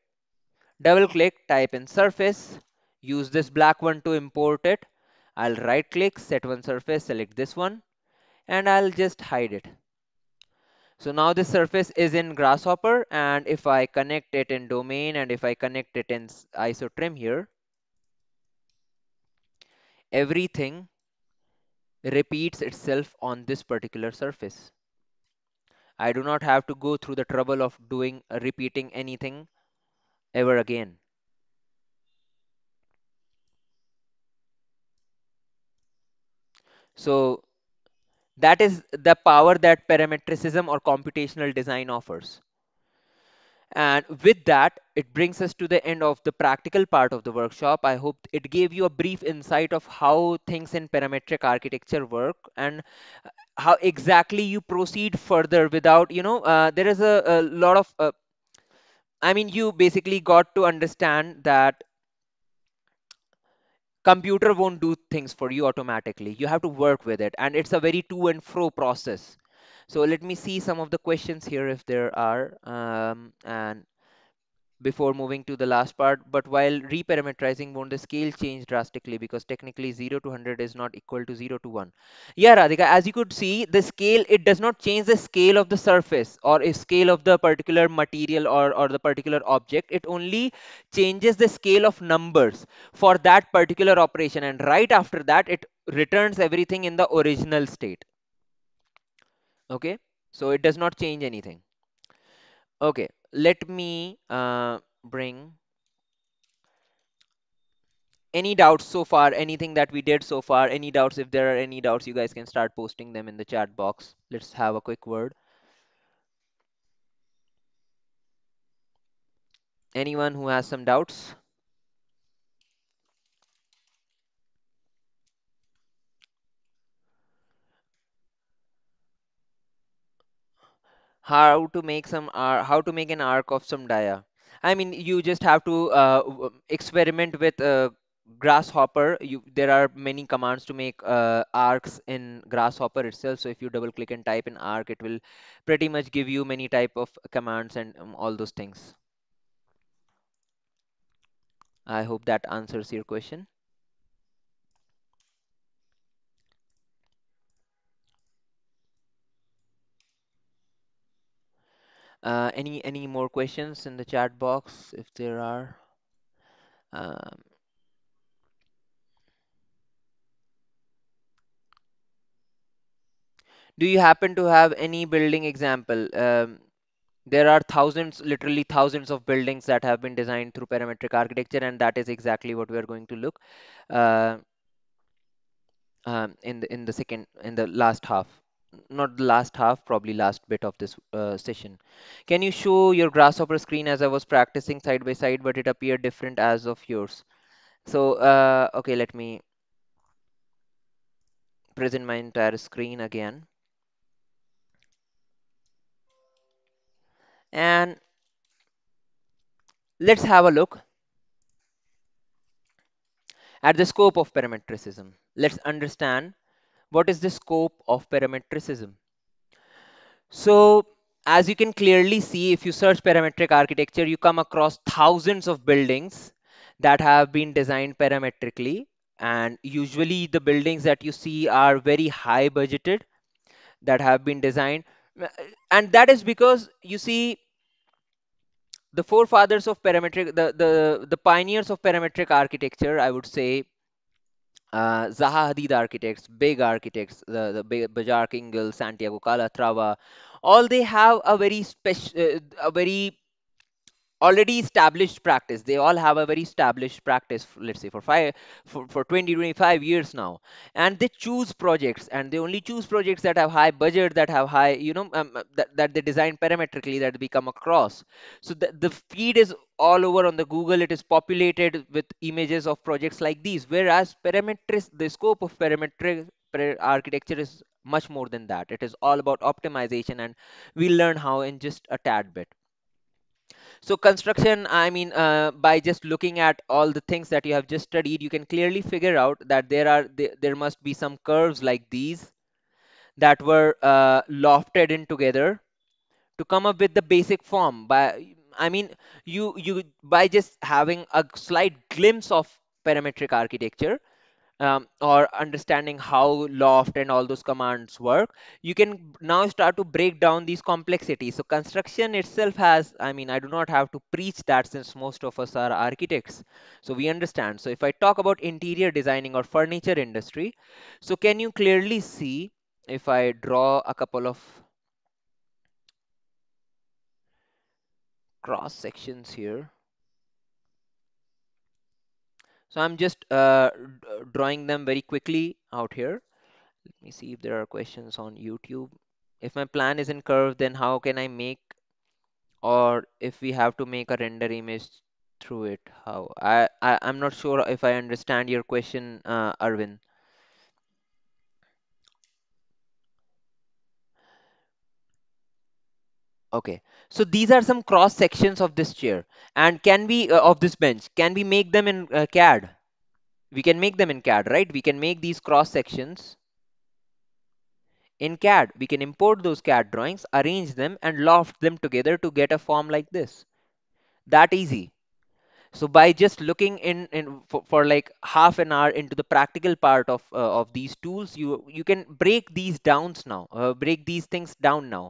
double click type in surface use this black one to import it I'll right click set one surface select this one and I'll just hide it so now this surface is in grasshopper and if I connect it in domain and if I connect it in isotrim here everything repeats itself on this particular surface. I do not have to go through the trouble of doing repeating anything ever again. So that is the power that parametricism or computational design offers. And with that, it brings us to the end of the practical part of the workshop. I hope it gave you a brief insight of how things in parametric architecture work and how exactly you proceed further without, you know, uh, there is a, a, lot of, uh, I mean, you basically got to understand that computer won't do things for you automatically you have to work with it and it's a very to and fro process so let me see some of the questions here if there are um, and before moving to the last part but while reparameterizing won't the scale change drastically because technically 0 to 100 is not equal to 0 to 1 yeah radhika as you could see the scale it does not change the scale of the surface or a scale of the particular material or or the particular object it only changes the scale of numbers for that particular operation and right after that it returns everything in the original state okay so it does not change anything okay let me uh, bring any doubts so far anything that we did so far any doubts if there are any doubts you guys can start posting them in the chat box let's have a quick word anyone who has some doubts how to make some arc? how to make an arc of some dia i mean you just have to uh, experiment with uh, grasshopper you there are many commands to make uh, arcs in grasshopper itself so if you double click and type in arc it will pretty much give you many type of commands and um, all those things i hope that answers your question Uh, any any more questions in the chat box if there are? Um, do you happen to have any building example? Um, there are thousands, literally thousands of buildings that have been designed through parametric architecture, and that is exactly what we are going to look uh, um, in the in the second in the last half not the last half probably last bit of this uh, session can you show your grasshopper screen as i was practicing side by side but it appeared different as of yours so uh, okay let me present my entire screen again and let's have a look at the scope of parametricism let's understand what is the scope of parametricism? So as you can clearly see, if you search parametric architecture, you come across thousands of buildings that have been designed parametrically. And usually the buildings that you see are very high budgeted that have been designed. And that is because you see the forefathers of parametric, the, the, the pioneers of parametric architecture, I would say, uh, Zaha Hadid architects, big architects, the, the Bajar Kingle, Santiago Calatrava, all they have a very special, uh, a very already established practice they all have a very established practice let's say for five for, for 20 25 years now and they choose projects and they only choose projects that have high budget that have high you know um, um that, that they design parametrically that we come across so the, the feed is all over on the google it is populated with images of projects like these whereas parametric the scope of parametric architecture is much more than that it is all about optimization and we learn how in just a tad bit so construction i mean uh, by just looking at all the things that you have just studied you can clearly figure out that there are there must be some curves like these that were uh, lofted in together to come up with the basic form by i mean you you by just having a slight glimpse of parametric architecture um, or understanding how loft and all those commands work you can now start to break down these complexities so construction itself has i mean i do not have to preach that since most of us are architects so we understand so if i talk about interior designing or furniture industry so can you clearly see if i draw a couple of cross sections here so I'm just uh, uh, drawing them very quickly out here let me see if there are questions on YouTube if my plan is in curve then how can I make or if we have to make a render image through it how I, I am not sure if I understand your question uh, Arvind okay so these are some cross sections of this chair and can we uh, of this bench can we make them in uh, cad we can make them in cad right we can make these cross sections in cad we can import those cad drawings arrange them and loft them together to get a form like this that easy so by just looking in, in for, for, like half an hour into the practical part of uh, of these tools you you can break these downs now uh, break these things down now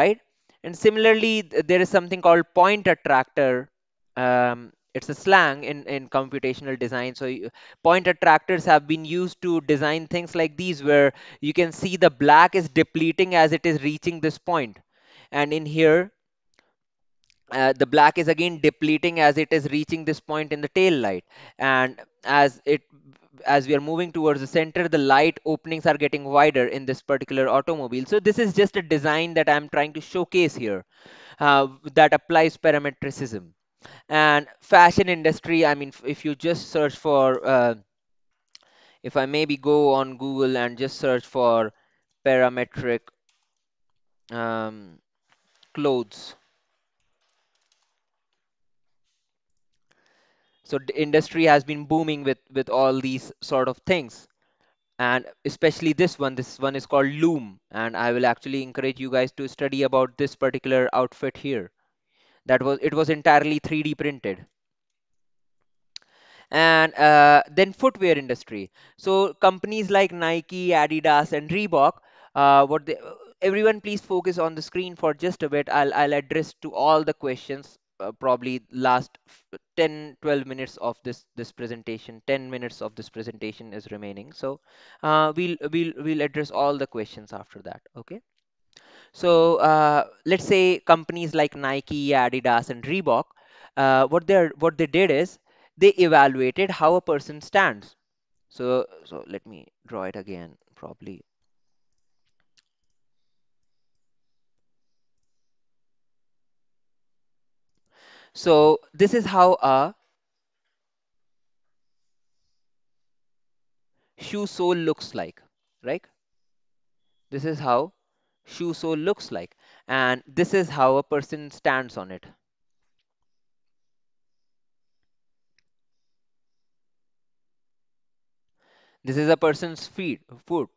right and similarly, there is something called point attractor. Um, it's a slang in, in computational design. So you, point attractors have been used to design things like these where you can see the black is depleting as it is reaching this point. And in here, uh, the black is again depleting as it is reaching this point in the tail light and as it as we are moving towards the center, the light openings are getting wider in this particular automobile. So this is just a design that I'm trying to showcase here uh, that applies parametricism. And fashion industry, I mean, if you just search for, uh, if I maybe go on Google and just search for parametric um, clothes, so the industry has been booming with with all these sort of things and especially this one this one is called loom and i will actually encourage you guys to study about this particular outfit here that was it was entirely 3d printed and uh, then footwear industry so companies like nike adidas and reebok uh, what they everyone please focus on the screen for just a bit i'll i'll address to all the questions uh, probably last 10 12 minutes of this this presentation 10 minutes of this presentation is remaining so uh, we'll we'll we'll address all the questions after that okay so uh, let's say companies like nike adidas and reebok uh, what they what they did is they evaluated how a person stands so so let me draw it again probably So this is how a shoe sole looks like, right? This is how shoe sole looks like. And this is how a person stands on it. This is a person's feet, foot.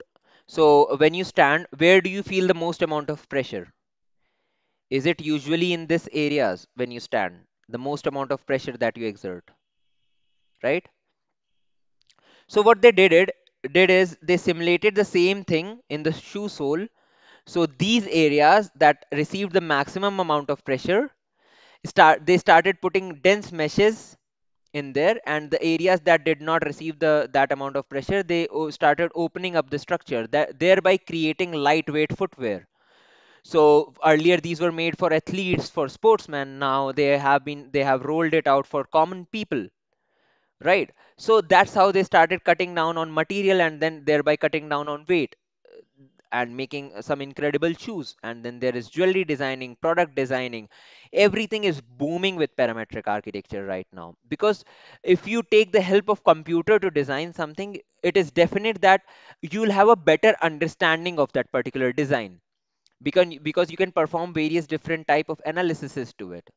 So when you stand, where do you feel the most amount of pressure? Is it usually in this areas when you stand? the most amount of pressure that you exert right so what they did it did is they simulated the same thing in the shoe sole so these areas that received the maximum amount of pressure start they started putting dense meshes in there and the areas that did not receive the that amount of pressure they started opening up the structure that thereby creating lightweight footwear so earlier these were made for athletes for sportsmen now they have been they have rolled it out for common people right so that's how they started cutting down on material and then thereby cutting down on weight uh, and making some incredible shoes and then there is jewelry designing product designing everything is booming with parametric architecture right now because if you take the help of computer to design something it is definite that you'll have a better understanding of that particular design because because you can perform various different type of analyses to it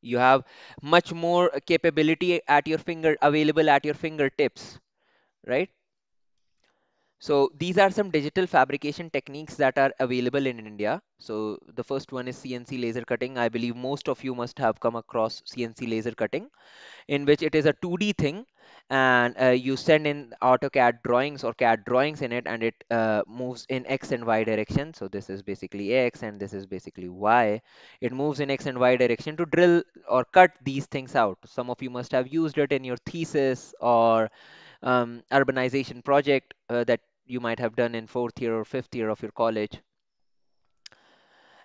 you have much more capability at your finger available at your fingertips right so these are some digital fabrication techniques that are available in India. So the first one is CNC laser cutting. I believe most of you must have come across CNC laser cutting in which it is a 2D thing and uh, you send in AutoCAD drawings or CAD drawings in it and it uh, moves in X and Y direction. So this is basically X and this is basically Y. It moves in X and Y direction to drill or cut these things out. Some of you must have used it in your thesis or um, urbanization project uh, that you might have done in fourth year or fifth year of your college.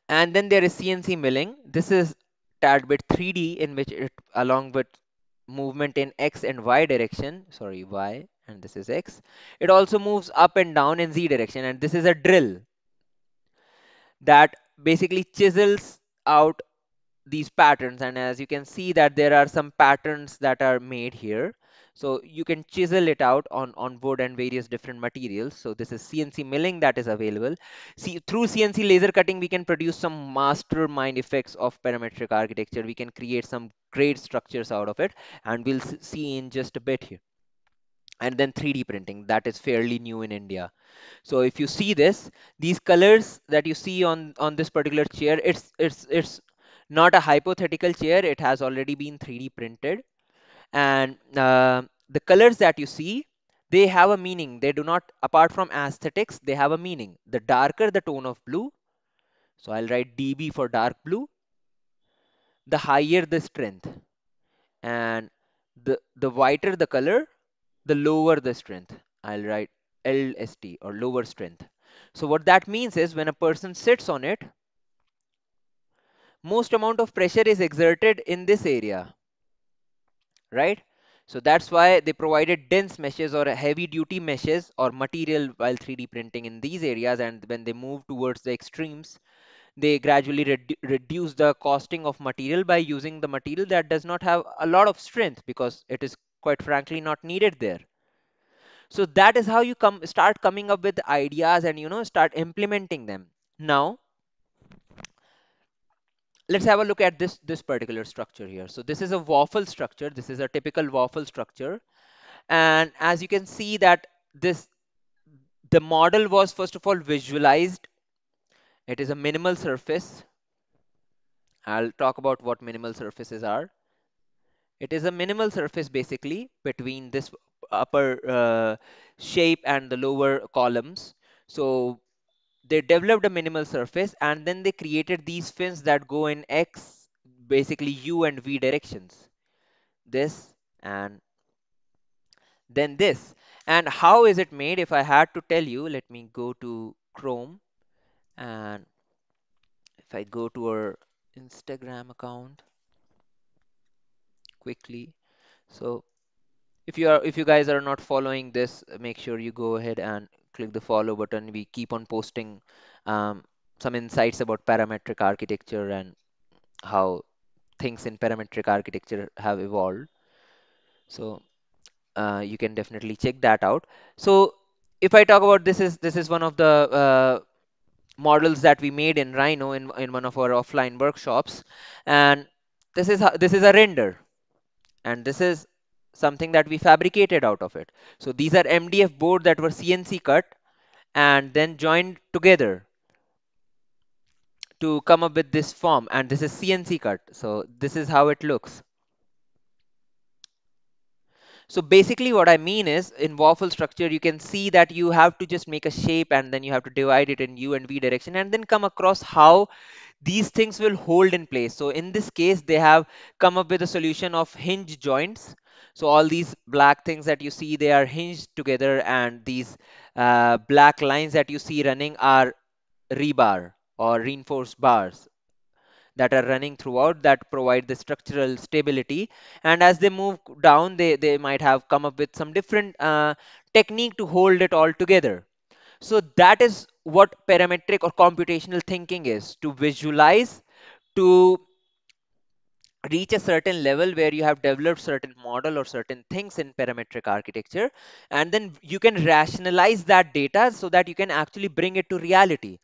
And then there is CNC milling. This is tad bit 3D in which it along with movement in x and y direction sorry y and this is x it also moves up and down in z direction and this is a drill that basically chisels out these patterns and as you can see that there are some patterns that are made here so you can chisel it out on, on wood and various different materials. So this is CNC milling that is available. See, through CNC laser cutting, we can produce some mastermind effects of parametric architecture. We can create some great structures out of it. And we'll see in just a bit here and then 3D printing that is fairly new in India. So if you see this, these colors that you see on on this particular chair, it's it's it's not a hypothetical chair. It has already been 3D printed and uh, the colors that you see they have a meaning they do not apart from aesthetics they have a meaning the darker the tone of blue so i'll write db for dark blue the higher the strength and the the whiter the color the lower the strength i'll write lst or lower strength so what that means is when a person sits on it most amount of pressure is exerted in this area right? So that's why they provided dense meshes or heavy duty meshes or material while 3D printing in these areas and when they move towards the extremes, they gradually reduce the costing of material by using the material that does not have a lot of strength because it is quite frankly not needed there so that is how you come start coming up with ideas and you know start implementing them now let's have a look at this this particular structure here so this is a waffle structure this is a typical waffle structure and as you can see that this the model was first of all visualized it is a minimal surface i'll talk about what minimal surfaces are it is a minimal surface basically between this upper uh, shape and the lower columns so they developed a minimal surface and then they created these fins that go in x basically u and v directions this and then this and how is it made if i had to tell you let me go to chrome and if i go to our instagram account quickly so if you are if you guys are not following this make sure you go ahead and click the follow button. We keep on posting um, some insights about parametric architecture and how things in parametric architecture have evolved. So uh, you can definitely check that out. So if I talk about this is this is one of the uh, models that we made in Rhino in, in one of our offline workshops and this is this is a render and this is something that we fabricated out of it. So these are MDF board that were CNC cut and then joined together to come up with this form and this is CNC cut. So this is how it looks. So basically what I mean is in waffle structure, you can see that you have to just make a shape and then you have to divide it in U and V direction and then come across how these things will hold in place. So in this case, they have come up with a solution of hinge joints so all these black things that you see they are hinged together and these uh, black lines that you see running are rebar or reinforced bars that are running throughout that provide the structural stability and as they move down they, they might have come up with some different uh, technique to hold it all together so that is what parametric or computational thinking is to visualize to reach a certain level where you have developed certain model or certain things in parametric architecture and then you can rationalize that data so that you can actually bring it to reality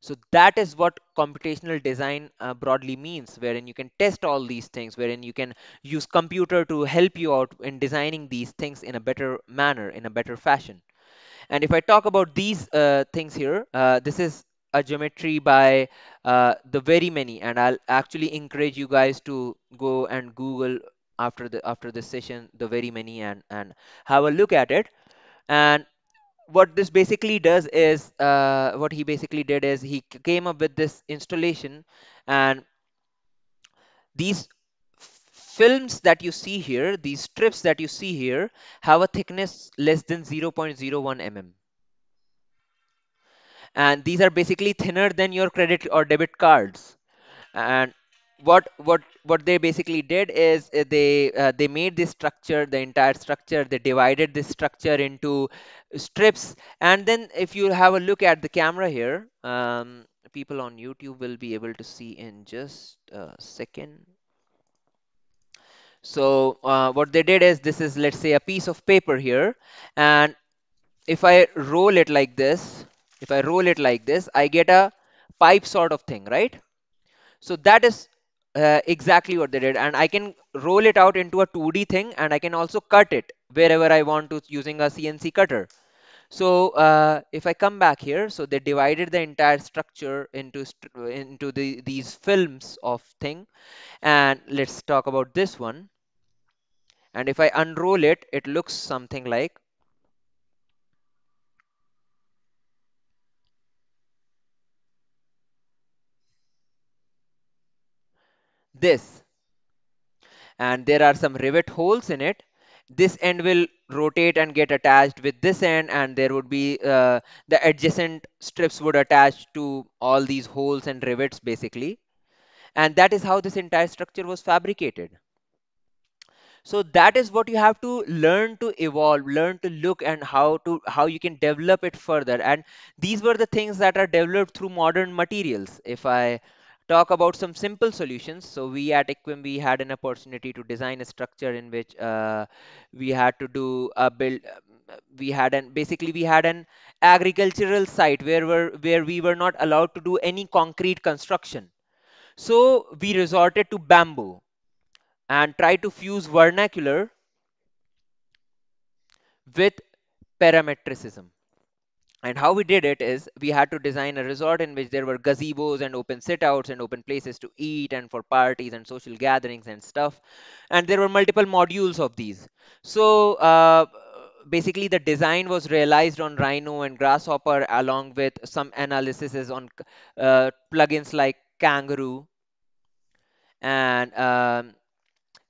so that is what computational design uh, broadly means wherein you can test all these things wherein you can use computer to help you out in designing these things in a better manner in a better fashion and if i talk about these uh, things here uh, this is a geometry by uh, the very many and I'll actually encourage you guys to go and Google after the after the session the very many and and have a look at it and what this basically does is uh, what he basically did is he came up with this installation and these films that you see here these strips that you see here have a thickness less than 0.01 mm and these are basically thinner than your credit or debit cards and what what what they basically did is uh, they uh, they made this structure the entire structure they divided this structure into strips and then if you have a look at the camera here um, people on youtube will be able to see in just a second so uh, what they did is this is let's say a piece of paper here and if i roll it like this if I roll it like this, I get a pipe sort of thing, right? So that is uh, exactly what they did. And I can roll it out into a 2D thing and I can also cut it wherever I want to using a CNC cutter. So uh, if I come back here, so they divided the entire structure into st into the, these films of thing. And let's talk about this one. And if I unroll it, it looks something like this and there are some rivet holes in it this end will rotate and get attached with this end and there would be uh, the adjacent strips would attach to all these holes and rivets basically and that is how this entire structure was fabricated so that is what you have to learn to evolve learn to look and how to how you can develop it further and these were the things that are developed through modern materials if i talk about some simple solutions. So we at Equim, we had an opportunity to design a structure in which uh, we had to do a build. Uh, we had an basically we had an agricultural site where were where we were not allowed to do any concrete construction. So we resorted to bamboo and tried to fuse vernacular with parametricism. And how we did it is we had to design a resort in which there were gazebos and open sit-outs and open places to eat and for parties and social gatherings and stuff. And there were multiple modules of these. So uh, basically the design was realized on Rhino and Grasshopper along with some analyses on uh, plugins like Kangaroo and um,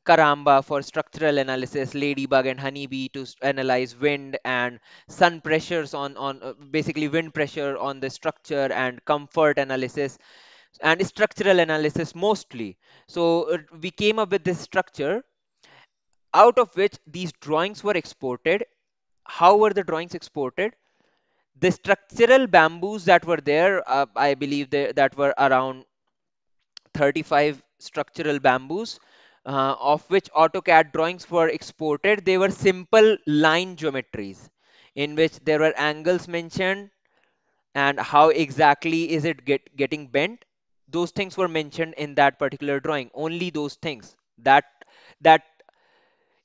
Karamba for structural analysis, Ladybug and Honeybee to analyze wind and sun pressures on, on uh, basically wind pressure on the structure and comfort analysis and structural analysis mostly. So uh, we came up with this structure out of which these drawings were exported. How were the drawings exported? The structural bamboos that were there, uh, I believe they, that were around 35 structural bamboos uh, of which AutoCAD drawings were exported, they were simple line geometries in which there were angles mentioned and how exactly is it get, getting bent. Those things were mentioned in that particular drawing, only those things that that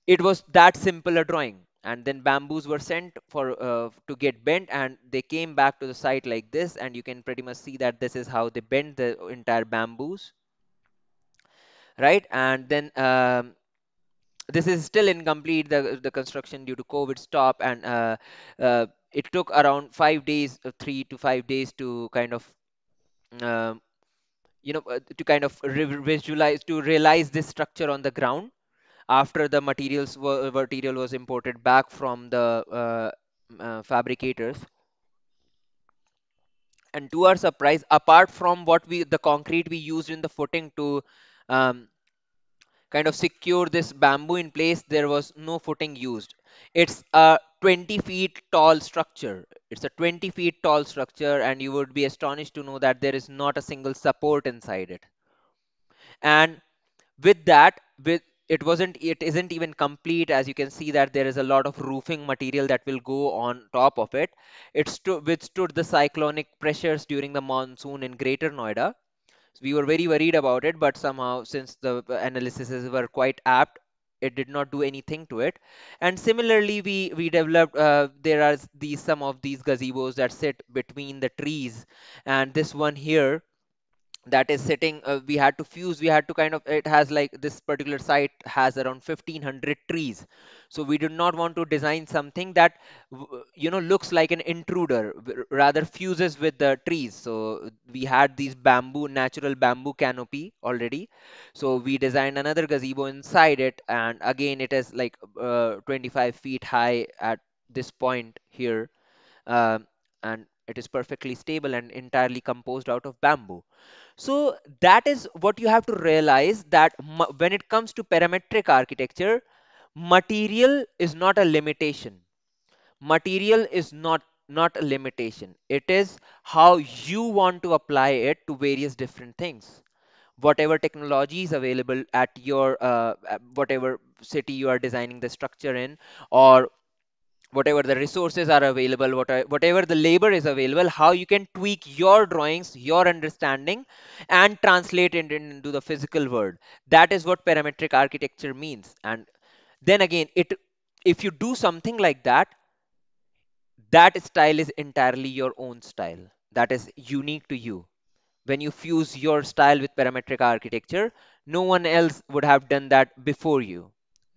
it was that simple a drawing and then bamboos were sent for uh, to get bent and they came back to the site like this and you can pretty much see that this is how they bent the entire bamboos right and then um, this is still incomplete the, the construction due to covid stop and uh, uh, it took around five days uh, three to five days to kind of um, you know uh, to kind of visualize to realize this structure on the ground after the materials were, material was imported back from the uh, uh fabricators and to our surprise apart from what we the concrete we used in the footing to um, kind of secure this bamboo in place there was no footing used it's a 20 feet tall structure it's a 20 feet tall structure and you would be astonished to know that there is not a single support inside it and with that with it wasn't it isn't even complete as you can see that there is a lot of roofing material that will go on top of it it stu- withstood the cyclonic pressures during the monsoon in greater noida so we were very worried about it, but somehow since the analyses were quite apt, it did not do anything to it. And similarly, we we developed uh, there are these some of these gazebos that sit between the trees, and this one here that is sitting uh, we had to fuse we had to kind of it has like this particular site has around 1500 trees so we did not want to design something that you know looks like an intruder rather fuses with the trees so we had these bamboo natural bamboo canopy already so we designed another gazebo inside it and again it is like uh, 25 feet high at this point here uh, and it is perfectly stable and entirely composed out of bamboo so that is what you have to realize that when it comes to parametric architecture material is not a limitation material is not not a limitation it is how you want to apply it to various different things whatever technology is available at your uh, whatever city you are designing the structure in or whatever the resources are available whatever the labor is available how you can tweak your drawings your understanding and translate it into the physical world that is what parametric architecture means and then again it if you do something like that that style is entirely your own style that is unique to you when you fuse your style with parametric architecture no one else would have done that before you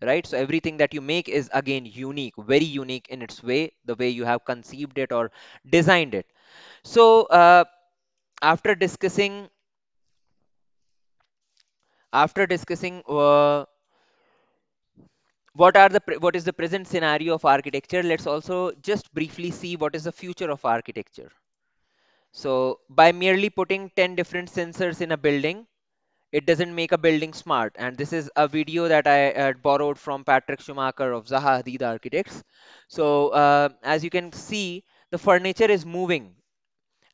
right so everything that you make is again unique very unique in its way the way you have conceived it or designed it so uh, after discussing after discussing uh, what are the what is the present scenario of architecture let's also just briefly see what is the future of architecture so by merely putting 10 different sensors in a building it doesn't make a building smart. And this is a video that I borrowed from Patrick Schumacher of Zaha Hadid Architects. So uh, as you can see, the furniture is moving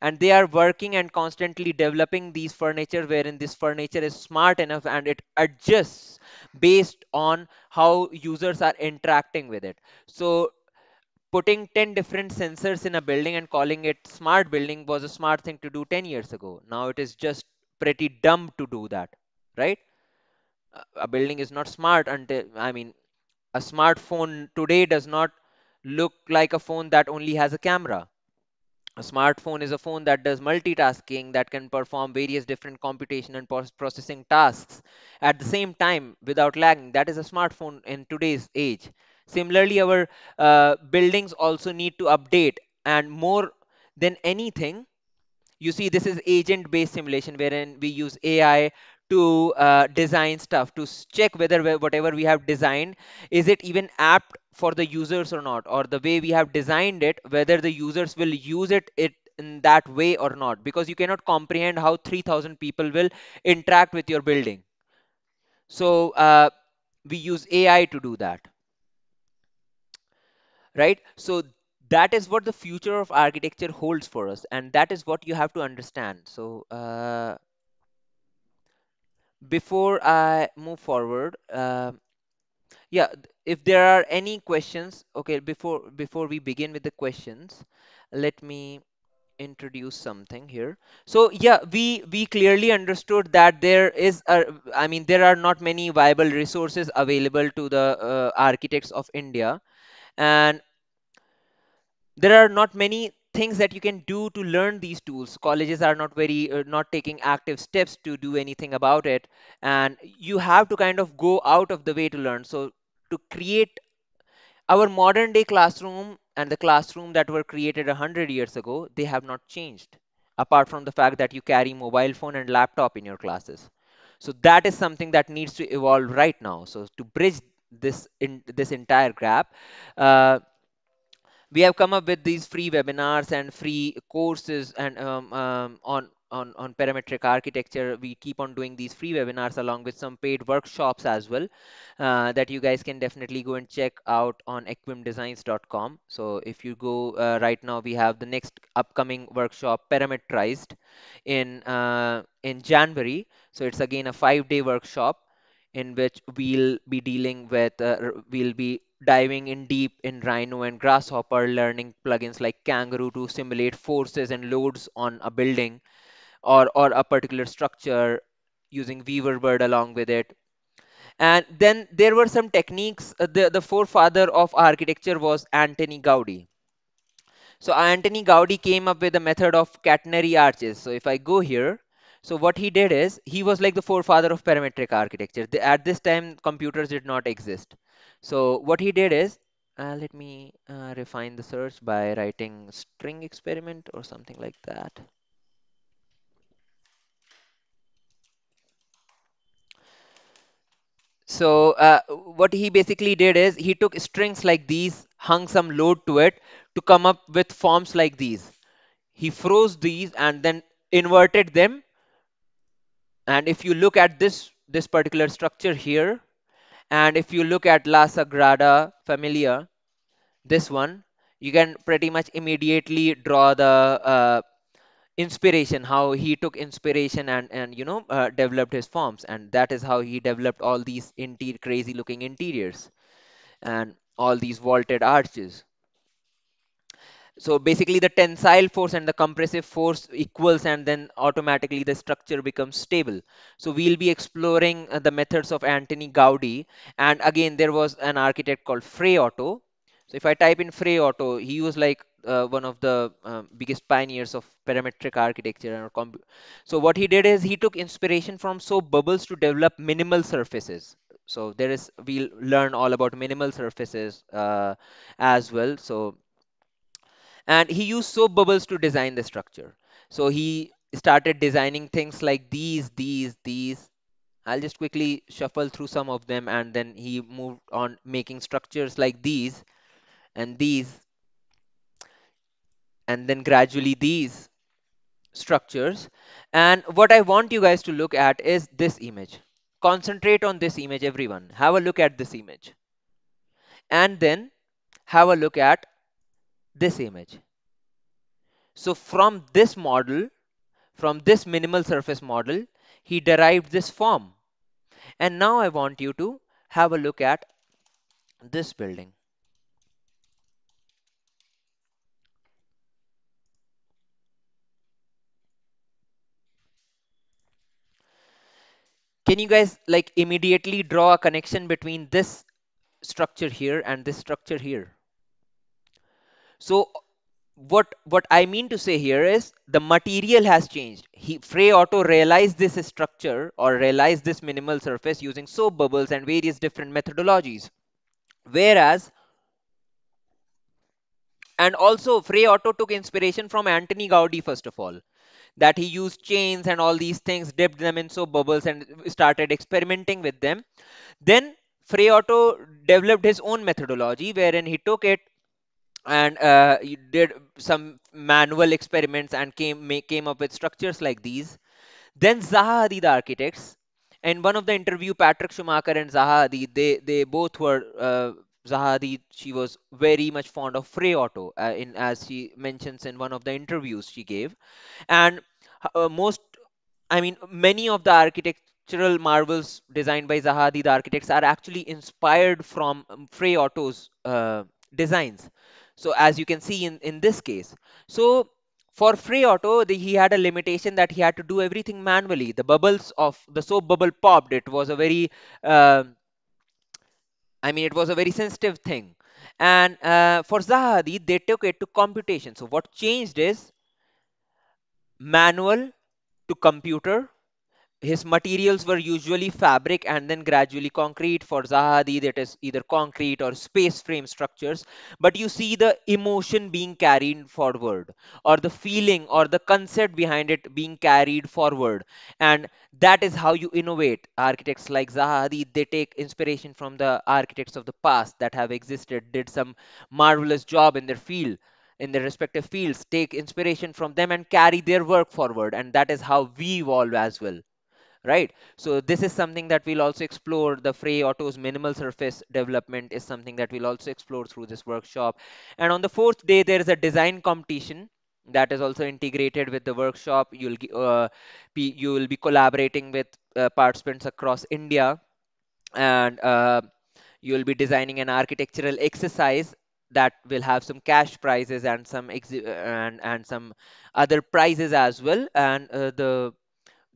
and they are working and constantly developing these furniture wherein this furniture is smart enough and it adjusts based on how users are interacting with it. So putting 10 different sensors in a building and calling it smart building was a smart thing to do 10 years ago. Now it is just pretty dumb to do that, right? A building is not smart until, I mean, a smartphone today does not look like a phone that only has a camera. A smartphone is a phone that does multitasking, that can perform various different computation and processing tasks at the same time without lagging. That is a smartphone in today's age. Similarly, our uh, buildings also need to update and more than anything, you see this is agent based simulation wherein we use ai to uh, design stuff to check whether whatever we have designed is it even apt for the users or not or the way we have designed it whether the users will use it it in that way or not because you cannot comprehend how 3000 people will interact with your building so uh, we use ai to do that right so that is what the future of architecture holds for us and that is what you have to understand so uh, before i move forward uh, yeah if there are any questions okay before before we begin with the questions let me introduce something here so yeah we we clearly understood that there is a i mean there are not many viable resources available to the uh, architects of india and there are not many things that you can do to learn these tools colleges are not very uh, not taking active steps to do anything about it and you have to kind of go out of the way to learn so to create our modern day classroom and the classroom that were created 100 years ago they have not changed apart from the fact that you carry mobile phone and laptop in your classes so that is something that needs to evolve right now so to bridge this in this entire gap uh, we have come up with these free webinars and free courses and um, um, on on on parametric architecture we keep on doing these free webinars along with some paid workshops as well uh, that you guys can definitely go and check out on equimdesigns.com so if you go uh, right now we have the next upcoming workshop parametrized in uh, in january so it's again a five day workshop in which we'll be dealing with uh, we'll be diving in deep in Rhino and Grasshopper, learning plugins like Kangaroo to simulate forces and loads on a building or, or a particular structure using Weaverbird along with it. And then there were some techniques. Uh, the, the forefather of architecture was Antony Gaudi. So Antony Gaudi came up with a method of catenary arches. So if I go here, so what he did is he was like the forefather of parametric architecture. At this time, computers did not exist. So what he did is, uh, let me uh, refine the search by writing string experiment or something like that. So uh, what he basically did is he took strings like these, hung some load to it to come up with forms like these. He froze these and then inverted them. And if you look at this, this particular structure here, and if you look at La Sagrada Familia, this one, you can pretty much immediately draw the uh, inspiration, how he took inspiration and, and you know, uh, developed his forms. And that is how he developed all these crazy looking interiors and all these vaulted arches so basically the tensile force and the compressive force equals and then automatically the structure becomes stable so we'll be exploring uh, the methods of antony gaudi and again there was an architect called frey otto so if i type in frey otto he was like uh, one of the uh, biggest pioneers of parametric architecture and so what he did is he took inspiration from soap bubbles to develop minimal surfaces so there is we'll learn all about minimal surfaces uh, as well so and he used soap bubbles to design the structure so he started designing things like these these these i'll just quickly shuffle through some of them and then he moved on making structures like these and these and then gradually these structures and what i want you guys to look at is this image concentrate on this image everyone have a look at this image and then have a look at this image. So from this model, from this minimal surface model, he derived this form. And now I want you to have a look at this building. Can you guys like immediately draw a connection between this structure here and this structure here? So what what I mean to say here is the material has changed. He, Frey Otto realized this structure or realized this minimal surface using soap bubbles and various different methodologies. Whereas and also Frey Otto took inspiration from Antony Gaudi first of all that he used chains and all these things dipped them in soap bubbles and started experimenting with them. Then Frey Otto developed his own methodology wherein he took it and uh, he did some manual experiments and came make, came up with structures like these. Then Zaha Hadid architects, and one of the interview, Patrick Schumacher and Zaha Hadid, they they both were uh, Zaha Hadid. She was very much fond of Frey Otto, uh, in as she mentions in one of the interviews she gave, and uh, most, I mean, many of the architects architectural marvels designed by Zaha Hadid architects are actually inspired from um, Frey Otto's uh, designs. So as you can see in, in this case. So for free auto, the, he had a limitation that he had to do everything manually. The bubbles of the soap bubble popped. It was a very, uh, I mean, it was a very sensitive thing. And uh, for Zahadi, they took it to computation. So what changed is manual to computer his materials were usually fabric and then gradually concrete for zahadi that is either concrete or space frame structures but you see the emotion being carried forward or the feeling or the concept behind it being carried forward and that is how you innovate architects like zahadi they take inspiration from the architects of the past that have existed did some marvelous job in their field in their respective fields take inspiration from them and carry their work forward and that is how we evolve as well right? So this is something that we'll also explore. The Frey Otto's minimal surface development is something that we'll also explore through this workshop. And on the fourth day, there is a design competition that is also integrated with the workshop. You'll uh, be, you will be collaborating with uh, participants across India, and uh, you'll be designing an architectural exercise that will have some cash prizes and some and and some other prizes as well. And uh, the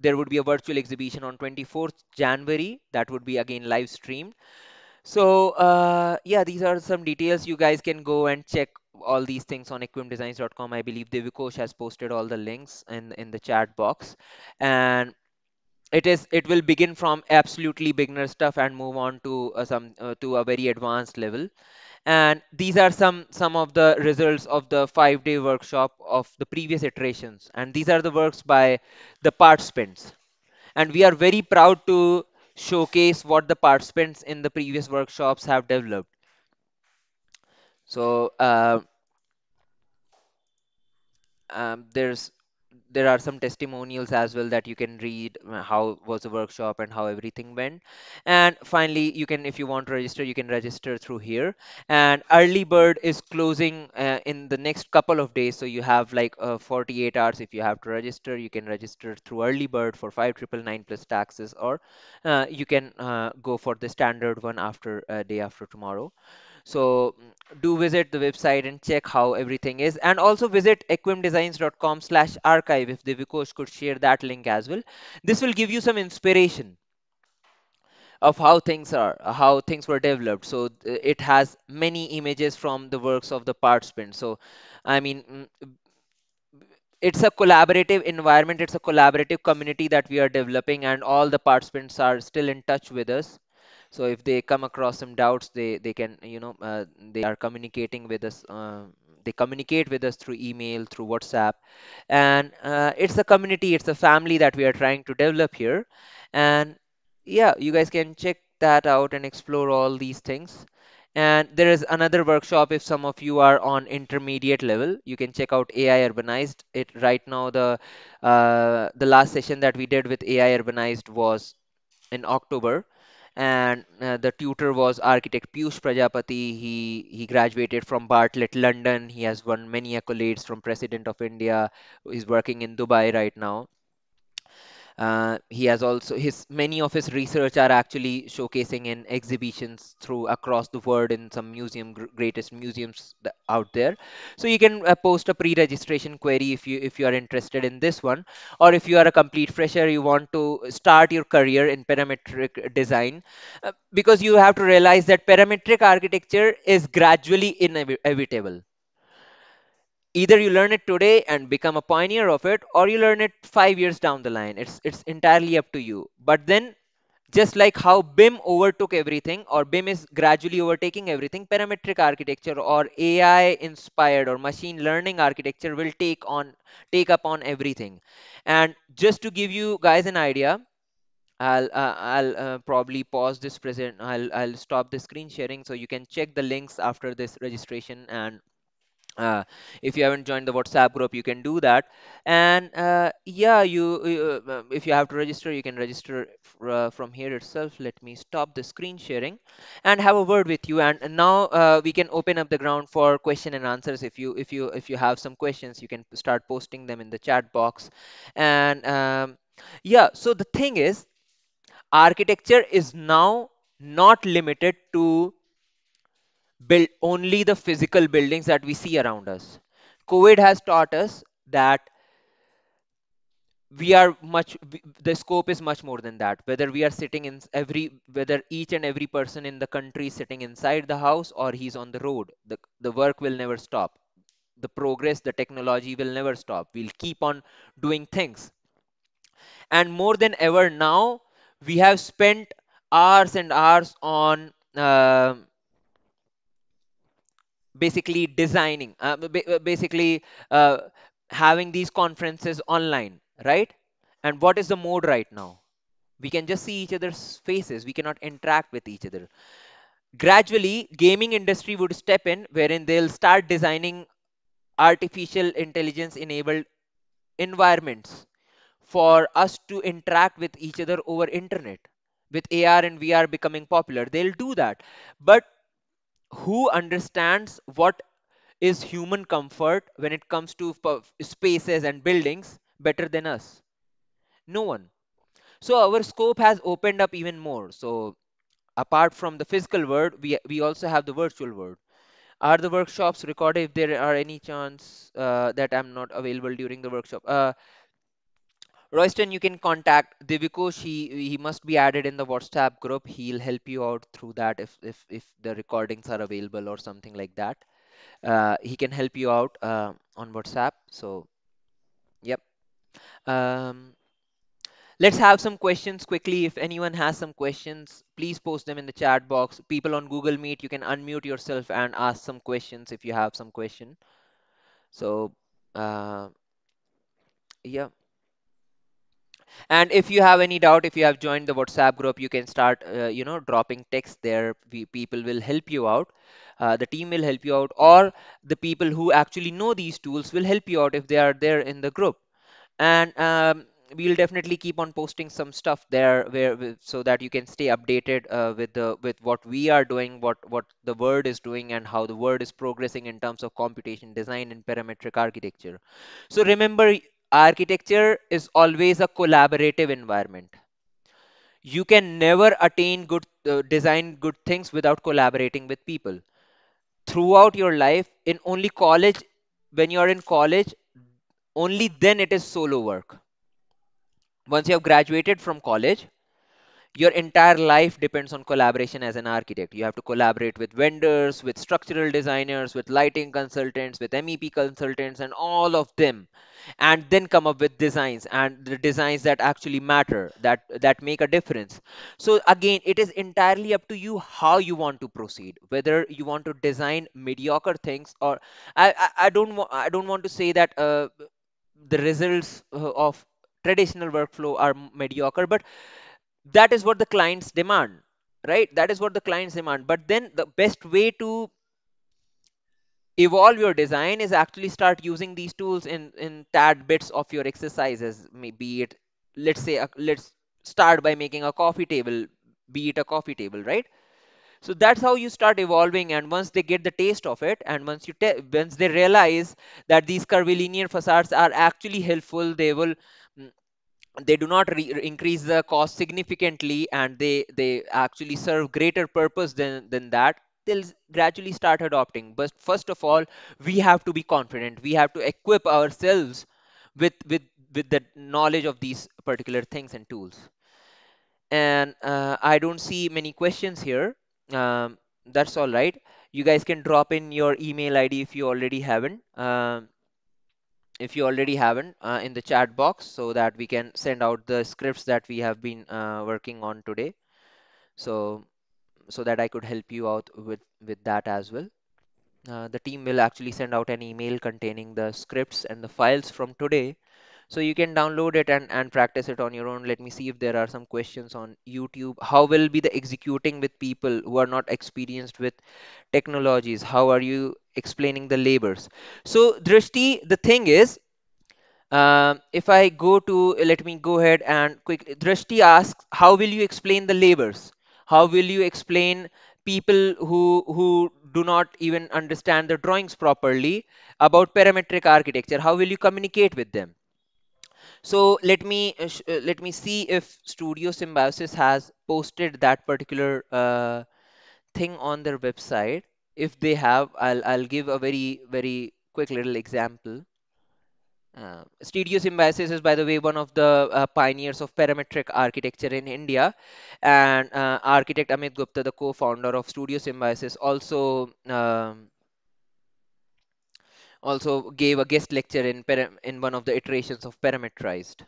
there would be a virtual exhibition on 24th January that would be again live streamed. So uh, yeah, these are some details. You guys can go and check all these things on equimdesigns.com. I believe Devikosh has posted all the links in in the chat box, and it is it will begin from absolutely beginner stuff and move on to uh, some uh, to a very advanced level and these are some some of the results of the five day workshop of the previous iterations and these are the works by the participants and we are very proud to showcase what the participants in the previous workshops have developed so uh, um, there's there are some testimonials as well that you can read uh, how was the workshop and how everything went and finally you can if you want to register you can register through here and early bird is closing uh, in the next couple of days so you have like uh, 48 hours if you have to register you can register through early bird for 5999 plus taxes or uh, you can uh, go for the standard one after day after tomorrow so do visit the website and check how everything is and also visit equimdesigns.com slash archive if Divikosh could share that link as well this will give you some inspiration of how things are how things were developed so it has many images from the works of the participants so i mean mm, it's a collaborative environment it's a collaborative community that we are developing and all the participants are still in touch with us so if they come across some doubts they they can you know uh, they are communicating with us uh, they communicate with us through email through whatsapp and uh, it's a community it's a family that we are trying to develop here and yeah you guys can check that out and explore all these things and there is another workshop if some of you are on intermediate level you can check out ai urbanized it right now the uh, the last session that we did with ai urbanized was in october and uh, the tutor was architect Piyush Prajapati. He he graduated from Bartlett, London. He has won many accolades from President of India. He's working in Dubai right now. Uh, he has also his many of his research are actually showcasing in exhibitions through across the world in some museum greatest museums out there. So you can uh, post a pre-registration query if you if you are interested in this one, or if you are a complete fresher you want to start your career in parametric design, uh, because you have to realize that parametric architecture is gradually inevitable either you learn it today and become a pioneer of it or you learn it 5 years down the line it's it's entirely up to you but then just like how bim overtook everything or bim is gradually overtaking everything parametric architecture or ai inspired or machine learning architecture will take on take up on everything and just to give you guys an idea I'll uh, I'll uh, probably pause this present. I'll I'll stop the screen sharing so you can check the links after this registration and uh, if you haven't joined the whatsapp group you can do that and uh, yeah you, you uh, if you have to register you can register uh, from here itself let me stop the screen sharing and have a word with you and, and now uh, we can open up the ground for question and answers if you if you if you have some questions you can start posting them in the chat box and um, yeah so the thing is architecture is now not limited to build only the physical buildings that we see around us. COVID has taught us that we are much the scope is much more than that whether we are sitting in every whether each and every person in the country is sitting inside the house or he's on the road the, the work will never stop the progress the technology will never stop we'll keep on doing things and more than ever now we have spent hours and hours on uh, basically designing, uh, basically uh, having these conferences online, right? And what is the mode right now? We can just see each other's faces. We cannot interact with each other. Gradually, gaming industry would step in, wherein they'll start designing artificial intelligence enabled environments for us to interact with each other over internet with AR and VR becoming popular. They'll do that. But who understands what is human comfort when it comes to spaces and buildings better than us? No one. So our scope has opened up even more. So apart from the physical world, we, we also have the virtual world. Are the workshops recorded if there are any chance uh, that I'm not available during the workshop? Uh, Royston, you can contact Divikosh. He he must be added in the WhatsApp group. He'll help you out through that if if if the recordings are available or something like that. Uh, he can help you out uh, on WhatsApp. So, yep. Um, let's have some questions quickly. If anyone has some questions, please post them in the chat box. People on Google Meet, you can unmute yourself and ask some questions if you have some question. So, uh, yeah and if you have any doubt if you have joined the whatsapp group you can start uh, you know dropping text there we, people will help you out uh, the team will help you out or the people who actually know these tools will help you out if they are there in the group and um, we'll definitely keep on posting some stuff there where, so that you can stay updated uh, with the with what we are doing what what the word is doing and how the word is progressing in terms of computation design and parametric architecture so remember architecture is always a collaborative environment you can never attain good uh, design good things without collaborating with people throughout your life in only college when you are in college only then it is solo work once you have graduated from college your entire life depends on collaboration as an architect you have to collaborate with vendors with structural designers with lighting consultants with mep consultants and all of them and then come up with designs and the designs that actually matter that that make a difference so again it is entirely up to you how you want to proceed whether you want to design mediocre things or i i, I don't want i don't want to say that uh, the results uh, of traditional workflow are mediocre but that is what the clients demand right that is what the clients demand but then the best way to evolve your design is actually start using these tools in in tad bits of your exercises maybe it let's say a, let's start by making a coffee table be it a coffee table right so that's how you start evolving and once they get the taste of it and once you once they realize that these curvilinear facades are actually helpful they will they do not increase the cost significantly and they they actually serve greater purpose than than that they'll gradually start adopting but first of all we have to be confident we have to equip ourselves with with with the knowledge of these particular things and tools and uh, i don't see many questions here um, that's all right you guys can drop in your email id if you already haven't um, if you already haven't uh, in the chat box so that we can send out the scripts that we have been uh, working on today so so that I could help you out with with that as well uh, the team will actually send out an email containing the scripts and the files from today so you can download it and, and practice it on your own let me see if there are some questions on youtube how will be the executing with people who are not experienced with technologies how are you explaining the labors so drishti the thing is uh, if i go to let me go ahead and quickly drishti asks how will you explain the labors how will you explain people who who do not even understand the drawings properly about parametric architecture how will you communicate with them so let me uh, uh, let me see if studio symbiosis has posted that particular uh, thing on their website if they have i'll i'll give a very very quick little example uh, Studio Symbiosis is, by the way, one of the uh, pioneers of parametric architecture in India. And uh, architect Amit Gupta, the co founder of Studio Symbiosis, also um, also gave a guest lecture in, in one of the iterations of parameterized.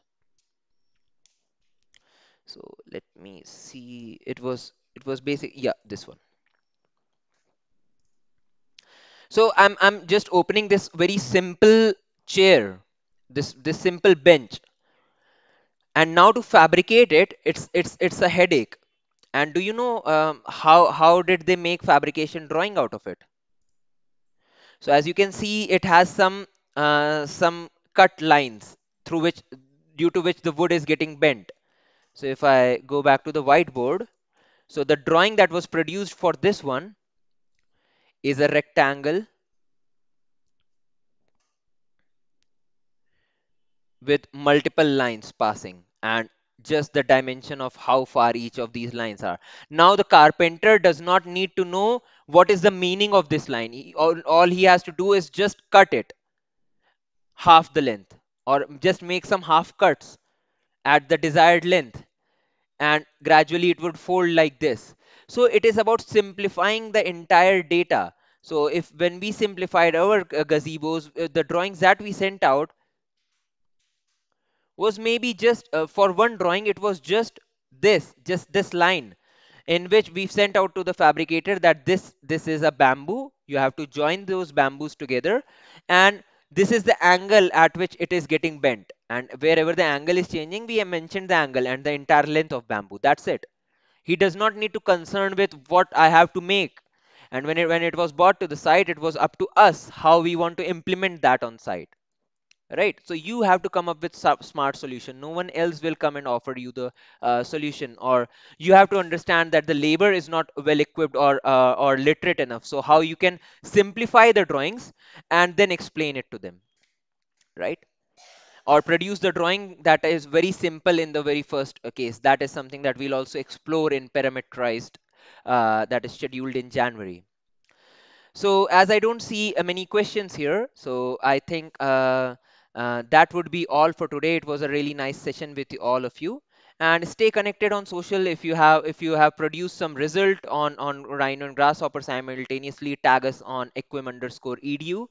So let me see, it was, it was basic, yeah, this one. So I'm, I'm just opening this very simple chair, this, this simple bench. And now to fabricate it, it's, it's, it's a headache. And do you know um, how, how did they make fabrication drawing out of it? So as you can see, it has some uh, some cut lines through which due to which the wood is getting bent. So if I go back to the whiteboard, so the drawing that was produced for this one is a rectangle with multiple lines passing and just the dimension of how far each of these lines are. Now the carpenter does not need to know what is the meaning of this line. He, all, all he has to do is just cut it half the length or just make some half cuts at the desired length and gradually it would fold like this. So it is about simplifying the entire data. So if when we simplified our uh, gazebos, uh, the drawings that we sent out, was maybe just uh, for one drawing it was just this just this line in which we've sent out to the fabricator that this this is a bamboo you have to join those bamboos together and this is the angle at which it is getting bent and wherever the angle is changing we have mentioned the angle and the entire length of bamboo that's it he does not need to concern with what i have to make and when it when it was brought to the site it was up to us how we want to implement that on site right so you have to come up with smart solution no one else will come and offer you the uh, solution or you have to understand that the labor is not well equipped or uh, or literate enough so how you can simplify the drawings and then explain it to them right or produce the drawing that is very simple in the very first case that is something that we'll also explore in parameterized uh, that is scheduled in january so as i don't see uh, many questions here so i think uh, uh, that would be all for today it was a really nice session with all of you and stay connected on social if you have if you have produced some result on on rhino and grasshopper simultaneously tag us on equim underscore edu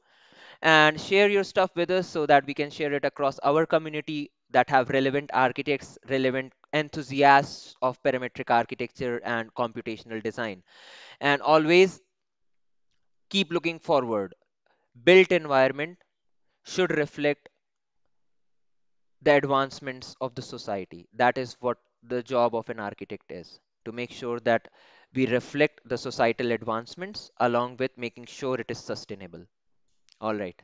and share your stuff with us so that we can share it across our community that have relevant architects relevant enthusiasts of parametric architecture and computational design and always keep looking forward built environment should reflect the advancements of the society. That is what the job of an architect is to make sure that we reflect the societal advancements along with making sure it is sustainable. All right.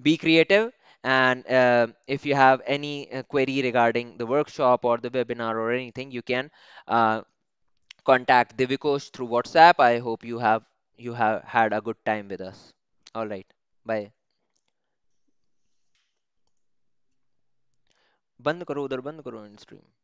Be creative. And uh, if you have any uh, query regarding the workshop or the webinar or anything, you can uh, contact Divikosh through WhatsApp. I hope you have you have had a good time with us. All right. Bye. बंद करो उधर बंद करो इन stream